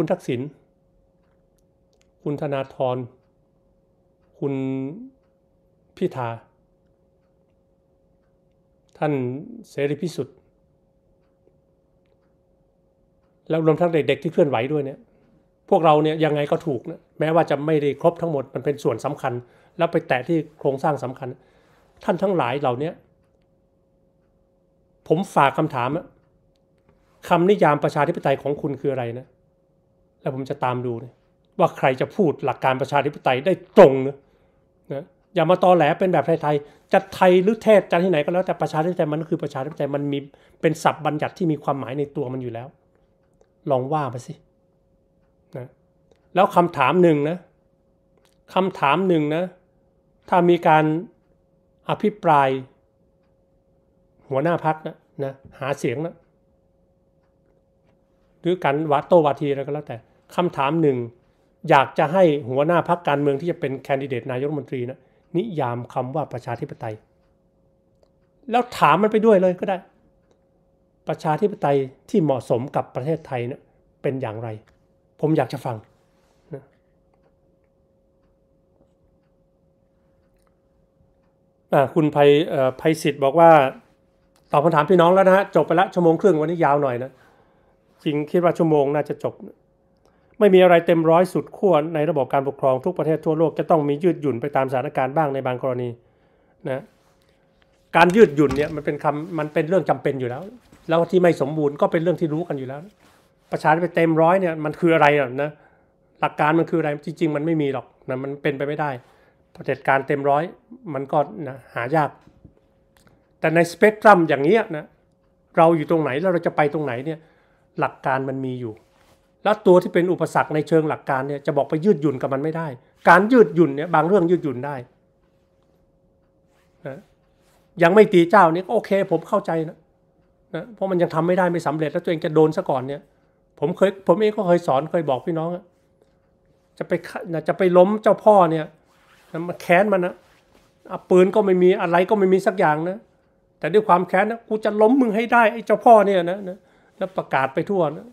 คุณทักษิณคุณธนาธรคุณพิธา ท่านเสรีพิสุทธิ์แล้วรวมทั้งเด็กๆที่เคลื่อนไหวด้วยเนี่ย พวกเราเนี่ยยังไงก็ถูกนะแม้ว่าจะไม่ได้ครบทั้งหมด มันเป็นส่วนสำคัญ แล้วไปแตะที่โครงสร้างสำคัญ ท่านทั้งหลายเหล่านี้ ผมฝากคำถามคำนิยามประชาธิปไตยของคุณคืออะไรนะแล้วผมจะตามดูนะว่าใครจะพูดหลักการประชาธิปไตยได้ตรงนะนะอย่ามาตอแหลเป็นแบบไทยๆจะไทยหรือเทศจะที่ไหนก็ แล้วแต่ประชาธิปไตยมันก็คือประชาธิปไตยมันมีเป็นศัพท์บัญญัติที่มีความหมายในตัวมันอยู่แล้ว ลองว่ามาสินะแล้วคำถามหนึ่งนะคำถามหนึ่งนะถ้ามีการอภิปราย หัวหน้าพักนะนะ หาเสียงนะหรือการวัดโตวดทีอะไรก็แล้วแต่คำถามหนึ่ง อยากจะให้หัวหน้าพักการเมืองที่จะเป็นแคนดิเดตนายกรัฐมนตรีนะนิยามคำว่าประชาธิปไตย แล้วถามมันไปด้วยเลยก็ได้ ประชาธิปไตยที่เหมาะสมกับประเทศไทยนะเป็นอย่างไร ผมอยากจะฟังนะคุณภัยภัยสิทธิ์บอกว่าตอบคำถามพี่น้องแล้วนะฮะ จบไปละชั่วโมงครึ่งวันนี้ยาวหน่อยนะ จริงคิดว่าชั่วโมงน่าจะจบไม่มีอะไรเต็มร้อยสุดขั้วในระบบการปกครองทุกประเทศทั่วโลก จะต้องมียืดหยุ่นไปตามสถานการณ์บ้างในบางกรณีนะการยืดหยุ่นเนี่ยมันเป็นคำมันเป็นเรื่องจำเป็นอยู่แล้ว แล้วที่ไม่สมบูรณ์ก็เป็นเรื่องที่รู้กันอยู่แล้ว ประชาธิปไตยเต็มร้อยเนี่ยมันคืออะไรนะหลักการมันคืออะไรจริงๆมันไม่มีหรอกนะมันเป็นไปไม่ได้ประเด็จการเต็มร้อยมันก็นะหายาก แต่ในสเปกตรัม อย่างเงี้ยนะเราอยู่ตรงไหนแล้วเราจะไปตรงไหนเนี่ยหลักการมันมีอยู่แล้วตัวที่เป็นอุปสรรคในเชิงหลักการเนี่ยจะบอกไปยืดหยุ่นกับมันไม่ได้ การยืดหยุ่นเนี่ยบางเรื่องยืดหยุ่นได้นะยังไม่ตีเจ้า นี่โอเค ผมเข้าใจนะนะ เพราะมันยังทำไม่ได้ไม่สำเร็จแล้วตัวเองจะโดนซะก่อนเนี่ย ผมเคยผมเองก็เคยสอนเคยบอกพี่น้อง จะไปจะไปล้มเจ้าพ่อเนี่ยมันแค้นมันนะอาปืนก็ไม่มีอะไรก็ไม่มีสักอย่างนะแต่ด้วยความแค้นนะกูจะล้มมึงให้ได้ไอ้เจ้าพ่อเนี่ยนะนะแล้วประกาศไปทั่วนะ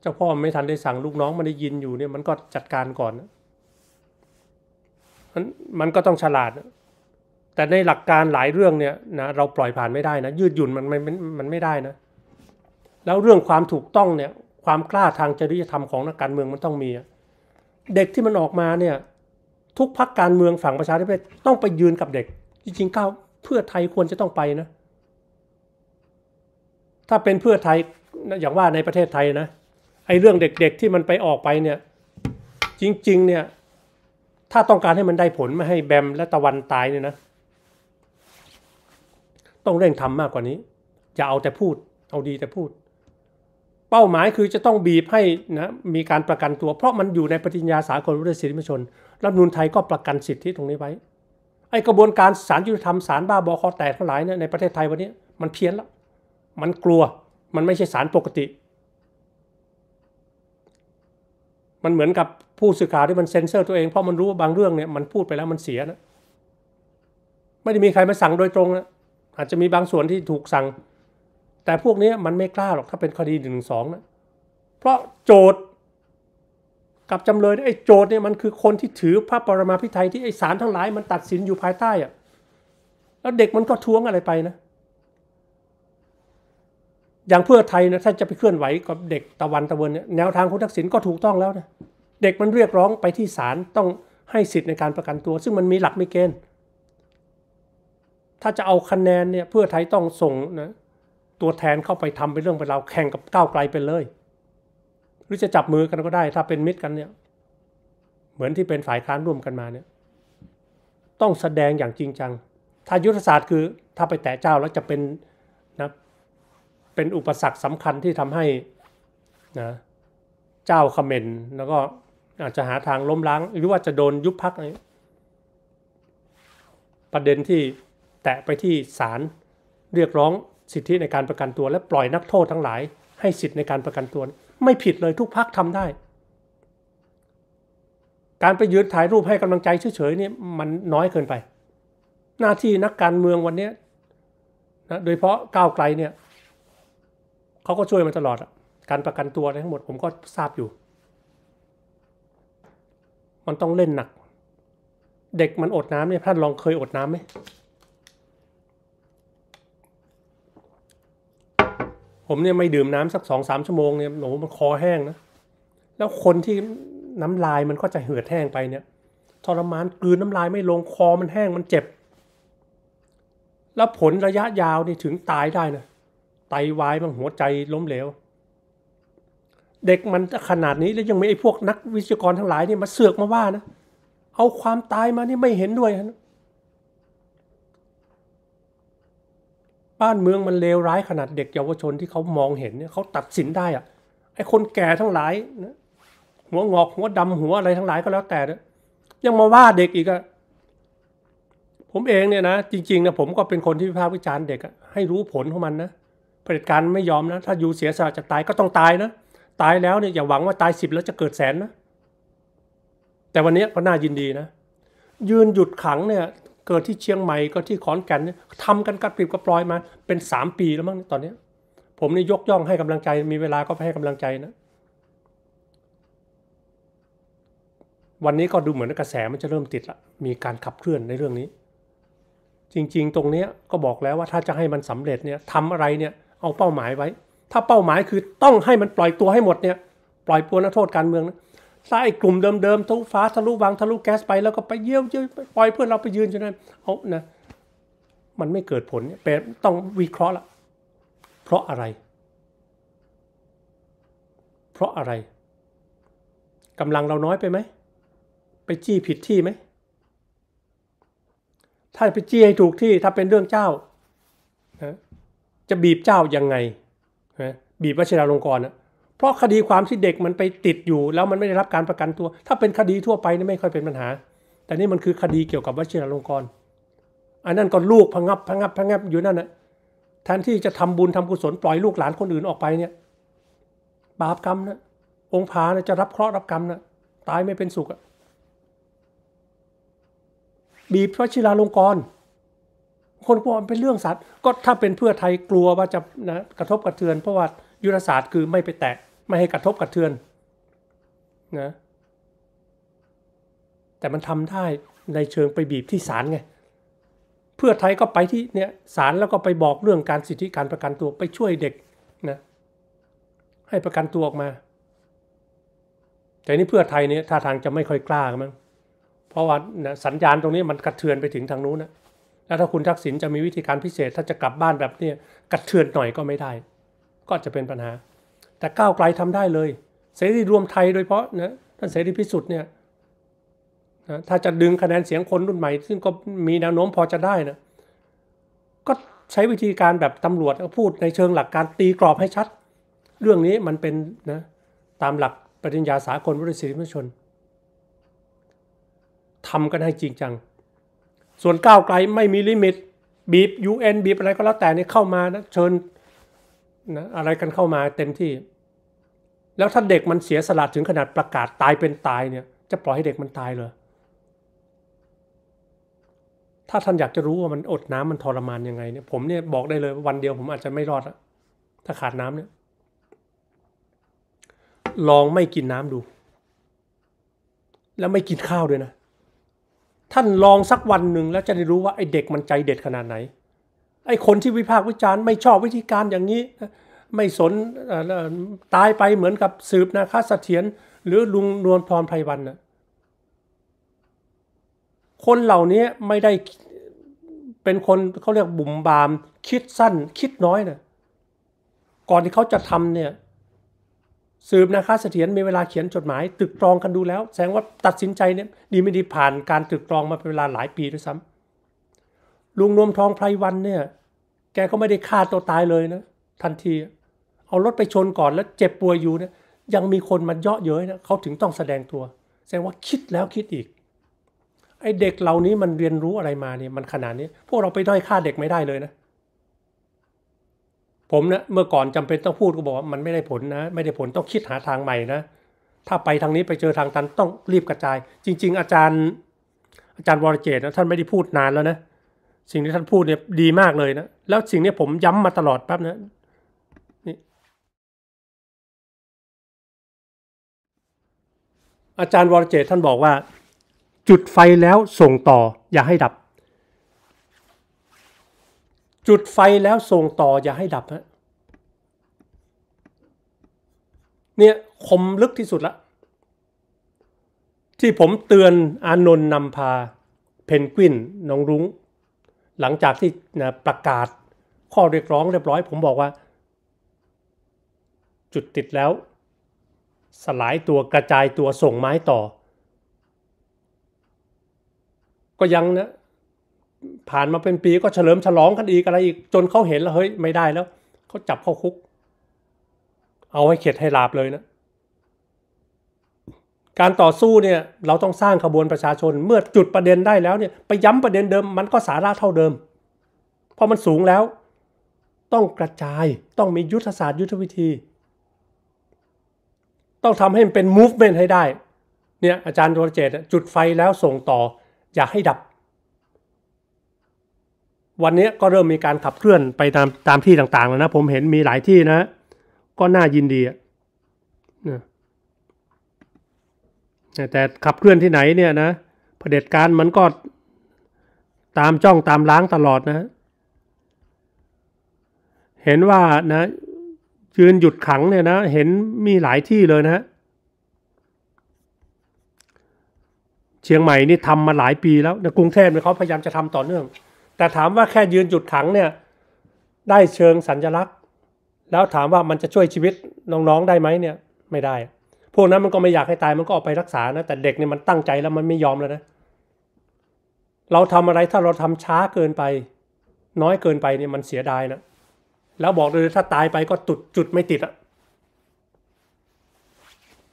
เจ้าพ่อไม่ทันได้สั่งลูกน้องมันได้ยินอยู่เนี่ยมันก็จัดการก่อนมันมันก็ต้องฉลาด แต่ในหลักการหลายเรื่องเนี่ยนะเราปล่อยผ่านไม่ได้นะยืดหยุ่นมันมันมันไม่ได้นะ แล้วเรื่องความถูกต้องเนี่ยความกล้าทางจริยธรรมของนักการเมืองมันต้องมีเด็กที่มันออกมาเนี่ย ทุกพักการเมืองฝั่งประชาธิปไตยต้องไปยืนกับเด็ก จริงๆก้าวเพื่อไทยควรจะต้องไปนะ ถ้าเป็นเพื่อไทยอย่างว่าในประเทศไทยนะไอ้เรื่องเด็กๆ ที่มันไปออกไปเนี่ยจริงๆเนี่ยถ้าต้องการให้มันได้ผล ไม่ให้แบม และตะวันตายเนี่ยนะต้องเร่งทำมากกว่านี้อย่าเอาแต่พูด เอาดีแต่พูด เป้าหมายคือจะต้องบีบให้นะมีการประกันตัวเพราะมันอยู่ในปฏิญญาสากลวุฒิสิทธิมชนรัฐนูนไทยก็ประกันสิทธิตรงนี้ไว้ ไอกระบวนการศาลยุติธรรมศาลบ้าบอคอแตกทั้งหลายเนี่ยในประเทศไทยวันนี้มันเพี้ยนแล้ว มันกลัวมันไม่ใช่ศาลปกติมันเหมือนกับผู้สื่อข่าวที่มันเซ็นเซอร์ตัวเองเพราะมันรู้ว่าบางเรื่องเนี่ย มันพูดไปแล้วมันเสียนะไม่ได้มีใครมาสั่งโดยตรงนะอาจจะมีบางส่วนที่ถูกสั่ง แต่พวกนี้มันไม่กล้าหรอก ถ้าเป็นคดีหนึ่งสองนะเพราะโจทย์กับจำเลยไอ้โจทย์เนี่ยมันคือคนที่ถือพระปรมาภิไธยที่ไอ้ศาลทั้งหลายมันตัดสินอยู่ภายใต้อะแล้วเด็กมันก็ท้วงอะไรไปนะอย่างเพื่อไทยนะถ้าจะไปเคลื่อนไหวกับเด็กตะวันตะวันเนี่ยแนวทางคุณทักษิณก็ถูกต้องแล้วนะเด็กมันเรียกร้องไปที่ศาลต้องให้สิทธิ์ในการประกันตัว ซึ่งมันมีหลักมีเกณฑ์ถ้าจะเอาคะแนนเนี่ยเพื่อไทยต้องส่งนะตัวแทนเข้าไปทำเป็นเรื่องเป็นราวแข่งกับก้าวไกลไปเลย หรือจะจับมือกันก็ได้ ถ้าเป็นมิตรกันเนี่ย เหมือนที่เป็นฝ่ายค้านร่วมกันมาเนี่ย ต้องแสดงอย่างจริงจัง ถ้ายุทธศาสตร์คือ ถ้าไปแตะเจ้าแล้วจะเป็นเป็นอุปสรรคสำคัญที่ทำให้นะเจ้าคเมนแล้วก็อาจจะหาทางล้มล้างหรือว่าจะโดนยุบพักประเด็นที่แตะไปที่ศาลเรียกร้องสิทธิในการประกันตัวและปล่อยนักโทษทั้งหลายให้สิทธิในการประกันตัว ไม่ผิดเลยทุกพักทำได้ การไปยืนถ่ายรูปให้กำลังใจเฉยๆนี่มันน้อยเกินไป หน้าที่นักการเมืองวันนี้นะโดยเพราะก้าวไกลเนี่ยเขาก็ช่วยมาตลอดการประกันตัวอะไรทั้งหมดผมก็ทราบอยู่ มันต้องเล่นหนัก เด็กมันอดน้ำเนี่ยท่านลองเคยอดน้ำไหม ผมเนี่ยไม่ดื่มน้ำสักสองสามชั่วโมงเนี่ยหนูมันคอแห้งนะ แล้วคนที่น้ำลายมันก็จะเหือดแห้งไปเนี่ยทรมานกลืนน้ำลายไม่ลงคอมันแห้งมันเจ็บ แล้วผลระยะยาวนี่ถึงตายได้นะไตาวายบาง หัวใจล้มเหลวเด็กมันขนาดนี้แล้วยังไม่ไอ้พวกนักวิทยากรทั้งหลาย นี่มาเสือกมาว่านะเอาความตายมานี่ไม่เห็นด้วยนะบ้านเมืองมันเลวร้ายขนาดเด็ก เยาวชนที่เขามองเห็นเนี่ยเขาตัดสินได้อะไอ้คนแก่ทั้งหลายนะ หัวงอก หัวดำหัวอะไรทั้งหลายก็แล้วแต่นะยังมาว่าเด็กอีกอะผมเองเนี่ยนะจริงๆนะผมก็เป็นคนที่วิพากษ์วิจารณ์เด็ก ให้รู้ผลของมันนะผดิจการไม่ยอมนะถ้าอยู่เสียสละจะตายก็ต้องตายนะ ตายแล้วเนี่ยอย่าหวังว่าตายสิบแล้วจะเกิดแสนนะแต่วันนี้ก็น่ายินดีนะ ยืนหยุดขังเนี่ยเกิดที่เชียงใหม่ก็ที่ขอนแก่นทำทำกันกระปริบกระปลอยมาเป็นสามปีแล้วมั้งตอนนี้ผมนี่ยกย่องให้กำลังใจมีเวลาก็ให้กำลังใจนะ วันนี้ก็ดูเหมือนกระแสมันจะเริ่มติดละมีการขับเคลื่อนในเรื่องนี้ จริง ๆตรงเนี้ยก็บอกแล้วว่าถ้าจะให้มันสำเร็จเนี่ยทำอะไรเนี่ยเอาเป้าหมายไว้ ถ้าเป้าหมายคือต้องให้มันปล่อยตัวให้หมดเนี่ยปล่อยปัวนักโทษการเมืองนะถ้าไอ้กลุ่มเดิมๆทะลุฟ้าทะลุวังทะลุแก๊สไปแล้วก็ไปเยี่ยวเยี่ยปล่อยเพื่อนเราไปยืนจนนั้นเอานะมันไม่เกิดผลเนี่ยเป็นต้องวิเคราะห์ละเพราะอะไร เพราะอะไรกำลังเราน้อยไปไหมไปจี้ผิดที่ไหมถ้าไปจี้ให้ถูกที่ถ้าเป็นเรื่องเจ้าจะบีบเจ้ายังไงบีบวชิราลงกรณ์นะเพราะคดีความที่เด็กมันไปติดอยู่แล้วมันไม่ได้รับการประกันตัว ถ้าเป็นคดีทั่วไปนี่ไม่ค่อยเป็นปัญหา แต่นี่มันคือคดีเกี่ยวกับวชิราลงกรณ์อันนั้นก็ลูกพังับพังับพังับอยู่นั่นนะแทนที่จะทำบุญทำกุศลปล่อยลูกหลานคนอื่นออกไปเนี่ย บาปกรรมนะองค์พานะจะรับเคราะห์รับกรรมนะตายไม่เป็นสุขบีบวชิลาลงกรณ์คนกลัวมันเป็นเรื่อง สัตว์ก็ถ้าเป็นเพื่อไทยกลัวว่าจะนะกระทบกระเทือนเพราะว่ายุทธศาสตร์คือไม่ไปแตะไม่ให้กระทบกระเทือนนะแต่มันทำได้ในเชิงไปบีบที่ศาลไงเพื่อไทยก็ไปที่เนี่ยศาลแล้วก็ไปบอกเรื่องการสิทธิการประกันตัวไปช่วยเด็กนะให้ประกันตัวออกมา แต่นี่เพื่อไทยเนี่ยท่าทางจะไม่ค่อยกล้ามั้งเพราะว่าสัญญาณตรงนี้มันกระเทือนไปถึงทางนู้นนะแล้วถ้าคุณทักษิณจะมีวิธีการพิเศษถ้าจะกลับบ้านแบบนี้กระเทือนหน่อยก็ไม่ได้ ก็จะเป็นปัญหา แต่ก้าวไกลทำได้เลย เสรีรวมไทยโดยเฉพาะนะท่านเสรีพิสุทธิ์เนี่ยนะถ้าจะดึงคะแนนเสียงคนรุ่นใหม่ ซึ่งก็มีแนวโน้มพอจะได้นะก็ใช้วิธีการแบบตำรวจ พูดในเชิงหลักการตีกรอบให้ชัด เรื่องนี้มันเป็นนะตามหลักปริญญาสากลบริสิทธิมชนทำกันให้จริงจังส่วนก้าวไกลไม่มีลิมิตบีบ UN บีบอะไรก็แล้วแต่เนี่ยเข้ามานะเชิญนะอะไรกันเข้ามาเต็มที่ แล้วถ้าเด็กมันเสียสละถึงขนาดประกาศตายเป็นตายเนี่ย จะปล่อยให้เด็กมันตายเลย ถ้าท่านอยากจะรู้ว่ามันอดน้ำมันทรมานยังไงเนี่ย ผมเนี่ยบอกได้เลยวันเดียวผมอาจจะไม่รอดะถ้าขาดน้ำเนี่ย ลองไม่กินน้ำดู แล้วไม่กินข้าวด้วยนะท่านลองสักวันหนึ่ง แล้วจะได้รู้ว่าไอ้เด็กมันใจเด็ดขนาดไหน ไอ้คนที่วิพากษ์วิจารณ์ ไม่ชอบวิธีการอย่างนี้ ไม่สนตายไปเหมือนกับสืบนาคาเสถียรหรือลุงนวลพรไพวันนะคนเหล่านี้ไม่ได้เป็นคนเขาเรียกบุ่มบาม คิดสั้น คิดน้อยนะก่อนที่เขาจะทำเนี่ยสืบนะคะเสถียรมีเวลาเขียนจดหมาย ตึกตรองกันดูแล้ว แสดงว่าตัดสินใจเนี่ยดีไม่ดีผ่านการตึกตรองมาเป็นเวลาหลายปีด้วยซ้ำลุงนวมทองไพรวันเนี่ยแกก็ไม่ได้ฆ่าตัวตายเลยนะ ทันที เอารถไปชนก่อนแล้วเจ็บป่วยอยู่เนี่ยยังมีคนมาเยาะเย้ยนะเขาถึงต้องแสดงตัว แสดงว่าคิดแล้วคิดอีก ไอเด็กเหล่านี้มันเรียนรู้อะไรมาเนี่ยมันขนาดนี้ พวกเราไปด้อยค่าเด็กไม่ได้เลยนะผมเนะเมื่อก่อนจำเป็นต้องพูดก็บอกว่ามันไม่ได้ผลนะไม่ได้ผลต้องคิดหาทางใหม่นะ ถ้าไปทางนี้ไปเจอทางตันต้องรีบกระจาย จริงๆอาจารย์ อาจารย์วรเจตนะท่านไม่ได้พูดนานแล้วนะ สิ่งที่ท่านพูดเนี่ยดีมากเลยนะแล้วสิ่งนี้ผมย้ำมาตลอดแป๊บนะนี่อาจารย์วรเจตท่านบอกว่าจุดไฟแล้วส่งต่อ อย่าให้ดับจุดไฟแล้วส่งต่ออย่าให้ดับฮะเนี่ย คมลึกที่สุดละที่ผมเตือนอานนท์นำพา เพนกวินน้องรุง้งหลังจากที่นะประกาศข้อเรียกร้องเรียบร้อย ผมบอกว่า จุดติดแล้ว สลายตัวกระจายตัวส่งไม้ต่อ ก็ยังนะผ่านมาเป็นปีก็เฉลิมฉลองกันอีกอะไรอีกจนเขาเห็นแล้วเฮ้ยไม่ได้แล้วเขาจับเข้าคุก เอาให้เข็ดให้ลาบเลยนะ การต่อสู้เนี่ยเราต้องสร้างขบวนประชาชนเมื่อจุดประเด็นได้แล้วเนี่ยไปย้ำประเด็นเดิมมันก็สาระเท่าเดิมเพราะมันสูงแล้ว ต้องกระจายต้องมียุทธศาสตร์ยุทธวิธี ต้องทำให้มันเป็น movement ให้ได้เนี่ยอาจารย์โรเจตจุดไฟแล้วส่งต่อ อยากให้ดับวันนี้ก็เริ่มมีการขับเคลื่อนไปตามตามที่ต่างๆแล้วนะผมเห็นมีหลายที่นะ ก็น่ายินดีนะแต่ขับเคลื่อนที่ไหนเนี่ยนะเผด็จการมันก็ตามจ้องตามล้างตลอดนะ เห็นว่านะยืนหยุดขังเนี่ยนะเห็นมีหลายที่เลยนะ เชียงใหม่นี่ทำมาหลายปีแล้วนกรุงเทพเนี่ยเขาพยายามจะทำต่อเนื่องแต่ถามว่าแค่ยืนจุดขังเนี่ย ได้เชิงสัญลักษณ์ แล้วถามว่ามันจะช่วยชีวิตน้องๆได้ไหมเนี่ยไม่ได้ พวกนั้นมันก็ไม่อยากให้ตายมันก็ออกไปรักษานะแต่เด็กเนี่ยมันตั้งใจแล้วมันไม่ยอมแล้วนะเราทำอะไรถ้าเราทำช้าเกินไป น้อยเกินไปเนี่ยมันเสียดายนะแล้วบอกเลยถ้าตายไปก็ตุดจุดไม่ติดอะ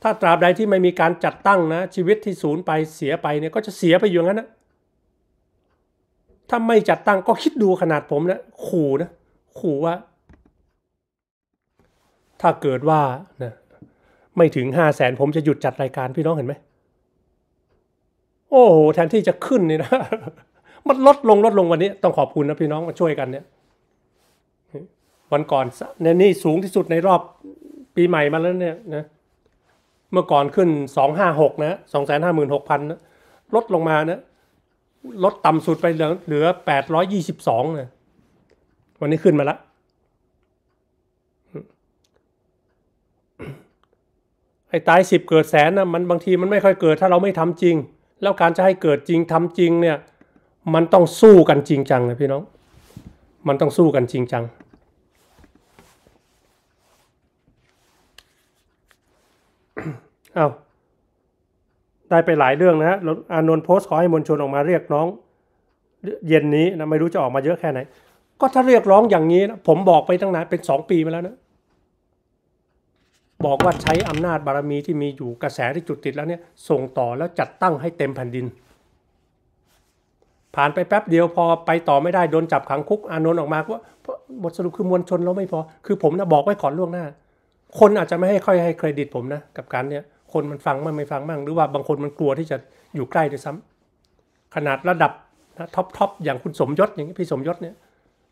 ถ้าตราบใดที่ไม่มีการจัดตั้งนะชีวิตที่สูญไปเสียไปเนี่ยก็จะเสียไปอยู่งั้นนะถ้าไม่จัดตั้งก็คิดดูขนาดผมนะขู่นะขู่ว่า ถ้าเกิดว่านะไม่ถึงห้าแสนผมจะหยุดจัดรายการพี่น้องเห็นไหมโอ้โห แทนที่จะขึ้นนี่นะ มันลดลงลดลงวันนี้ ต้องขอบคุณนะพี่น้องมาช่วยกัน เนี่ยวันก่อนเนี่ยนี่สูงที่สุดในรอบปีใหม่มาแล้วเนี่ยนะเมื่อก่อนขึ้นสองห้าหกนะสองแสนห้าหมื่นหกพันนะลดลงมานะลดต่ำสุดไปเหลือเหลือแปดร้อยยี่สิบสองเนยวันนี้ขึ้นมาละไอ้ตายสิบเกิดแสนนะมันบางทีมันไม่ค่อยเกิดถ้าเราไม่ทำจริง แล้วการจะให้เกิดจริงทำจริงเนี่ย มันต้องสู้กันจริงจังนะพี่น้อง มันต้องสู้กันจริงจังอ้าวได้ไปหลายเรื่องนะฮะอานนท์โพสต์ขอให้มวลชนออกมาเรียกร้อง เย็นนี้นะไม่รู้จะออกมาเยอะแค่ไหน ก็ถ้าเรียกร้องอย่างนี้นะผมบอกไปตั้งนานเป็นสองปีมาแล้วนะ บอกว่าใช้อำนาจบารมีที่มีอยู่กระแสที่จุดติดแล้วเนี่ยส่งต่อแล้วจัดตั้งให้เต็มแผ่นดิน ผ่านไปแป๊บเดียวพอไปต่อไม่ได้โดนจับขังคุกอานนท์ออกมาว่าบทสรุปคือมวลชนเราไม่พอ คือผมนะบอกไว้ก่อนล่วงหน้า คนอาจจะไม่ให้ค่อยให้เครดิตผมนะกับการเนี่ยคนมันฟังบ้างไม่ฟังบ้างหรือว่าบางคนมันกลัวที่จะอยู่ใกล้ด้วยซ้ำ ขนาดระดับท็อปทอปอย่างคุณสมยศอย่างนี้พี่สมยศเนี่ย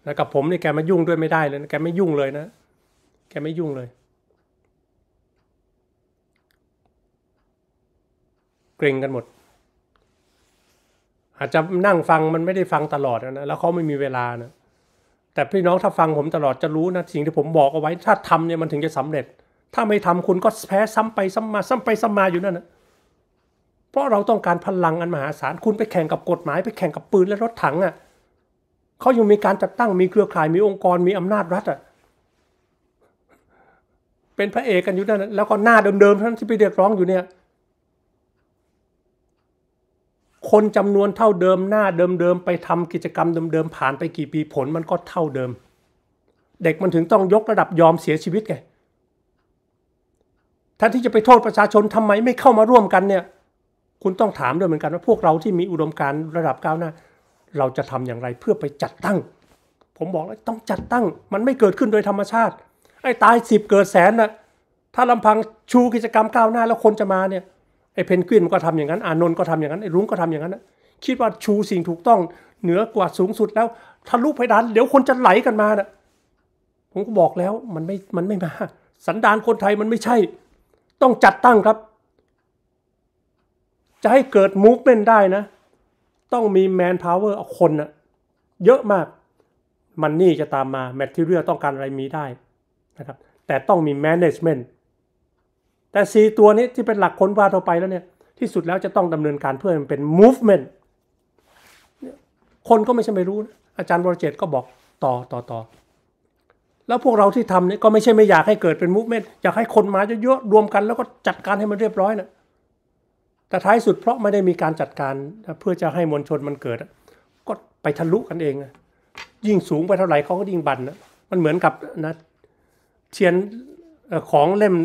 นะกับผมเนี่ยแกมายุ่งด้วยไม่ได้เลยนะ แกไม่ยุ่งเลยนะ แกไม่ยุ่งเลย เกรงกันหมด อาจจะนั่งฟังมันไม่ได้ฟังตลอดนะแล้วเขาไม่มีเวลานะแต่พี่น้องถ้าฟังผมตลอดจะรู้นะ สิ่งที่ผมบอกเอาไว้ ถ้าทำเนี่ยมันถึงจะสำเร็จถ้าไม่ทำคุณก็แพ้ซ้ำไปซ้ำมาซ้ำไปซ้ำมาอยู่นั่นนะเพราะเราต้องการพลังอันมหาศาล คุณไปแข่งกับกฎหมายไปแข่งกับปืนและรถถังอะ่ะเขายังมีการจัดตั้ง มีเครือข่ายมีองค์กรมีอำนาจรัฐอะ่ะ เป็นพระเอกกันอยู่นั่น แล้วก็หน้าเดิมๆท่านที่ไปเรียกร้องอยู่เนี่ย คนจำนวนเท่าเดิม หน้าเดิมๆไปทำกิจกรรมเดิมๆผ่านไปกี่ปีผลมันก็เท่าเดิม เด็กมันถึงต้องยกระดับยอมเสียชีวิตไงทนที่จะไปโทษประชาชนทำไมไม่เข้ามาร่วมกันเนี่ย คุณต้องถามด้วยเหมือนกันว่าพวกเราที่มีอุดมการณ์ระดับก้าวหน้า เราจะทำอย่างไรเพื่อไปจัดตั้ง ผมบอกแล้วต้องจัดตั้ง มันไม่เกิดขึ้นโดยธรรมชาติ ไอ้ตายสิบเกิดแสนนะถ้าลำพังชูกิจกรรมก้าวหน้า แล้วคนจะมาเนี่ยไอ้เพนกวินก็ทำอย่างนั้นอานนท์ก็ทำอย่างนั้นไอ้รุ้งก็ทำอย่างนั้นนะคิดว่าชูสิ่งถูกต้อง เหนือกว่าสูงสุดแล้วทะลุเพดานเดี๋ยวคนจะไหลกันมาน่ะผมก็บอกแล้วมันไม่มันไม่มาสันดานคนไทยมันไม่ใช่ต้องจัดตั้งครับ จะให้เกิดมูฟเมนต์ได้นะ ต้องมีแมนพาวเวอร์คนนะเยอะมากมันนี่จะตามมาแมทเทียลต้องการอะไรมีได้นะครับแต่ต้องมีแมネจเมนต์แต่4ตัวนี้ที่เป็นหลักค้นว่าทั่วไปแล้วเนี่ยที่สุดแล้วจะต้องดำเนินการเพื่อมันเป็นมูฟเมนต์คนก็ไม่ใช่ไม่รู้นะอาจารย์บรเจตก็บอกต่อต่อต่อแล้วพวกเราที่ทำเนี่ยก็ไม่ใช่ไม่อยากให้เกิดเป็นมูฟเมนต์อยากให้คนมาเยอะๆรวมกัน แล้วก็จัดการให้มันเรียบร้อยนะแต่ท้ายสุดเพราะไม่ได้มีการจัดการ เพื่อจะให้มวลชนมันเกิดก็ไปทะลุกันเองยิ่งสูงไปเท่าไหร่เขาก็ยิ่งบันนะมันเหมือนกับนะเชียนของเล่ม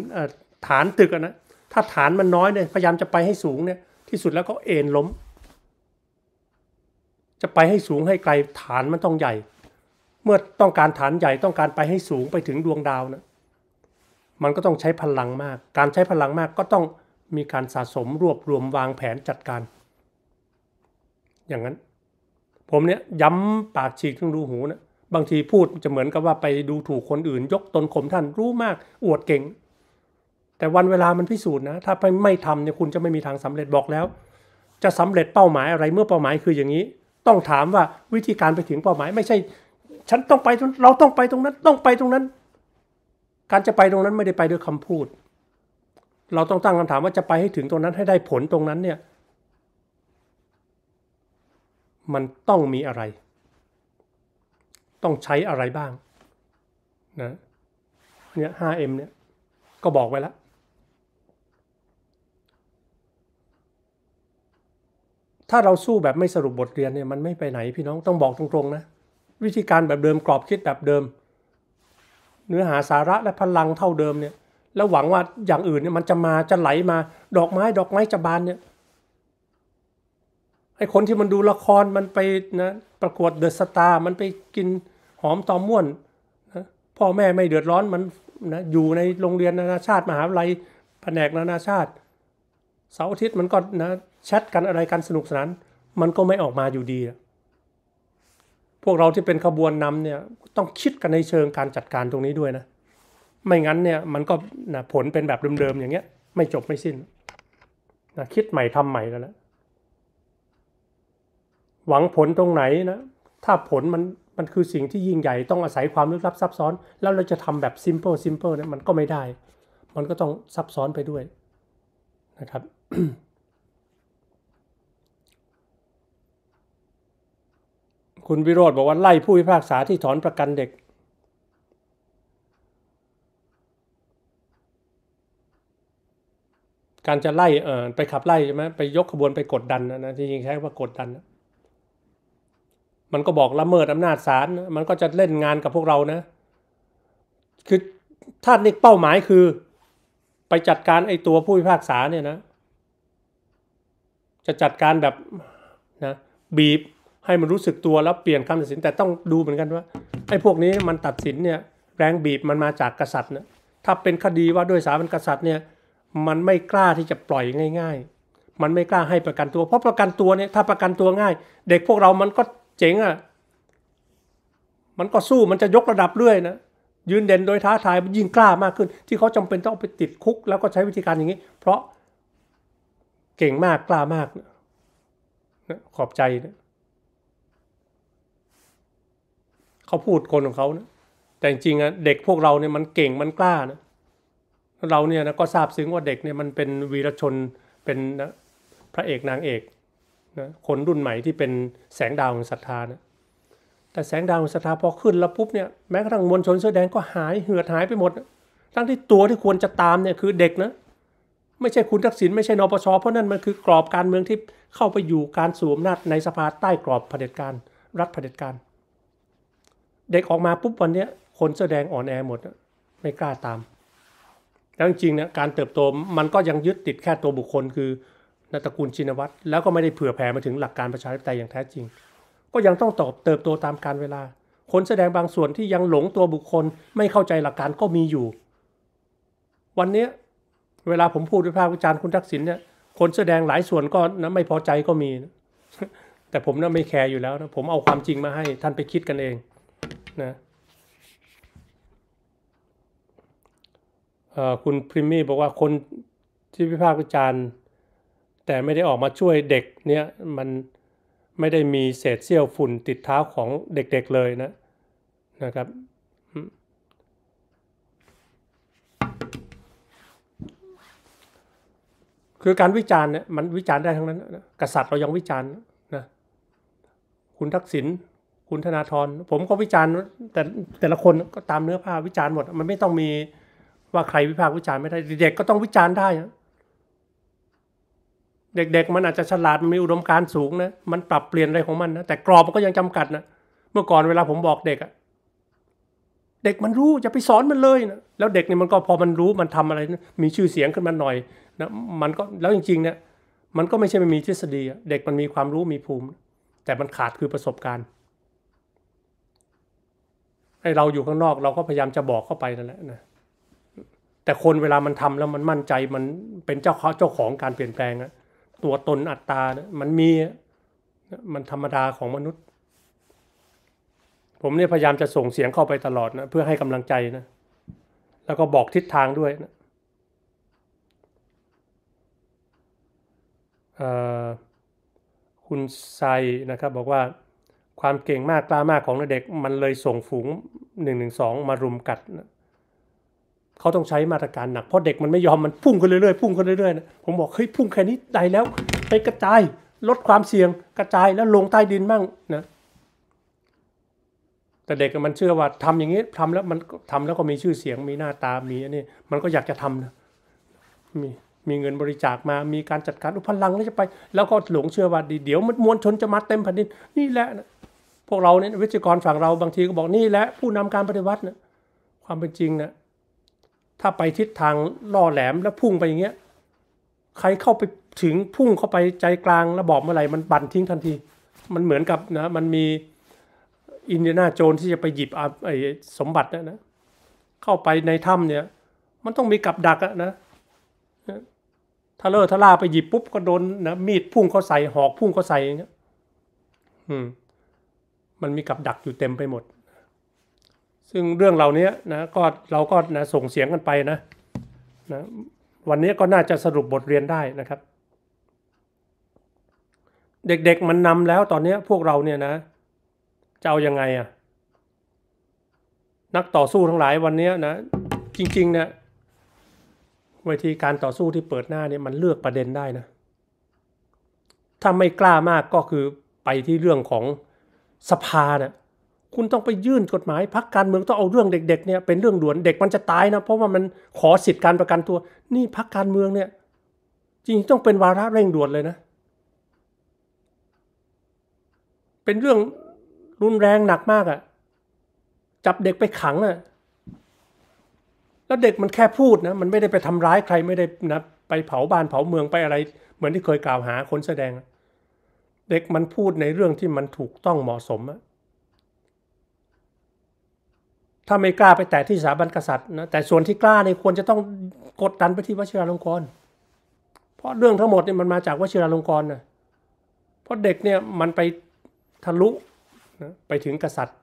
ฐานตึกนะ ถ้าฐานมันน้อยเนี่ยพยายามจะไปให้สูงเนี่ย ที่สุดแล้วก็เอ็นล้ม จะไปให้สูงให้ไกลฐานมันต้องใหญ่มื่อต้องการฐานใหญ่ต้องการไปให้สูงไปถึงดวงดาวนะมันก็ต้องใช้พลังมาก การใช้พลังมากก็ต้องมีการสะสมรวบรวมวางแผนจัดการ อย่างนั้น ผมเนี่ยย้ำปากฉีกทั้งรูหูนะบางทีพูดจะเหมือนกับว่าไปดูถูกคนอื่น ยกตนข่มท่านรู้มากอวดเก่ง แต่วันเวลามันพิสูจน์นะถ้าไม่ทำเนี่ยคุณจะไม่มีทางสำเร็จบอกแล้ว จะสำเร็จเป้าหมายอะไรเมื่อเป้าหมายคืออย่างนี้ ต้องถามว่าวิธีการไปถึงเป้าหมาย ไม่ใช่ฉันต้องไปเราต้องไปตรงนั้นต้องไปตรงนั้น การจะไปตรงนั้นไม่ได้ไปด้วยคำพูด เราต้องตั้งคำถามว่าจะไปให้ถึงตรงนั้นให้ได้ผลตรงนั้นเนี่ย มันต้องมีอะไร ต้องใช้อะไรบ้างนะเนี่ย 5M เนี่ย ก็บอกไว้แล้ว ถ้าเราสู้แบบไม่สรุปบทเรียนเนี่ย มันไม่ไปไหนพี่น้อง ต้องบอกตรงๆนะวิธีการแบบเดิมกรอบคิดแบบเดิม เนื้อหาสาระและพลังเท่าเดิมเนี่ยแล้วหวังว่าอย่างอื่นเนี่ยมันจะมาจะไหลมาดอกไม้ดอกไม้จะบานเนี่ยไอคนที่มันดูละครมันไปนะประกวดเดอะสตาร์มันไปกินหอมตอมม่วนนะพ่อแม่ไม่เดือดร้อน มันนะอยู่ในโรงเรียนนานาชาติ มหาวิทยาลัยแผนกนานาชาติ เสาร์อาทิตย์มันก็นะแชทกันอะไรกันสนุกสนานมันก็ไม่ออกมาอยู่ดีอะวกเราที่เป็นขบวนนำเนี่ยต้องคิดกันในเชิงการจัดการตรงนี้ด้วยนะไม่งั้นเนี่ยมันก็นะผลเป็นแบบเดิมๆอย่างเงี้ยไม่จบไม่สิ้นนะคิดใหม่ทำใหม่กันแล้วหวังผลตรงไหนนะถ้าผลมันมันคือสิ่งที่ยิ่งใหญ่ต้องอาศัยความลึกลับซับซ้อน แล้วเราจะทำแบบ simple simple เนี่ยมันก็ไม่ได้มันก็ต้องซับซ้อนไปด้วย นะครับคุณวิโรธบอกว่า ไล่ผู้พิพากษาที่ถอนประกันเด็ก การจะไล่เออไปขับไล่ใช่ไหมไปยกขบวนไปกดดันนะจริงๆใช้ว่ากดดันนะมันก็บอกละเมิดอำนาจศาล มันก็จะเล่นงานกับพวกเรานะ คือท่านนี่เป้าหมายคือ ไปจัดการไอ้ตัวผู้พิพากษาเนี่ยนะ จะจัดการแบบนะบีบให้มันรู้สึกตัวแล้วเปลี่ยนคำตัดสินแต่ต้องดูเหมือนกันว่าไอ้พวกนี้มันตัดสินเนี่ยแรงบีบมันมาจากกษัตริย์นะถ้าเป็นคดีว่าด้วยสามันกษัตริย์เนี่ยมันไม่กล้าที่จะปล่อยง่ายๆ มันไม่กล้าให้ประกันตัว เพราะประกันตัวเนี่ยถ้าประกันตัวง่าย เด็กพวกเรามันก็เจ๋งอะ่ะมันก็สู้มันจะยกระดับเรื่อยนะยืนเด่นโดยท้าทายมันยิ่งกล้ามากขึ้น ที่เขาจำเป็นต้องไปติดคุกแล้วก็ใช้วิธีการอย่างนี้ เพราะเก่งมากกล้ามากนะขอบใจนะเขาพูดคนของเขานะแต่จริงอะเด็กพวกเราเนี่ยมันเก่งมันกล้านะเราเนี่ยนะก็ทราบซึ้งว่าเด็กเนี่ยมันเป็นวีรชนเป็นนะพระเอกนางเอกนะคนรุ่นใหม่ที่เป็นแสงดาวของศรัทธานะแต่แสงดาวของศรัทธาพอขึ้นแล้วปุ๊บเนี่ย แม้กระทั่งมวลชนเสื้อแดงก็หายเหือดหายไปหมดนะทั้งที่ตัวที่ควรจะตามเนี่ยคือเด็กนะไม่ใช่คุณทักษิณไม่ใช่นปชเพราะนั่นมันคือกรอบการเมืองที่เข้าไปอยู่การสวมนาจในสภาใต้กรอบเผด็จการรัฐเผด็จการเด็กออกมาปุ๊บวันนี้คนแสดงอ่อนแอหมด ไม่กล้าตามแล้วจริงๆเนี่ยการเติบโตมันก็ยังยึดติดแค่ตัวบุคคล คือนาตระกูลชินวัตรแล้วก็ไม่ได้เผื่อแผ่มาถึงหลักการประชาธิปไตยอย่างแท้จริง ก็ยังต้องตอบเติบโตตามการเวลาคนแสดงบางส่วนที่ยังหลงตัวบุคคลไม่เข้าใจหลักการก็มีอยู่ วันนี้เวลาผมพูดวิพากษ์วิจารณ์คุณทักษิณเนี่ยคนแสดงหลายส่วนก็นะไม่พอใจก็มี แต่ผมนะ่ะไม่แคร์อยู่แล้วนะผมเอาความจริงมาให้ ท่านไปคิดกันเองนะคุณพริมมี่ บอกว่า คนที่พิพากษ์วิจารณ์ แต่ไม่ได้ออกมาช่วยเด็กเนี่ย มันไม่ได้มีเศษเสี้ยวฝุ่นติดเท้าของเด็กๆเลยนะนะครับ คือการวิจารณ์เนี่ยมันวิจารณ์ได้ทั้งนั้นกษัตริย์เรายังวิจารณ์นะคุณทักษิณคุณธนาธรผมก็วิจารณ์ แต่แต่ละคนก็ตามเนื้อผ้าวิจารณ์หมด มันไม่ต้องมีว่าใครวิพากษ์วิจารณ์ไม่ได้ เด็กก็ต้องวิจารณ์ได้เด็ก ๆ มันอาจจะฉลาดมีอุดมการณ์สูงนะ มันปรับเปลี่ยนอะไรของมันนะ แต่กรอบมันก็ยังจำกัดนะเมื่อก่อนเวลาผมบอกเด็กอะเด็กมันรู้จะไปสอนมันเลยนะแล้วเด็กเนี่ยมันก็พอมันรู้มันทำอะไรนะมีชื่อเสียงขึ้นมาหน่อยนะ มันก็ แล้วจริง ๆเนี่ย มันก็ไม่ใช่ไม่มีทฤษฎี เด็กมันมีความรู้มีภูมิ แต่มันขาดคือประสบการณ์ไอเราอยู่ข้างนอกเราก็พยายามจะบอกเข้าไปนั่นแหละนะแต่คนเวลามันทำแล้วมันมั่นใจมันเป็นเจ้าเจ้าของการเปลี่ยนแปลงอะตัวตนอัตตามันมี มันธรรมดาของมนุษย์ ผมเนี่ยพยายามจะส่งเสียงเข้าไปตลอดนะเพื่อให้กำลังใจนะแล้วก็บอกทิศทางด้วยนะคุณไซนะครับ บอกว่าความเก่งมาก กล้ามากของเด็กมันเลยส่งฝูงหนึ่่งงงหนึสอมารุมกัดเขาต้องใช้มาตรการหนักเพราะเด็กมันไม่ยอมมันพุ่งกันเรื่อยๆพุ่งกันเรื่อยๆนะผมบอกเฮ้ยพุ่งแค่นี้ได้แล้ว ไปกระจายลดความเสี่ยงกระจายแล้วลงใต้ดินบ้างนะแต่เด็กมันเชื่อว่าทำอย่างนี้ทำแล้วมันทำแล้วก็มีชื่อเสียงมีหน้าตามีอันนี้มันก็อยากจะทำนะมีมีเงินบริจาคมามีการจัดการอุพลังแล้วจะไป แล้วก็หลงเชื่อว่าดีเดี๋ยวมันมวลชนจะมาเต็มแผ่นดินนี่แหละนะพวกเราเนี่ยวิจวกรฝั่งเราบางทีก็บอกนี่แหละผู้นำการปฏิวัตินะความเป็นจริงนะถ้าไปทิศทางล่อแหลมแล้วพุ่งไปอย่างเงี้ยใครเข้าไปถึงพุ่งเข้าไปใจกลางระบอบเมื่อไหร่มันบั่นทิ้งทันที มันเหมือนกับนะมันมี อินเดียนาโจนที่จะไปหยิบไอ้สมบัตินะนะ เข้าไปในถ้ำเนี่ย มันต้องมีกับดักอะนะถ้าเลอถ้าล่าไปหยิบปุ๊บก็โดนนะมีดพุ่งเขาใส่หอกพุ่งเขาใส่อย่างเงี้ยอืมมันมีกับดักอยู่เต็มไปหมด ซึ่งเรื่องเหล่านี้นะก็เราก็นะส่งเสียงกันไปนะนะ วันนี้ก็น่าจะสรุปบทเรียนได้นะครับ เด็กๆมันนำแล้วตอนนี้พวกเราเนี่ยนะจะเอาอยัางไงอะนักต่อสู้ทั้งหลายวันนี้นะจริงๆเนะี่ยวิธีการต่อสู้ที่เปิดหน้าเนี่ยมันเลือกประเด็นได้นะ ถ้าไม่กล้ามากก็คือไปที่เรื่องของสภาเนี่ยคุณต้องไปยื่นกฎหมายพักการเมือง ต้องเอาเรื่องเด็กๆเนี่ยเป็นเรื่องด่วนเด็กมันจะตายนะ เพราะว่ามันขอสิทธิการประกันตัว นี่พักการเมืองเนี่ย จริงต้องเป็นวาระเร่งด่วนเลยนะเป็นเรื่องรุนแรงหนักมากอะ่ะ จับเด็กไปขังอะ่ะแล้วเด็กมันแค่พูดนะ มันไม่ได้ไปทำร้ายใครไม่ได้นะไปเผาบ้านเผาเมืองไปอะไรเหมือนที่เคยกล่าวหาคนแสดงอะเด็กมันพูดในเรื่องที่มันถูกต้องเหมาะสมอะถ้าไม่กล้าไปแตะที่สถาบันกษัตริย์นะแต่ส่วนที่กล้าเนี่ยควรจะต้องกดดันไปที่วชิราลงกรณ์เพราะเรื่องทั้งหมดเนี่ยมันมาจากวชิราลงกรณ์นะเพราะเด็กเนี่ยมันไปทะลุนะไปถึงกษัตริย์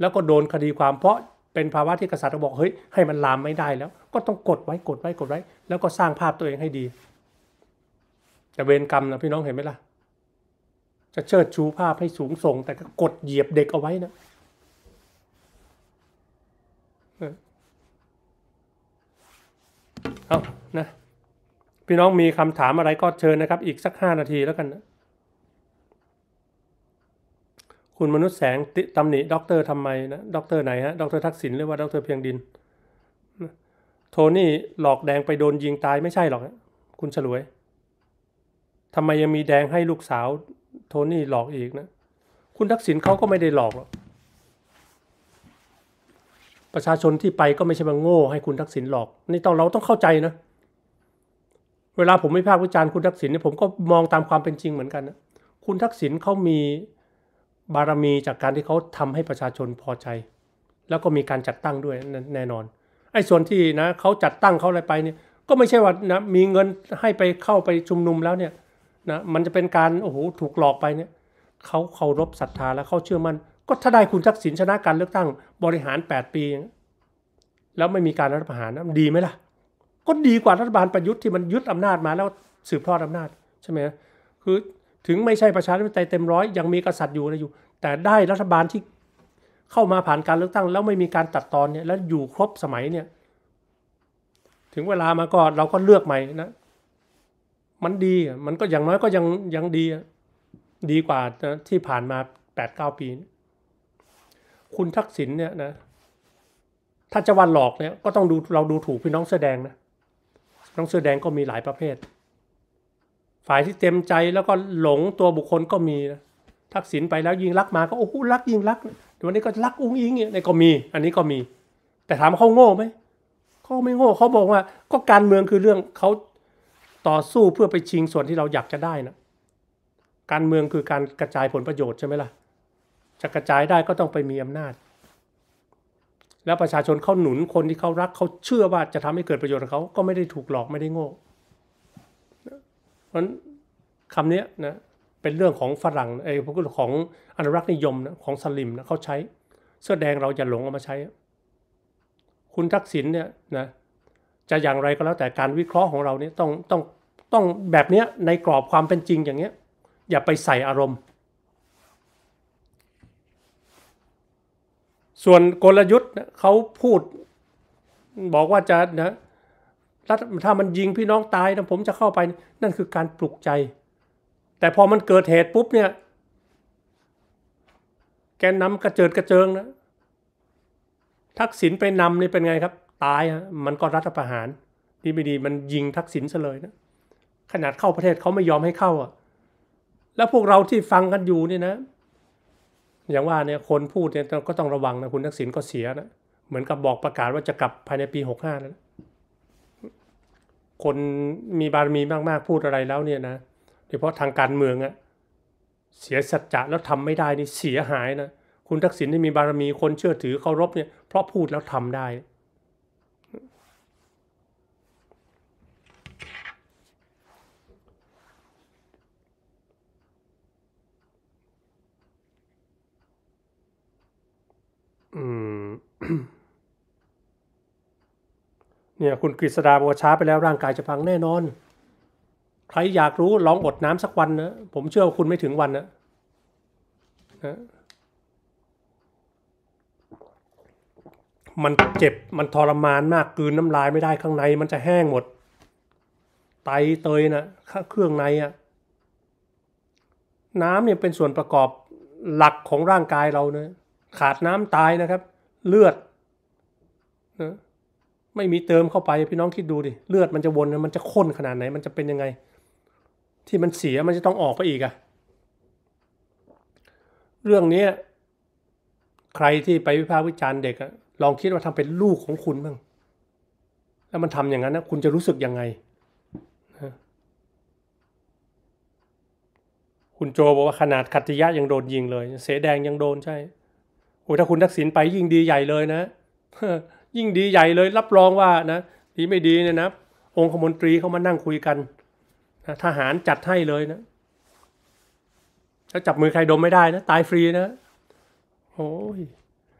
แล้วก็โดนคดีความเพราะเป็นภาวะที่กษัตริย์บอกเฮ้ยให้มันลามไม่ได้แล้ว ก็ต้องกดไว้กดไว้กดไว้ แล้วก็สร้างภาพตัวเองให้ดีแต่เวรกรรมนะพี่น้องเห็นไหมล่ะจะเชิดชูภาพให้สูงส่ง แต่ก็กดเหยียบเด็กเอาไว้นะเอานะ พี่น้องมีคำถามอะไรก็เชิญนะครับ อีกสักห้านาทีแล้วกันนะคุณมนุษย์แสงตำหนิ ด็อกเตอร์ทำไมนะ ด็อกเตอร์ไหนฮะ ด็อกเตอร์ทักษิณหรือว่าด็อกเตอร์เพียงดิน โทนี่หลอกแดงไปโดนยิงตายไม่ใช่หรอก คุณฉลวย ทำไมยังมีแดงให้ลูกสาวโทนี่ หลอกอีกนะคุณทักษิณเขาก็ไม่ได้หลอกหรอก ประชาชนที่ไปก็ไม่ใช่มาโง่ให้คุณทักษิณหลอกนี่ต้องเราต้องเข้าใจนะเวลาผมไม่พากวิจารณ์คุณทักษิณเนี่ยผมก็มองตามความเป็นจริงเหมือนกันนะคุณทักษิณเขามีบารมีจากการที่เขาทำให้ประชาชนพอใจ แล้วก็มีการจัดตั้งด้วยแน่นอนไอ้ส่วนที่นะเขาจัดตั้งเขาอะไรไปเนี่ยก็ไม่ใช่ว่านะมีเงินให้ไปเข้าไปชุมนุมแล้วเนี่ยนะมันจะเป็นการโอ้โหถูกหลอกไปเนี่ยเขาเคารพศรัทธาแล้วเขาเชื่อมัน่น ก็ถ้าได้คุณทักษิณชนะการเลือกตั้งบริหาร 8 ปี แล้วไม่มีการรัฐประหารนะดีไหมล่ะ ก็ดีกว่ารัฐบาลประยุทธ์ที่มันยึดอำนาจมาแล้วสืบทอดอานาจใช่ไหมคือถึงไม่ใช่ประชาธิปไตยเต็มร้อยยังมีกษัตริย์อยู่อะไรอยู่ แต่ได้รัฐบาลที่เข้ามาผ่านการเลือกตั้งแล้วไม่มีการตัดตอนเนี่ยแล้วอยู่ครบสมัยเนี่ย ถึงเวลามาก็เราก็เลือกใหม่นะมันดี มันก็อย่างน้อยก็ยังยังดีดีกว่าที่ผ่านมาแปดเก้าปี คุณทักษิณเนี่ยนะถ้าจะวันหลอกเนี่ยก็ต้องดูเราดูถูกพี่น้องเสื้อแดงนะน้องเสื้อแดงก็มีหลายประเภท ฝ่ายที่เต็มใจแล้วก็หลงตัวบุคคลก็มีนะทักษิณไปแล้วยิงรักมา ก็โอ้โหรัก ยิงรักเดี๋ยววันนี้ก็รักอุ้งอิงเนี่ยก็มี อันนี้ก็มี แต่ถามเขาโง่ไหมเขาไม่โง่เขาบอกว่า ก็การเมืองคือเรื่องเขาต่อสู้เพื่อไปชิงส่วนที่เราอยากจะได้นะการเมืองคือการกระจายผลประโยชน์ใช่ไหมล่ะจะกระจายได้ก็ต้องไปมีอำนาจ แล้วประชาชนเขาหนุนคนที่เขารักเขาเชื่อว่าจะทำให้เกิดประโยชน์เขาก็ไม่ได้ถูกหลอกไม่ได้โง่เพราะนนั้คำนี้นะเป็นเรื่องของฝรั่งไอ้พวกของอนุรักษ์นิยมนะของสลิมนะเขาใช้เสื้อแดงเราจะหลงเอามาใช้ คุณทักษิณเนี่ยนะจะอย่างไรก็แล้วแต่การวิเคราะห์ของเราเนี่ยต้องต้องต้องแบบเนี้ยในกรอบความเป็นจริงอย่างเงี้ยอย่าไปใส่อารมณ์ ส่วนกลยุทธ์เขาพูดบอกว่าจะนะถ้ามันยิงพี่น้องตายนะผมจะเข้าไปนั่นคือการปลุกใจ แต่พอมันเกิดเหตุปุ๊บเนี่ยแกนนำกระเจิดกระเจิงนะทักษิณไปนำนี่เป็นไงครับ ตายฮะมันก็รัฐประหารที่ไม่ดีมันยิงทักษิณซะเลยนะขนาดเข้าประเทศเขาไม่ยอมให้เข้าอ่ะ แล้วพวกเราที่ฟังกันอยู่นี่นะ อย่างว่าเนี่ยคนพูดเนี่ยก็ต้องระวังนะคุณทักษิณก็เสียนะเหมือนกับบอกประกาศว่าจะกลับภายในปีหกห้านะคนมีบารมีมากๆ พูดอะไรแล้วเนี่ยนะโดยเฉพาะทางการเมืองอะเสียสัจจะแล้วทำไม่ได้นี่เสียหายนะ คุณทักษิณที่มีบารมีคนเชื่อถือเคารพเนี่ยเพราะพูดแล้วทำได้เนี่ยคุณกฤษดาบอกช้าไปแล้วร่างกายจะพังแน่นอน ใครอยากรู้ลองอดน้ำสักวันนะ ผมเชื่อว่าคุณไม่ถึงวันนะนะ มันเจ็บมันทรมานมากกืนน้ำลายไม่ได้ข้างใน มันจะแห้งหมด ไตเตยนะเครื่องในอะน้ำเนี่ยเป็นส่วนประกอบหลักของร่างกายเราเนะขาดน้ำตายนะครับเลือดนะไม่มีเติมเข้าไปพี่น้องคิดดูดิ เลือดมันจะวนมันจะข้นขนาดไหน มันจะเป็นยังไง ที่มันเสียมันจะต้องออกไปอีกอะเรื่องนี้ใครที่ไปวิพากษ์วิจารณ์เด็กอะลองคิดว่าทำเป็นลูกของคุณบ้างแล้วมันทำอย่างนั้นนะคุณจะรู้สึกยังไงคุณโจบอกว่าขนาดขัตติยะยังโดนยิงเลยเสแดงยังโดนใช่โอ้ถ้าคุณทักษิณไปยิ่งดีใหญ่เลยนะ ยิ่งดีใหญ่เลย รับรองว่านะดีไม่ดีเนี่ยนะองคมนตรีเขามานั่งคุยกันนะทหารจัดให้เลยนะแล้วจับมือใครดมไม่ได้นะตายฟรีนะโอ้ย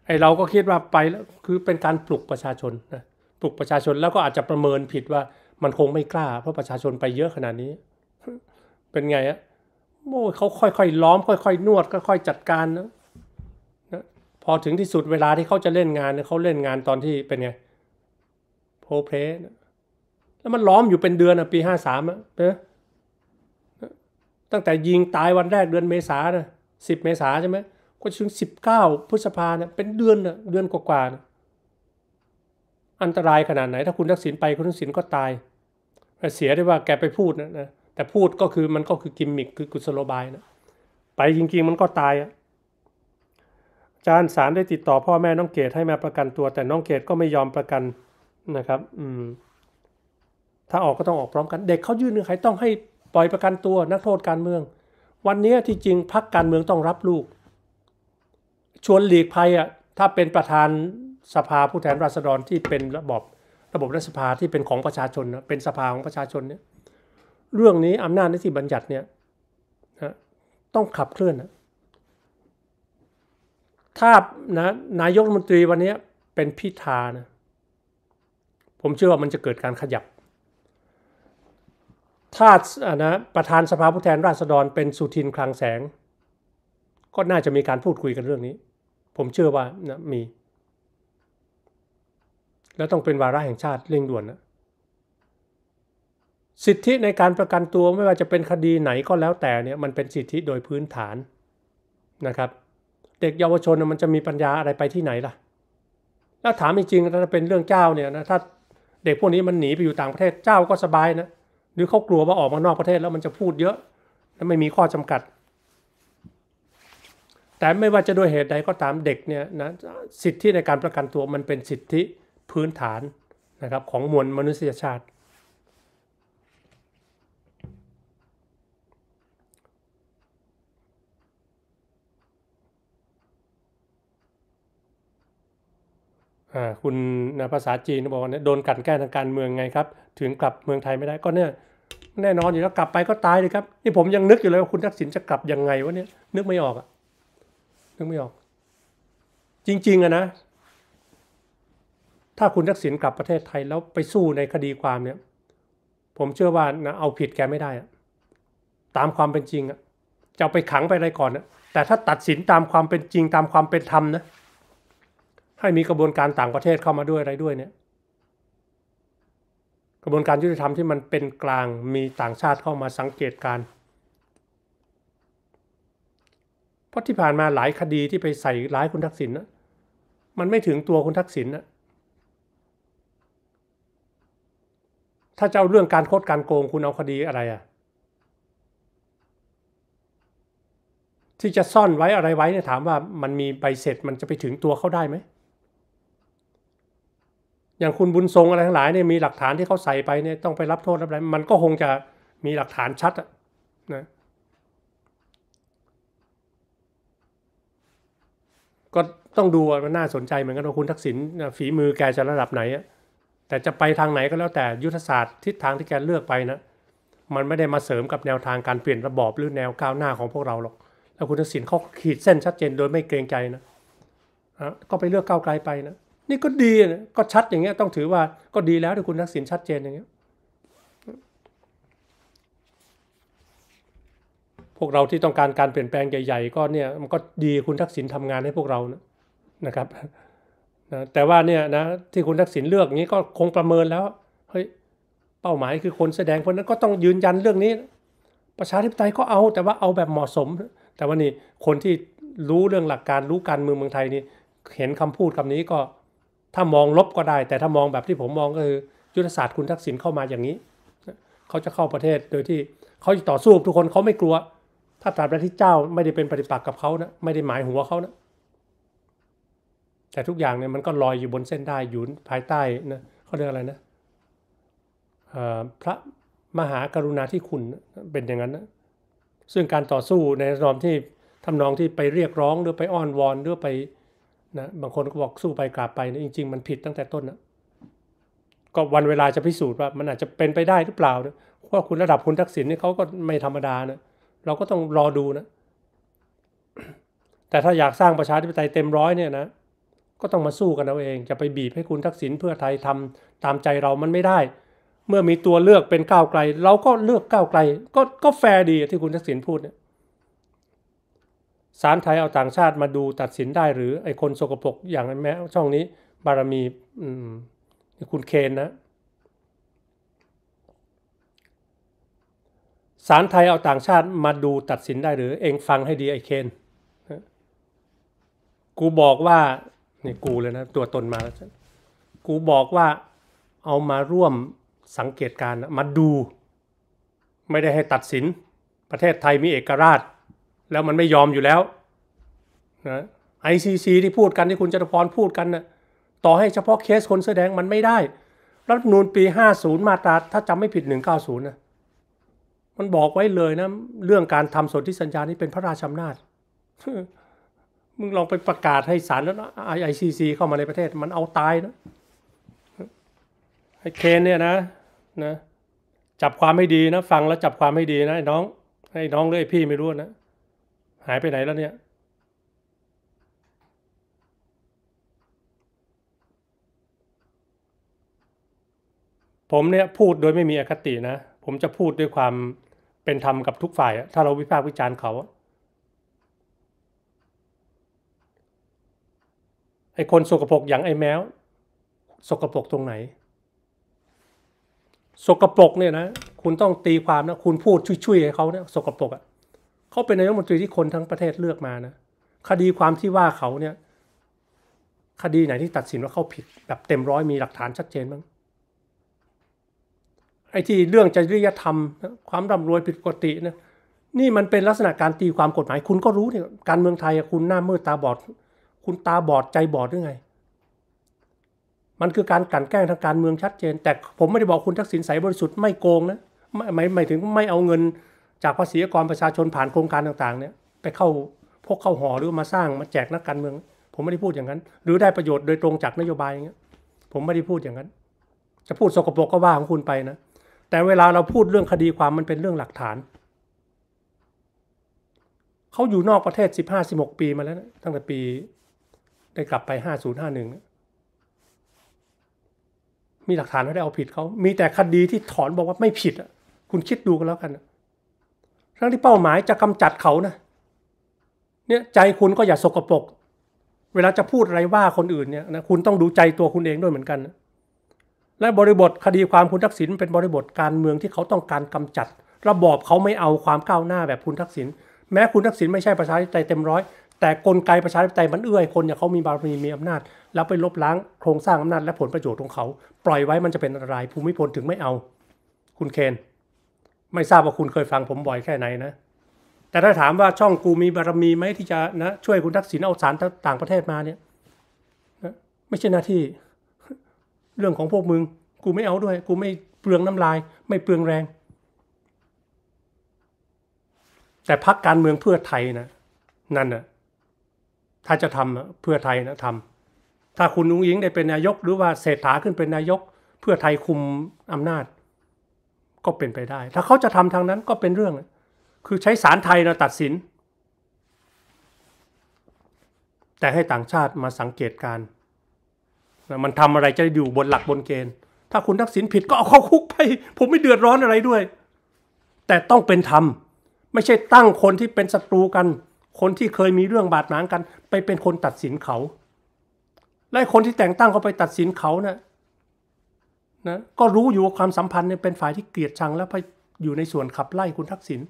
ไอเราก็คิดว่าไปแล้วคือเป็นการปลุกประชาชนนะปลุกประชาชนแล้วก็อาจจะประเมินผิดว่ามันคงไม่กล้า เพราะประชาชนไปเยอะขนาดนี้ เป็นไงอะโอ้เขาค่อยๆล้อมค่อย ๆ นวดค่อยๆจัดการนะพอถึงที่สุดเวลาที่เขาจะเล่นงานเขาเล่นงานตอนที่เป็นไงโพเพสแล้วมันล้อมอยู่เป็นเดือนอ่ะปีห้าสามอ่ะนะตั้งแต่ยิงตายวันแรกเดือนเมษานะสิบเมษาใช่ไหมก็ถึงสิบเก้าพฤษภาเนี่ยเป็นเดือนอ่ะเดือนกว่าๆนะอันตรายขนาดไหน ถ้าคุณทักษิณไปคุณทักษิณก็ตาย เสียได้ว่าแกไปพูดนะนะแต่พูดก็คือมันก็คือกิมมิคคือกุศโลบายนะไปจริงๆมันก็ตายอ่ะจารย์สารได้ติดต่อพ่อแม่น้องเกดให้มาประกันตัว แต่น้องเกดก็ไม่ยอมประกันนะครับอืมถ้าออกก็ต้องออกพร้อมกันเด็กเขายื่นหงึ่งใครต้องให้ปล่อยประกันตัวนักโทษการเมือง วันนี้ที่จริงพักการเมืองต้องรับลูก ชวนหลีกภัยอ่ะถ้าเป็นประธานสภาผู้แทนราษฎรที่เป็นระบบระบบรัฐสภาที่เป็นของประชาชนเป็นสภาของประชาชนเนี่ยเรื่องนี้อำนาจนิติบัญญัติเนี่ยนะต้องขับเคลื่อนนะถ้านะนายกรัฐมนตรี วันนี้เป็นพิธานะ ผมเชื่อว่ามันจะเกิดการขยับถ้านะ ประธานสภาผู้แทนราษฎร เป็นสุทินคลังแสง ก็น่าจะมีการพูดคุยกันเรื่องนี้ ผมเชื่อว่านะมี แล้วต้องเป็นวาระแห่งชาติเร่งด่วนนะ สิทธิในการประกันตัวไม่ว่าจะเป็นคดีไหนก็แล้วแต่เนี่ยมันเป็นสิทธิโดยพื้นฐานนะครับเด็กเยาวชนมันจะมีปัญญาอะไรไปที่ไหนล่ะ แล้วถามจริงๆ ถ้าเป็นเรื่องเจ้าเนี่ยนะถ้าเด็กพวกนี้มันหนีไปอยู่ต่างประเทศเจ้าก็สบายนะหรือเขากลัวว่าออกมานอกประเทศแล้วมันจะพูดเยอะและไม่มีข้อจำกัด แต่ไม่ว่าจะด้วยเหตุใดก็ตามเด็กเนี่ยนะสิทธิในการประกันตัวมันเป็นสิทธิพื้นฐานนะครับของมวลมนุษยชาติคุณภาษาจีนบอกว่าโดนกันแกล้งทางการเมืองไงครับ ถึงกลับเมืองไทยไม่ได้ก็เนี่ยแน่นอนอยู่แล้วกลับไปก็ตายเลยครับนี่ผมยังนึกอยู่เลยว่าคุณทักษิณจะกลับยังไงวะเนี่ยนึกไม่ออกอะนึกไม่ออก จริง ๆอะนะ ถ้าคุณทักษิณกลับประเทศไทยแล้วไปสู้ในคดีความเนี่ย ผมเชื่อว่านะ เอาผิดแกไม่ได้อะตามความเป็นจริงอะจะไปขังไปอะไรก่อนนะแต่ถ้าตัดสินตามความเป็นจริงตามความเป็นธรรมนะให้มีกระบวนการต่างประเทศเข้ามาด้วยอะไรด้วยเนี่ยกระบวนการยุติธรรมที่มันเป็นกลางมีต่างชาติเข้ามาสังเกตการเพราะที่ผ่านมาหลายคดีที่ไปใส่ร้ายคุณทักษิณนะมันไม่ถึงตัวคุณทักษิณนะถ้าจะเอาเรื่องการโคดการโกง คุณเอาคดีอะไรอะที่จะซ่อนไว้อะไรไว้เนี่ยถามว่ามันมีใบเสร็จมันจะไปถึงตัวเขาได้ไหมอย่างคุณบุญทรงอะไรทั้งหลายเนี่ยมีหลักฐานที่เขาใส่ไปเนี่ยต้องไปรับโทษรับอะไรมันก็คงจะมีหลักฐานชัดนะก็ต้องดูมันน่าสนใจ เหมือนกันว่าคุณทักษิณฝีมือแกจะระดับไหนแต่จะไปทางไหนก็แล้วแต่ยุทธศาสตร์ทิศทางที่แกเลือกไปนะ มันไม่ได้มาเสริมกับแนวทางการเปลี่ยนระบอบหรือแนวก้าวหน้าของพวกเราหรอกแล้วคุณทักษิณเขาขีดเส้นชัดเจนโดยไม่เกรงใจนะก็ไปเลือกก้าวไกลไปนะนี่ก็ดีนก็ชัดอย่างเงี้ยต้องถือว่าก็ดีแล้วที่คุณทักษิณชัดเจนอย่างเงี้ยพวกเราที่ต้องการการเปลี่ยนแปลงใหญ่ ๆ ก็เนี่ยมันก็ดีคุณทักษิณทำงานให้พวกเรานะนะครับนะแต่ว่าเนี่ยนะที่คุณทักษิณเลือกนี้ก็คงประเมินแล้วเฮ้ยเป้าหมายคือคนแสดงคนนั้นก็ต้องยืนยันเรื่องนี้ ประชาธิปไตยก็เอาแต่ว่าเอาแบบเหมาะสม แต่ว่านี่คนที่รู้เรื่องหลักการรู้การเมืองเมืองไทยนี่เห็นคำพูดคำนี้ก็ถ้ามองลบก็ได้แต่ถ้ามองแบบที่ผมมองก็คือยุทธศาสตร์คุณทักษิณเข้ามาอย่างนี้เขาจะเข้าประเทศโดยที่เขาจะต่อสู้ทุกคนเขาไม่กลัว ถ้าตราบใดที่เจ้าไม่ได้เป็นปฏิปักษ์กับเขานะไม่ได้หมายหัวเขานะแต่ทุกอย่างเนี่ยมันก็ลอยอยู่บนเส้นได้อยู่ภายใต้นะเขาเรียกอะไรนะพระมหากรุณาธิคุณเป็นอย่างนั้นนะซึ่งการต่อสู้ในรอมที่ทำนองที่ไปเรียกร้องหรือไปอ้อนวอนหรือไปนะบางคนก็บอกสู้ไปกลับไปนะจริงๆ มันผิดตั้งแต่ต้นนะก็วันเวลาจะพิสูจน์ว่ามันอาจจะเป็นไปได้หรือเปล่านะว่าคุณระดับคุณทักษิณนี่เขาก็ไม่ธรรมดานะเราก็ต้องรอดูนะ แต่ถ้าอยากสร้างประชาธิปไตยเต็มร้อยเนี่ยนะก็ต้องมาสู้กันเอาเองจะไปบีบให้คุณทักษิณเพื่อไทยทำตามใจเรามันไม่ได้ เมื่อมีตัวเลือกเป็นก้าวไกล เราก็เลือกก้าวไกล ก็ก็แฟร์ดีที่คุณทักษิณพูดเนี่ยศาลไทยเอาต่างชาติมาดูตัดสินได้หรือไอ้คนสกปรกอย่างแม้ช่องนี้บารมีคุณเคนนะศาลไทยเอาต่างชาติมาดูตัดสินได้หรือเองฟังให้ดีไอเคนกูบอกว่านี่กูเลยนะตัวตนมาแล้วกูบอกว่าเอามาร่วมสังเกตการมาดูไม่ได้ให้ตัดสินประเทศไทยมีเอกราชแล้วมันไม่ยอมอยู่แล้วนะ ICC ที่พูดกันที่คุณจตุพรพูดกันนะ่ะ ต่อให้เฉพาะเคสคนเสื้อแดงมันไม่ได้ รัฐนูนปี 50 มาตราถ้าจำไม่ผิด 190นะมันบอกไว้เลยนะ เรื่องการทำสนธิสัญญานี้เป็นพระราชอำนาจ มึงลองไปประกาศให้ศาลแล้วไอ i c c เข้ามาในประเทศมันเอาตายนะไอ้เคนเนี่ยนะนะ จับความให้ดีนะฟังแล้วจับความให้ดีนะไอ้น้องไอ้น้องเลยพี่ไม่รู้นะหายไปไหนแล้วเนี่ย ผมเนี่ยพูดโดยไม่มีอคตินะ ผมจะพูดด้วยความเป็นธรรมกับทุกฝ่าย ถ้าเราวิพากษ์วิจารณ์เขาไอ้คนสกปรกอย่างไอ้แมวสกปรกตรงไหนสกปรกเนี่ยนะคุณต้องตีความนะคุณพูดช่วยๆให้เขาเนี่ยสกปรกอะเขาเป็นนายกรัฐมนตรีที่คนทั้งประเทศเลือกมานะคดีความที่ว่าเขาเนี่ย คดีไหนที่ตัดสินว่าเขาผิดแบบเต็มร้อยมีหลักฐานชัดเจนบ้างไอ้ที่เรื่องจริยธรรม ความร่ำรวยผิดปกตินะนี่มันเป็นลักษณะการตีความกฎหมายคุณก็รู้เนี่ยการเมืองไทยคุณหน้ามืดตาบอดคุณตาบอดใจบอดหรือไง มันคือการกลั่นแกล้งทางการเมืองชัดเจน แต่ผมไม่ได้บอกคุณทักษิณใสบริสุทธิ์ไม่โกงนะไม่หมายถึงไม่เอาเงินจากภาษีกรประชาชนผ่านโครงการต่าง ๆ เนี่ย ไปเข้าพวกเข้าหอหรือมาสร้างมาแจกนักการเมือง ผมไม่ได้พูดอย่างนั้น หรือได้ประโยชน์โดยตรงจากนโยบายอย่างเงี้ย ผมไม่ได้พูดอย่างนั้น จะพูดสกปรกก็ว่าของคุณไปนะแต่เวลาเราพูดเรื่องคดีความมันเป็นเรื่องหลักฐานเขาอยู่นอกประเทศสสิบห้าิบหกปีมาแล้วนะตั้งแต่ปีได้กลับไปหหห้้าาศูนย์นึ่งมีหลักฐานไม่ได้เอาผิดเขามีแต่คดีที่ถอนบอกว่าไม่ผิดอะคุณคิดดูกันแล้วกันทั้งที่เป้าหมายจะกำจัดเขานะเนี่ยใจคุณก็อย่าสกปรกเวลาจะพูดอะไรว่าคนอื่นเนี่ยนะคุณต้องดูใจตัวคุณเองด้วยเหมือนกันนะและบริบทคดีความคุณทักษิณเป็นบริบทการเมืองที่เขาต้องการกำจัด ระบอบเขาไม่เอาความก้าวหน้าแบบคุณทักษิณแม้คุณทักษิณไม่ใช่ประชาธิปไตยเต็มร้อยแต่ กลไกประชาธิปไตยมันเอื้อคนอย่างเขามีบารมีมีอำนาจ แล้วไปลบล้างโครงสร้างอำนาจและผลประโยชน์ของเขา ปล่อยไว้มันจะเป็นอันตรายภูมิพลถึงไม่เอา คุณเคนไม่ทราบว่าคุณเคยฟังผมบ่อยแค่ไหนนะ แต่ถ้าถามว่าช่องกูมีบารมีไหมที่จะนะช่วยคุณทักษิณเอาสารต่างประเทศมาเนี่ยนะไม่ใช่หน้าที่เรื่องของพวกมึงกูไม่เอาด้วย กูไม่เปลืองน้ำลาย ไม่เปลืองแรง แต่พักการเมืองเพื่อไทยนะนั่นนะถ้าจะทำเพื่อไทยนะทำถ้าคุณนุ้งยิงได้เป็นนายกหรือว่าเศรษฐาขึ้นเป็นนายกเพื่อไทยคุมอำนาจก็เป็นไปได้ถ้าเขาจะทำทางนั้นก็เป็นเรื่อง คือใช้ศาลไทยนะตัดสิน แต่ให้ต่างชาติมาสังเกตการมันทำอะไรจะอยู่บนหลักบนเกณฑ์ ถ้าคุณทักษิณผิดก็เอาเข้าคุกไปผมไม่เดือดร้อนอะไรด้วย แต่ต้องเป็นธรรมไม่ใช่ตั้งคนที่เป็นศัตรูกัน คนที่เคยมีเรื่องบาดหมางกัน ไปเป็นคนตัดสินเขา และคนที่แต่งตั้งเขาไปตัดสินเขานะ่ะนะก็รู้อยู่ว่าความสัมพันธ์เนี่ยเป็นฝ่ายที่เกลียดชังแล้วไป อยู่ในส่วนขับไล่คุณทักษิณ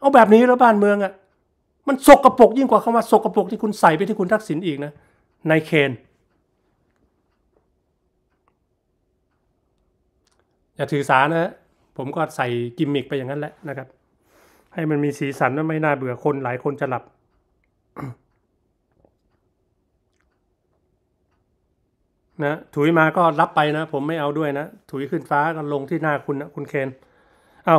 เอาแบบนี้แล้วบ้านเมืองอะ่ะมันสกรปรกยิ่งกว่าคำว่าสกรปรกที่คุณใส่ไปที่คุณทักษิณอีกนะนายเคนอย่าถือสานะ ผมก็ใส่กิมมิกไปอย่างนั้นแหละนะครับ ให้มันมีสีสันว่าไม่น่าเบื่อคนหลายคนจะหลับนะถุยมาก็รับไปนะ ผมไม่เอาด้วยนะ ถุยขึ้นฟ้าก็ลงที่หน้าคุณนะ คุณเคนเอา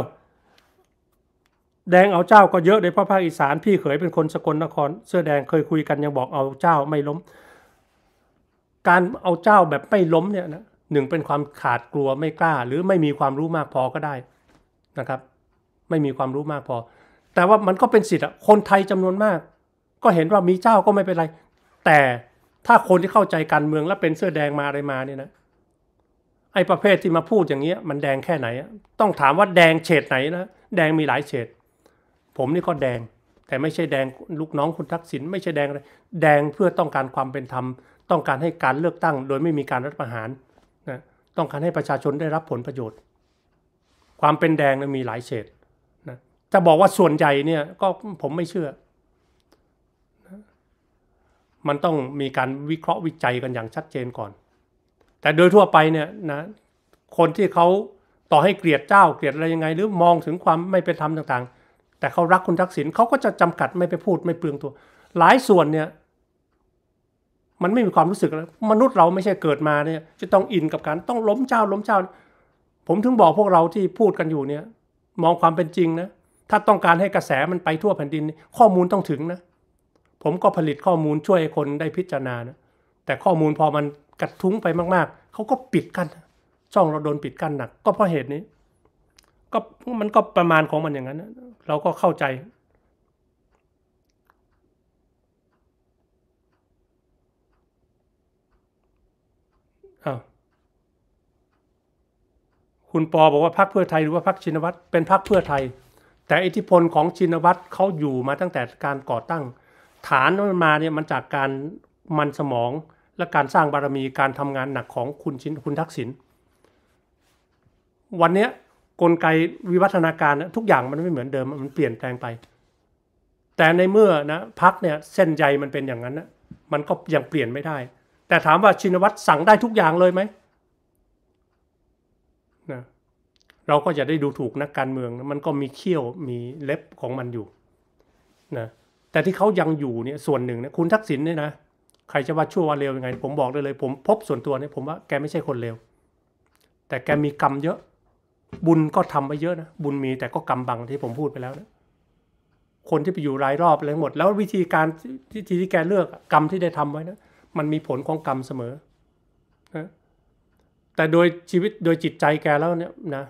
แดงเอาเจ้าก็เยอะในภาคอีสานพี่เขยเป็นคนสกลนคร เสื้อแดงเคยคุยกันยังบอกเอาเจ้าไม่ล้ม การเอาเจ้าแบบไม่ล้มเนี่ยนะหนึ่งเป็นความขาดกลัวไม่กล้า หรือไม่มีความรู้มากพอก็ได้นะครับ ไม่มีความรู้มากพอ แต่ว่ามันก็เป็นสิทธิ์คนไทยจำนวนมาก ก็เห็นว่ามีเจ้าก็ไม่เป็นไร แต่ถ้าคนที่เข้าใจการเมืองและเป็นเสื้อแดงมาอะไรมาเนี่ยนะไอ้ประเภทที่มาพูดอย่างเงี้ยมันแดงแค่ไหน ต้องถามว่าแดงเฉดไหนนะ แดงมีหลายเฉดผมนี่ก็แดงแต่ไม่ใช่แดงลูกน้องคุณทักษิณไม่ใช่แดงอะไรแดงเพื่อต้องการความเป็นธรรม ต้องการให้การเลือกตั้ง โดยไม่มีการรัฐประหารนะต้องการให้ประชาชนได้รับผลประโยชน์ ความเป็นแดงมีหลายเฉดนะจะบอกว่าส่วนใหญ่เนี่ยก็ผมไม่เชื่อมันต้องมีการวิเคราะห์วิจัยกันอย่างชัดเจนก่อน แต่โดยทั่วไปเนี่ยนะ คนที่เขาต่อให้เกลียดเจ้าเกลียดอะไรยังไง หรือมองถึงความไม่เป็นธรรมต่างๆ แต่เขารักคุณทักษิณเขาก็จะจำกัดไม่ไปพูดไม่เปลืองตัว หลายส่วนเนี่ย มันไม่มีความรู้สึกแล้ว มนุษย์เราไม่ใช่เกิดมาเนี่ย จะต้องอินกับการต้องล้มเจ้าล้มเจ้า ผมถึงบอกพวกเราที่พูดกันอยู่เนี่ย มองความเป็นจริงนะ ถ้าต้องการให้กระแสมันไปทั่วแผ่นดิน ข้อมูลต้องถึงนะผมก็ผลิตข้อมูลช่วยคนได้พิจารณานะ แต่ข้อมูลพอมันกัดทุ้งไปมาก ๆ เขาก็ปิดกั้นช่องเราโดนปิดกั้นหนัก ก็เพราะเหตุนี้ ก็มันก็ประมาณของมันอย่างนั้น เราก็เข้าใจ คุณปอบอกว่าพรรคเพื่อไทยหรือว่าพรรคชินวัตรเป็นพรรคเพื่อไทย แต่อิทธิพลของชินวัตรเขาอยู่มาตั้งแต่การก่อตั้งฐานมันมาเนี่ยมันจากการมันสมองและการสร้างบารมีการทำงานหนักของคุณชินคุณทักษิณวันนี้กลไกวิวัฒนาการทุกอย่างมันไม่เหมือนเดิม มันเปลี่ยนแปลงไป แต่ในเมื่อนะพักเนี่ยเส้นใยมันเป็นอย่างนั้นนะมันก็ยังเปลี่ยนไม่ได้ แต่ถามว่าชินวัตรสั่งได้ทุกอย่างเลยไหมนะเราก็จะได้ดูถูกนักการเมืองมันก็มีเขี้ยวมีเล็บของมันอยู่นะแต่ที่เขายังอยู่เนี่ยส่วนหนึ่งนะคุณทักษิณเนี่ยนะใครจะว่าชั่ววัาเลวยังไง ผมบอกได้เลยผมพบส่วนตัวเนี่ยผมว่า แกไม่ใช่คนเลว แต่แกมีกรรมเยอะ บุญก็ทำไปเยอะนะบุญมีแต่ก็กรรมบังที่ผมพูดไปแล้วนะคนที่ไปอยู่รายรอบอะไรหมดแล้ววิธีการที่ที่แกเลือกกรรมที่ได้ทำไว้นะ มันมีผลของกรรมเสมอนะแต่โดยชีวิตโดยจิตใจแกแล้วเนี่ยนะ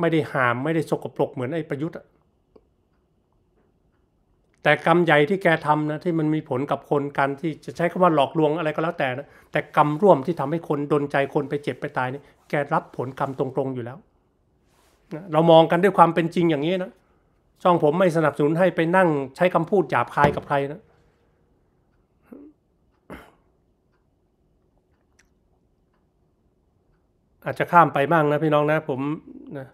ไม่ได้หามไม่ได้สกปรกเหมือนไอ้ประยุทธ์แต่กรรมใหญ่ที่แกทำนะที่มันมีผลกับคนการที่จะใช้คำว่าหลอกลวงอะไรก็แล้วแต่นะ แต่กรรมร่วมที่ทำให้คนดนใจคนไปเจ็บไปตายนี่แกรับผลกรรมตรงๆอยู่แล้วนะเรามองกันด้วยความเป็นจริงอย่างนี้นะช่องผมไม่สนับสนุนให้ไปนั่งใช้คำพูดหยาบคายกับใครนะ อาจจะข้ามไปบ้างนะพี่น้องนะ ผมนะ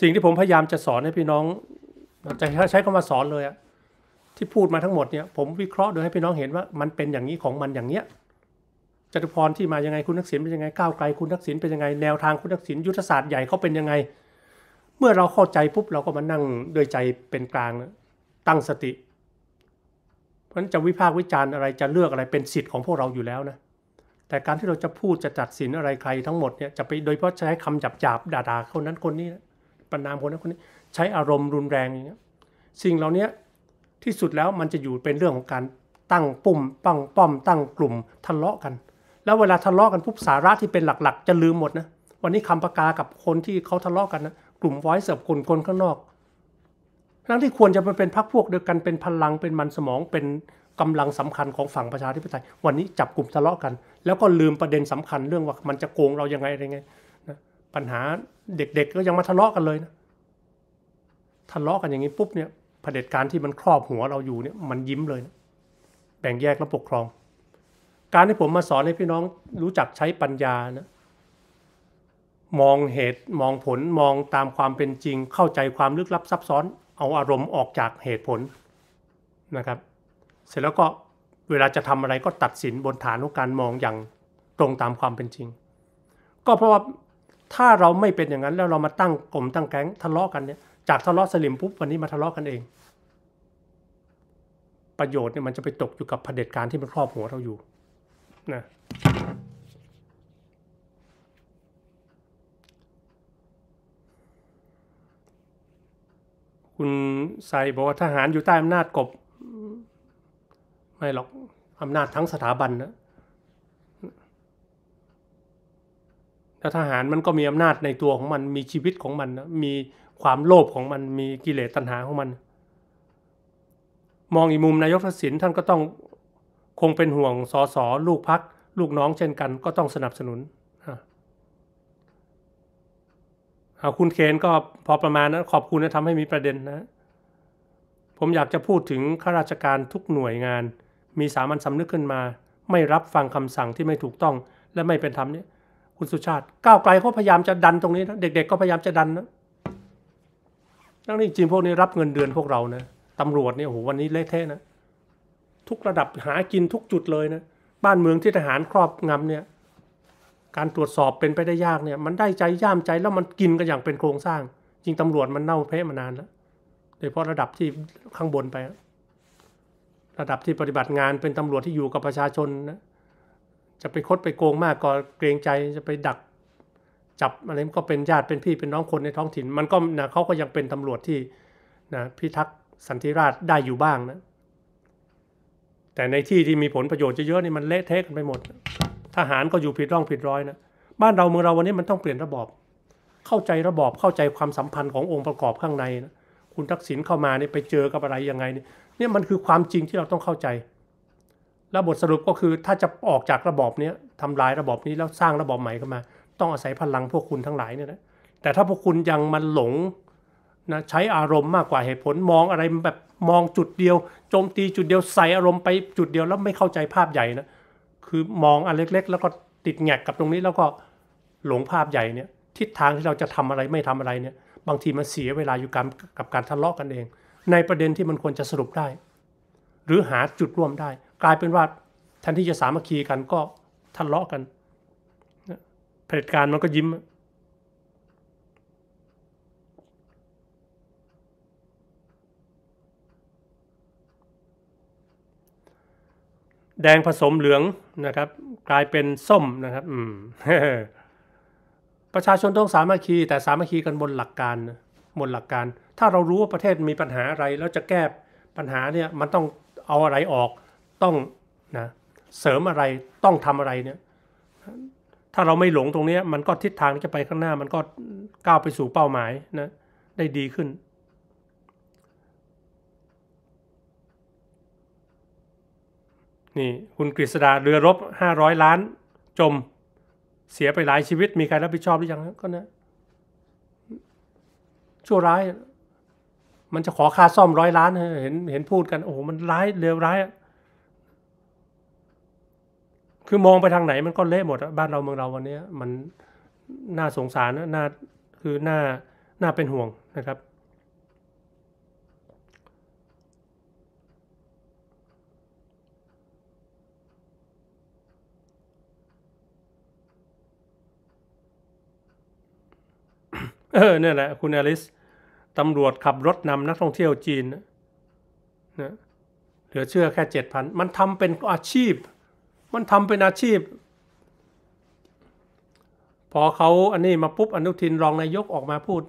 สิ่งที่ผมพยายามจะสอนให้พี่น้องจะใช้คำว่าสอนเลยอะที่พูดมาทั้งหมดเนี่ยผมวิเคราะห์โดยให้พี่น้องเห็นว่า มันเป็นอย่างนี้ของมันอย่างเนี้ยจตุพรที่มายังไงคุณทักษิณเป็นยังไงก้าวไกลคุณทักษิณเป็นยังไง แนวทางคุณทักษิณยุทธศาสตร์ใหญ่เขาเป็นยังไง เมื่อเราเข้าใจปุ๊บเราก็มานั่งด้วยใจเป็นกลางตั้งสติ เพราะฉะนั้นจะวิพากษ์วิจารณ์อะไรจะเลือกอะไรเป็นสิทธิ์ของพวกเราอยู่แล้วนะแต่การที่เราจะพูดจะตัดสินอะไรใครทั้งหมดเนี่ยจะไปโดยเฉพาะใช้คำหยาบๆด่าๆคนนั้นคนนี้ ประนามคนนั้นคนนี้ใช้อารมณ์รุนแรงอย่างเงี้ยสิ่งเหล่านี้ที่สุดแล้วมันจะอยู่เป็นเรื่องของการตั้งปุ่ม ปั้งป้อมตั้งกลุ่มทะเลาะกัน แล้วเวลาทะเลาะกันปุ๊บสาระที่เป็นหลักๆ จะลืมหมดนะวันนี้คำประกากับคนที่เขาทะเลาะกันนะกลุ่มไว้เสิร์ฟคนคนข้างนอกทั้งที่ควรจะมาเป็นพรรคพวกเดียวกันเป็นพลังเป็นมันสมองเป็นกำลังสำคัญของฝั่งประชาธิปไตยวันนี้จับกลุ่มทะเลาะกัน แล้วก็ลืมประเด็นสำคัญเรื่องว่ามันจะโกงเรายังไงอะไรไงนะปัญหาเด็กๆ ก็ยังมาทะเลาะกันเลยนะทะเลาะกันอย่างนี้ปุ๊บเนี่ยเผด็จการที่มันครอบหัวเราอยู่เนี่ยมันยิ้มเลยนะแบ่งแยกและปกครอง การที่ผมมาสอนให้พี่น้องรู้จักใช้ปัญญานะมองเหตุมองผลมองตามความเป็นจริง เข้าใจความลึกลับซับซ้อน เอาอารมณ์ออกจากเหตุผลนะครับเสร็จแล้วก็เวลาจะทำอะไรก็ตัดสินบนฐานของการมองอย่างตรงตามความเป็นจริง ก็เพราะว่าถ้าเราไม่เป็นอย่างนั้นแล้วเรามาตั้งกลมตั้งแก๊งทะเลาะกันเนี่ยจากทะเลาะสลิมปุ๊บวันนี้มาทะเลาะกันเอง ประโยชน์เนี่ยมันจะไปตกอยู่กับเผด็จการที่มันครอบหัวเราอยู่นะคุณใส่บอกว่าทหารอยู่ใต้อำนาจกบ ไม่หรอกอำนาจทั้งสถาบันนะแล้วทหารมันก็มีอำนาจในตัวของมัน มีชีวิตของมันนะมีความโลภของมันมีกิเลสตัณหาของมัน มองอีมุมนายกทักษิณท่านก็ต้องคงเป็นห่วงสสลูกพัก ลูกน้องเช่นกันก็ต้องสนับสนุนเอคุณเคนก็พอประมาณนะ ขอบคุณนะทำให้มีประเด็นนะ ผมอยากจะพูดถึงข้าราชการทุกหน่วยงาน มีสามัญสำนึกขึ้นมา ไม่รับฟังคำสั่งที่ไม่ถูกต้องและไม่เป็นธรรมนี่คุณสุชาติก้าวไกลเขาพยายามจะดันตรงนี้นะเด็ก ๆ ก็พยายามจะดันนะนั่นจริง พวกนี้รับเงินเดือนพวกเรานะตำรวจเนี่ยโหวันนี้เละเทะนะทุกระดับหากินทุกจุดเลยนะ บ้านเมืองที่ทหารครอบงำเนี่ยการตรวจสอบเป็นไปได้ยากเนี่ย มันได้ใจย่ามใจแล้วมันกินกันอย่างเป็นโครงสร้าง จริงตำรวจมันเน่าเพะมานานแล้วโดยเฉพาะระดับที่ข้างบนไป ระดับที่ปฏิบัติงานเป็นตำรวจที่อยู่กับประชาชนนะจะไปคดไปโกงมากก็เกรงใจจะไปดักจับอะไรก็เป็นญาติเป็นพี่เป็นน้องคนในท้องถิ่น มันก็นะเขาก็ยังเป็นตำรวจที่นะพิทักษ์สันติราชได้อยู่บ้างนะแต่ในที่ที่มีผลประโยชน์เยอะๆนี่มันเละเทะกันไปหมดทหารก็อยู่ผิดร่องผิดร้อยนะบ้านเราเมืองเราวันนี้มันต้องเปลี่ยนระบอบเข้าใจระบอบเข้าใจความสัมพันธ์ขององค์ประกอบข้างในนะคุณทักษิณเข้ามาเนี่ยไปเจอกับอะไรยังไงเนี่ยนี่มันคือความจริงที่เราต้องเข้าใจ แล้วบทสรุปก็คือถ้าจะออกจากระบอบนี้ทำลายระบอบนี้แล้วสร้างระบอบใหม่ขึ้นมาต้องอาศัยพลังพวกคุณทั้งหลายเนี่ยนะ แต่ถ้าพวกคุณยังมันหลงนะใช้อารมณ์มากกว่าเหตุผลมองอะไรแบบมองจุดเดียว โจมตีจุดเดียวใส่อารมณ์ไปจุดเดียวแล้วไม่เข้าใจภาพใหญ่นะคือมองอันเล็กๆ แล้วก็ติดแงกกับตรงนี้แล้วก็หลงภาพใหญ่เนี่ยทิศทางที่เราจะทำอะไรไม่ทำอะไรเนี่ย บางทีมันเสียเวลาอยู่กับกับการทะเลาะกันเอง ในประเด็นที่มันควรจะสรุปได้ หรือหาจุดร่วมได้ กลายเป็นว่าแทนที่จะสามัคคีกันก็ทะเลาะกันเผด็จการมันก็ยิ้ม แดงผสมเหลืองนะครับ กลายเป็นส้มนะครับอืมประชาชนต้องสามัคคี แต่สามัคคีกันบนหลักการบนหลักการ ถ้าเรารู้ว่าประเทศมีปัญหาอะไร แล้วจะแก้ปัญหาเนี่ยมันต้องเอาอะไรออกต้องนะเสริมอะไรต้องทำอะไรเนี่ยถ้าเราไม่หลงตรงนี้มันก็ทิศทางที่จะไปข้างหน้า มันก็ก้าวไปสู่เป้าหมายนะ ได้ดีขึ้น นี่คุณกฤษดาเรือรบ500ล้าน จมเสียไปหลายชีวิต มีใครรับผิดชอบหรือยังก็นะชั่วร้าย มันจะขอค่าซ่อมร้อยล้าน เห็นเห็นพูดกันโอ้โหมันร้ายเลวร้ายอะคือมองไปทางไหนมันก็เละหมด บ้านเราเมืองเราวันนี้มันน่าสงสารน่าคือน่าน่าเป็นห่วงนะครับ เออเนี่ยแหละคุณอลิสตำรวจขับรถนำนักท่องเที่ยวจีนนะเหลือเชื่อแค่เจ็ดพันมันทำเป็นอาชีพมันทำเป็นอาชีพ พอเขาอันนี้มาปุ๊บอนุทินรองนายกออกมาพูด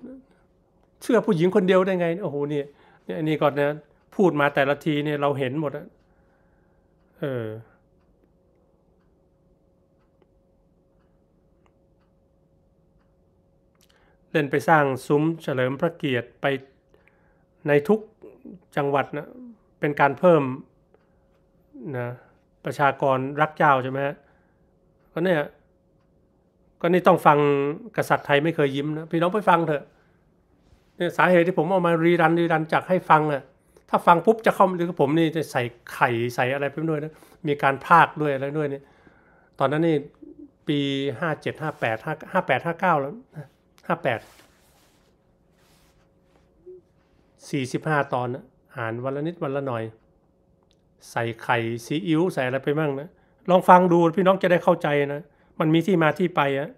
เชื่อผู้หญิงคนเดียวได้ไง โอ้โหนี่นี่นี่ก่อนนะพูดมาแต่ละทีเนี่ยเราเห็นหมดะเออเล่นไปสร้างซุ้มเฉลิมพระเกียรติไปในทุกจังหวัดนะเป็นการเพิ่มนะประชากรรักเจ้าใช่ไหมก็เนี่ยก็นี่ต้องฟังกษัตริย์ไทยไม่เคยยิ้มนะ พี่น้องไปฟังเถอะเนี่ยสาเหตุที่ผมเอามารีรันรีรันจากให้ฟังอะ่ะถ้าฟังปุ๊บจะเข้าหรือผมนี่จะใส่ไข่ใส่อะไรไปด้วยนะมีการพากด้วยอะไรด้วยเนี่ย ตอนนั้นนี่ปีห้าเจ็ดห้าแปดห้าห้าแปดห้าเก้าแล้วห้าแปดสี่สิบห้าตอนนะอ่านวันละนิดวันละหน่อยใส่ไข่ซีอิ๊วใส่อะไรไปบ้างนะ ลองฟังดูพี่น้องจะได้เข้าใจนะ มันมีที่มาที่ไปอะ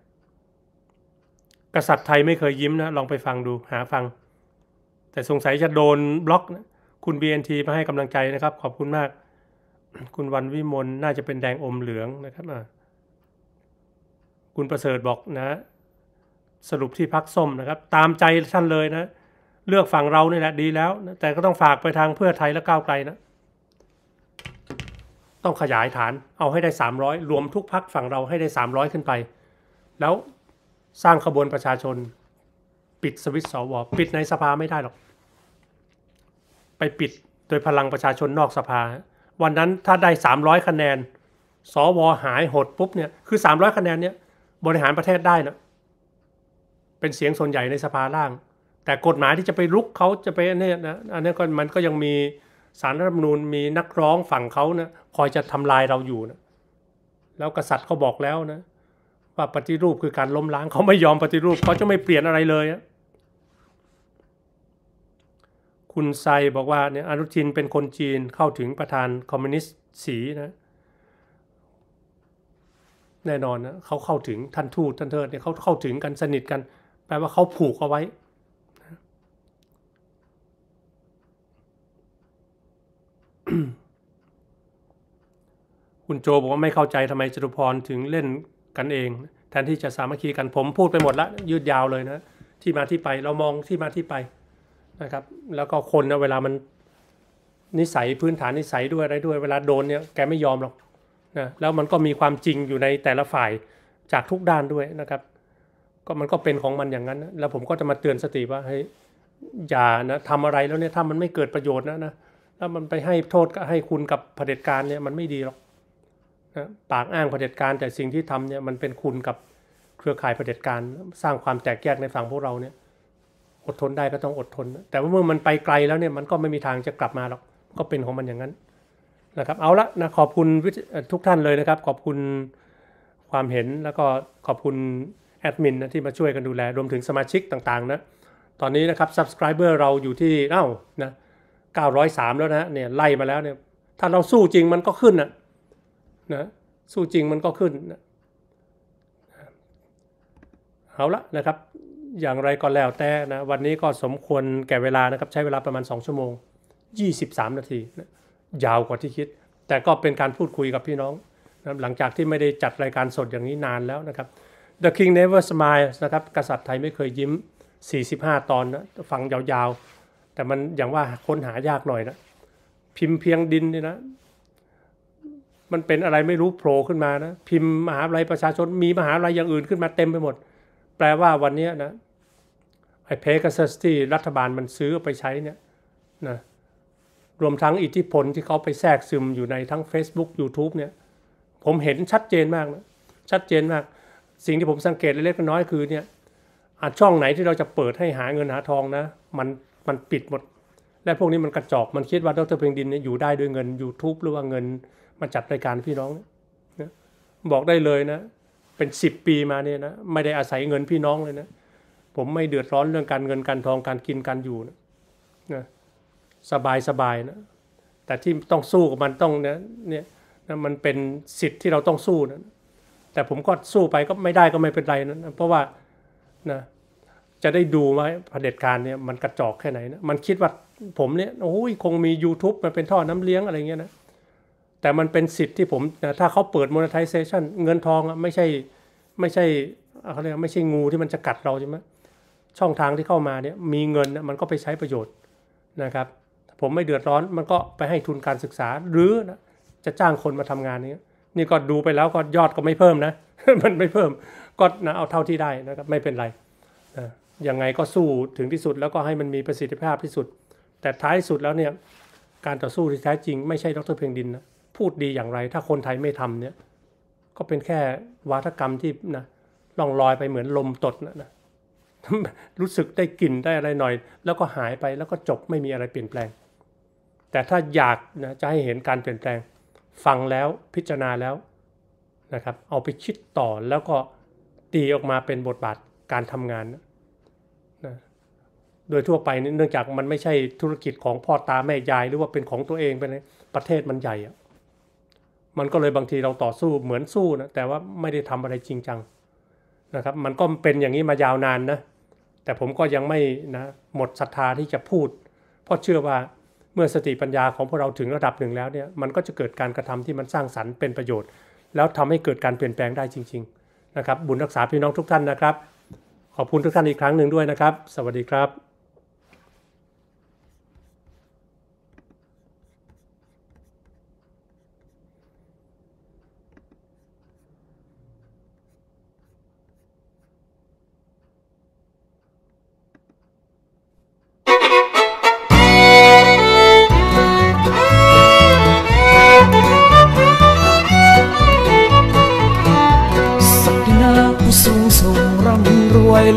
กษัตริย์ไทยไม่เคยยิ้มนะ ลองไปฟังดูหาฟัง แต่สงสัยจะโดนบล็อกนะคุณ BNT มาให้กำลังใจนะครับ ขอบคุณมาก คุณวันวิมลน่าจะเป็นแดงอมเหลืองนะครับ คุณประเสริฐบอกนะ สรุปที่พักส้มนะครับ ตามใจท่านเลยนะ เลือกฝั่งเรานี่แหละดีแล้วแต่ก็ต้องฝากไปทางเพื่อไทยและก้าวไกลนะต้องขยายฐานเอาให้ได้ 300 รวมทุกพักฝั่งเราให้ได้ 300 ขึ้นไป แล้วสร้างขบวนประชาชนปิดสวิตสว ปิดในสภาไม่ได้หรอก ไปปิดโดยพลังประชาชนนอกสภา วันนั้นถ้าได้ 300 คะแนนสวหายหดปุ๊บเนี่ยคือ 300 คะแนนเนี่ยบริหารประเทศได้นะเป็นเสียงส่วนใหญ่ในสภาล่าง แต่กฎหมายที่จะไปลุกเขาจะไป อันนี้นะอันนี้ก็มันก็ยังมีสารรัฐธรรมนูญมีนักร้องฝั่งเขานะคอยจะทำลายเราอยู่นะแล้วกษัตริย์เขาบอกแล้วนะว่าปฏิรูปคือการล้มล้างเขาไม่ยอมปฏิรูปเขาจะไม่เปลี่ยนอะไรเลยนะคุณไซบอกว่าเนี่ยอนุทินเป็นคนจีนเข้าถึงประธานคอมมิวนิสต์สีนะแน่นอนนะเขาเข้าถึงท่านทูตท่านเทิดเนี่ยเขาเข้าถึงกันสนิทกัน แปลว่าเขาผูกเอาไว้คุณโจบอกว่าไม่เข้าใจทำไมจตุพร ถึงเล่นกันเองแทนที่จะสามัคคีกัน ผมพูดไปหมดละยืดยาวเลยนะ ที่มาที่ไปเรามองที่มาที่ไปนะครับ แล้วก็คนนะเวลามัน นิสัยพื้นฐานนิสัยด้วยอะไรด้วยเวลาโดนเนี่ยแกไม่ยอมหรอกนะแล้วมันก็มีความจริงอยู่ในแต่ละฝ่ายจากทุกด้านด้วยนะครับ ก็มันก็เป็นของมันอย่างนั้นนะแล้วผมก็จะมาเตือนสติว่าเฮ้ยอย่านะทำอะไรแล้วเนี่ยถ้ามันไม่เกิดประโยชน์นะนะถ้ามันไปให้โทษกให้คุณกับเผด็จการเนี่ยมันไม่ดีหรอกนะปากอ้างเผด็จการแต่สิ่งที่ทำเนี่ยมันเป็นคุณกับเครือข่ายเผด็จการสร้างความแตกแยกในฝั่งพวกเราเนี่ย อดทนได้ก็ต้องอดทน แต่ว่าเมื่อมันไปไกลแล้วเนี่ยมันก็ไม่มีทางจะกลับมาหรอกก็เป็นของมันอย่างนั้น นะครับเอาละนะขอบคุณทุกท่านเลยนะครับ ขอบคุณความเห็นแล้วก็ขอบคุณแอดมินนะที่มาช่วยกันดูแลรวมถึงสมาชิกต่างๆนะ ตอนนี้นะครับ subscriber เราอยู่ที่เอ้านะก้้ารอยสามแล้วนะเนี่ยไล่มาแล้วเนี่ยถ้าเราสู้จริงมันก็ขึ้นนะนะสู้จริงมันก็ขึ้นนะเอาละนะครับ อย่างไรก็แล้วแต่นะ วันนี้ก็สมควรแก่เวลานะครับ ใช้เวลาประมาณ 2 ชั่วโมง 23 นาทีนะยาวกว่าที่คิด แต่ก็เป็นการพูดคุยกับพี่น้องนะหลังจากที่ไม่ได้จัดรายการสดอย่างนี้นานแล้วนะครับ The King Never Smiles นะครับ กษัตริย์ไทยไม่เคยยิ้ม 45 ตอนนะฟังยาวๆแต่มันอย่างว่าค้นหายากหน่อยนะ พิมพ์เพียงดินนี่นะ มันเป็นอะไรไม่รู้โผล่ขึ้นมานะ พิมพ์มหาวิทยาลัยประชาชนมีมหาวิทยาลัยอย่างอื่นขึ้นมาเต็มไปหมด แปลว่าวันนี้นะไอ้เพกัสตี่รัฐบาลมันซื้อไปใช้เนี่ยนะรวมทั้งอิทธิพลที่เขาไปแทรกซึมอยู่ในทั้ง Facebook YouTube เนี่ย ผมเห็นชัดเจนมากนะชัดเจนมาก สิ่งที่ผมสังเกตเล็กๆน้อยๆคือเนี่ยอาช่องไหนที่เราจะเปิดให้หาเงินหาทองนะ มันมันปิดหมดและพวกนี้มันกระจอก มันคิดว่าดรเพยงดินเนี่ยอยู่ได้ด้วยเงิน YouTube หรือว่าเงินมาจัดรายการพี่น้องนะบอกได้เลยนะเป็นสิบปีมาเนี่ยนะไม่ได้อาศัยเงินพี่น้องเลยนะผมไม่เดือดร้อนเรื่องการเงินการทองการกินการอยู่นะนะสบายสบายนะ แต่ที่ต้องสู้กับมันต้องเนียเนี่ยนะมันเป็นสิทธิ์ที่เราต้องสู้นะแต่ผมก็สู้ไปก็ไม่ได้ก็ไม่เป็นไรนะเพราะว่านะจะได้ดูว่าเผด็จการเนี่ยมันกระจอกแค่ไหนนะมันคิดว่าผมเนี่ยโอ้ยคงมี YouTube มันเป็นท่อน้ำเลี้ยงอะไรเงี้ยนะแต่มันเป็นสิทธิ์ที่ผมถ้าเขาเปิด monetization เงินทองอะไม่ใช่ไม่ใช่เขาเรียกไม่ใช่งูที่มันจะกัดเราใช่ไหมช่องทางที่เข้ามาเนี่ยมีเงินมันก็ไปใช้ประโยชน์นะครับ ผมไม่เดือดร้อนมันก็ไปให้ทุนการศึกษา หรือนะจะจ้างคนมาทำงานนี้นี่ก็ดูไปแล้วก็ยอดก็ไม่เพิ่มนะ มันไม่เพิ่มก็นะเอาเท่าที่ได้นะครับไม่เป็นไรนะยังไงก็สู้ถึงที่สุดแล้วก็ให้มันมีประสิทธิภาพที่สุด แต่ท้ายสุดแล้วเนี่ยการต่อสู้ที่แท้จริงไม่ใช่ดรเพียงดินนะพูดดีอย่างไร ถ้าคนไทยไม่ทำเนี่ยก็เป็นแค่วาทกรรมที่นะล่องลอยไปเหมือนลมตดนะนะรู้สึกได้กลิ่นได้อะไรหน่อย แล้วก็หายไปแล้วก็จบไม่มีอะไรเปลี่ยนแปลง แต่ถ้าอยากนะจะให้เห็นการเปลี่ยนแปลงฟังแล้วพิจารณาแล้วนะครับเอาไปคิดต่อแล้วก็ตีออกมาเป็นบทบาทการทำงานนะโดยทั่วไปเนื่องจากมันไม่ใช่ธุรกิจของพ่อตาแม่ยาย หรือว่าเป็นของตัวเองไปเลยประเทศมันใหญ่อะมันก็เลยบางทีเราต่อสู้เหมือนสู้นะแต่ว่าไม่ได้ทำอะไรจริงจัง นะครับมันก็เป็นอย่างนี้มายาวนานนะ แต่ผมก็ยังไม่นะหมดศรัทธาที่จะพูด เพราะเชื่อว่าเมื่อสติปัญญาของพวกเราถึงระดับหนึ่ง แล้วเนี่ยมันก็จะเกิดการกระทำที่มันสร้างสรรค์เป็นประโยชน์ แล้วทำให้เกิดการเปลี่ยนแปลงได้จริงๆนะครับบุญรักษาพี่น้องทุกท่านนะครับขอบคุณทุกท่านอีกครั้งหนึ่งด้วยนะครับ สวัสดีครับ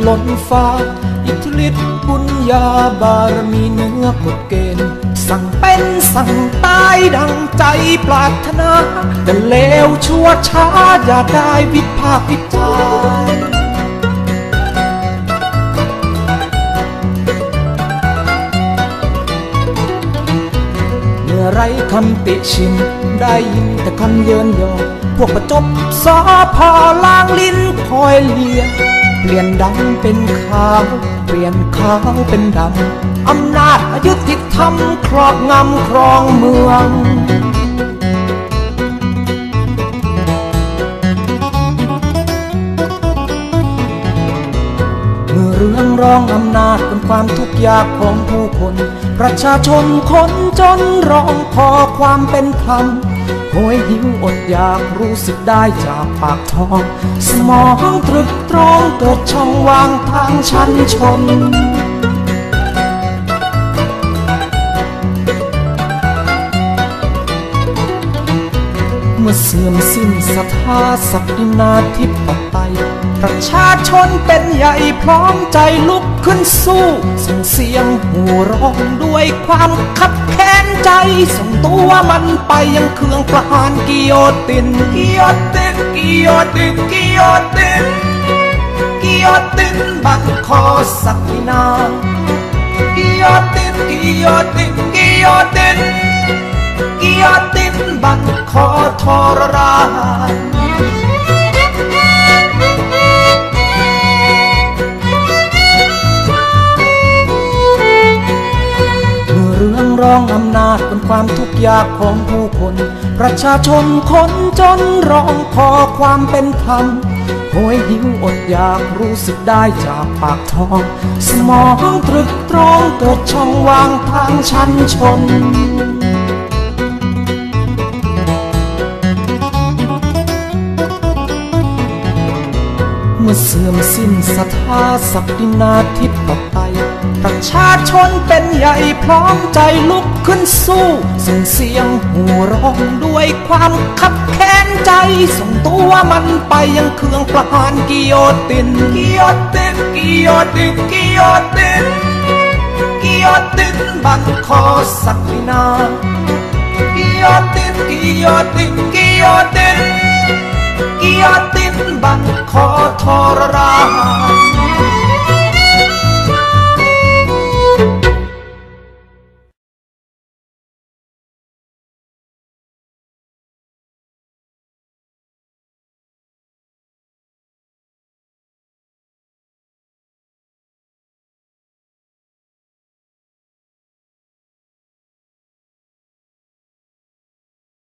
ล้นฟ้าอิทธิฤทธิ์บุญญาบารมีเนื้อกฎเกณฑ์สั่งเป็นสั่งตาย ดังใจปรารถนา แต่เลวชั่วช้าอย่าได้วิพากษ์วิจารณ์ไรคำติชินได้ยินแต่คำเยินยอ พวกประจบสอพาล้างลิ้นคอยเลียเปลี่ยนดำเป็นขาวเปลี่ยนขาวเป็นดำ อำนาจอยุติธรรมครอบงำครองเมืองเรื่องร้องอำนาจเป็นความทุกข์ยากของผู้คน ประชาชนคนจนร้องขอความเป็นธรรมหยหิวอดอยากรู้สึกได้จากปากท้องสมองตรึกตรองเกิดช่องว่างทางชั้นชน เมื่อเสื่อมสิ้นศรัทธาสักินาทิย์ตไประชาชนเป็นใหญ่พร้อมใจลุึ้นสู้ส่งเสียงหูร้องด้วยความขับแค้นใจส่งตัวมันไปยังเครื่องประหารกิโยตินกิโยตินกิโยตินกิโยตินกิโยตินบังคอสักนากิโยตินกิโยตินกิโยตินกิโยตินบังคอทรรานร้องอำนาจบนความทุกข์ยากของผู้คน ประชาชนคนจนร้องขอความเป็นธรรม โหยหิวอดอยากรู้สึกได้จากปากท้อง สมองตรึกตรองเกิดช่องว่างทางชั้นชน เมื่อเสื่อมสิ้นศรัทธาศักดินาทิย์ต่อไปประชาชนเป็นใหญ่พร้อมใจลุกขึ้นสู้ส่งเสียงหูร้องด้วยความขับแค้นใจส่งตัวมันไปยังเครื่องประหารกิโยตินกิโยตินกิโยตินกิโยตินกิโยตินบังคอสักนากิโยตินกิโยตินกิโยตินกิโยตินบังคอทรรา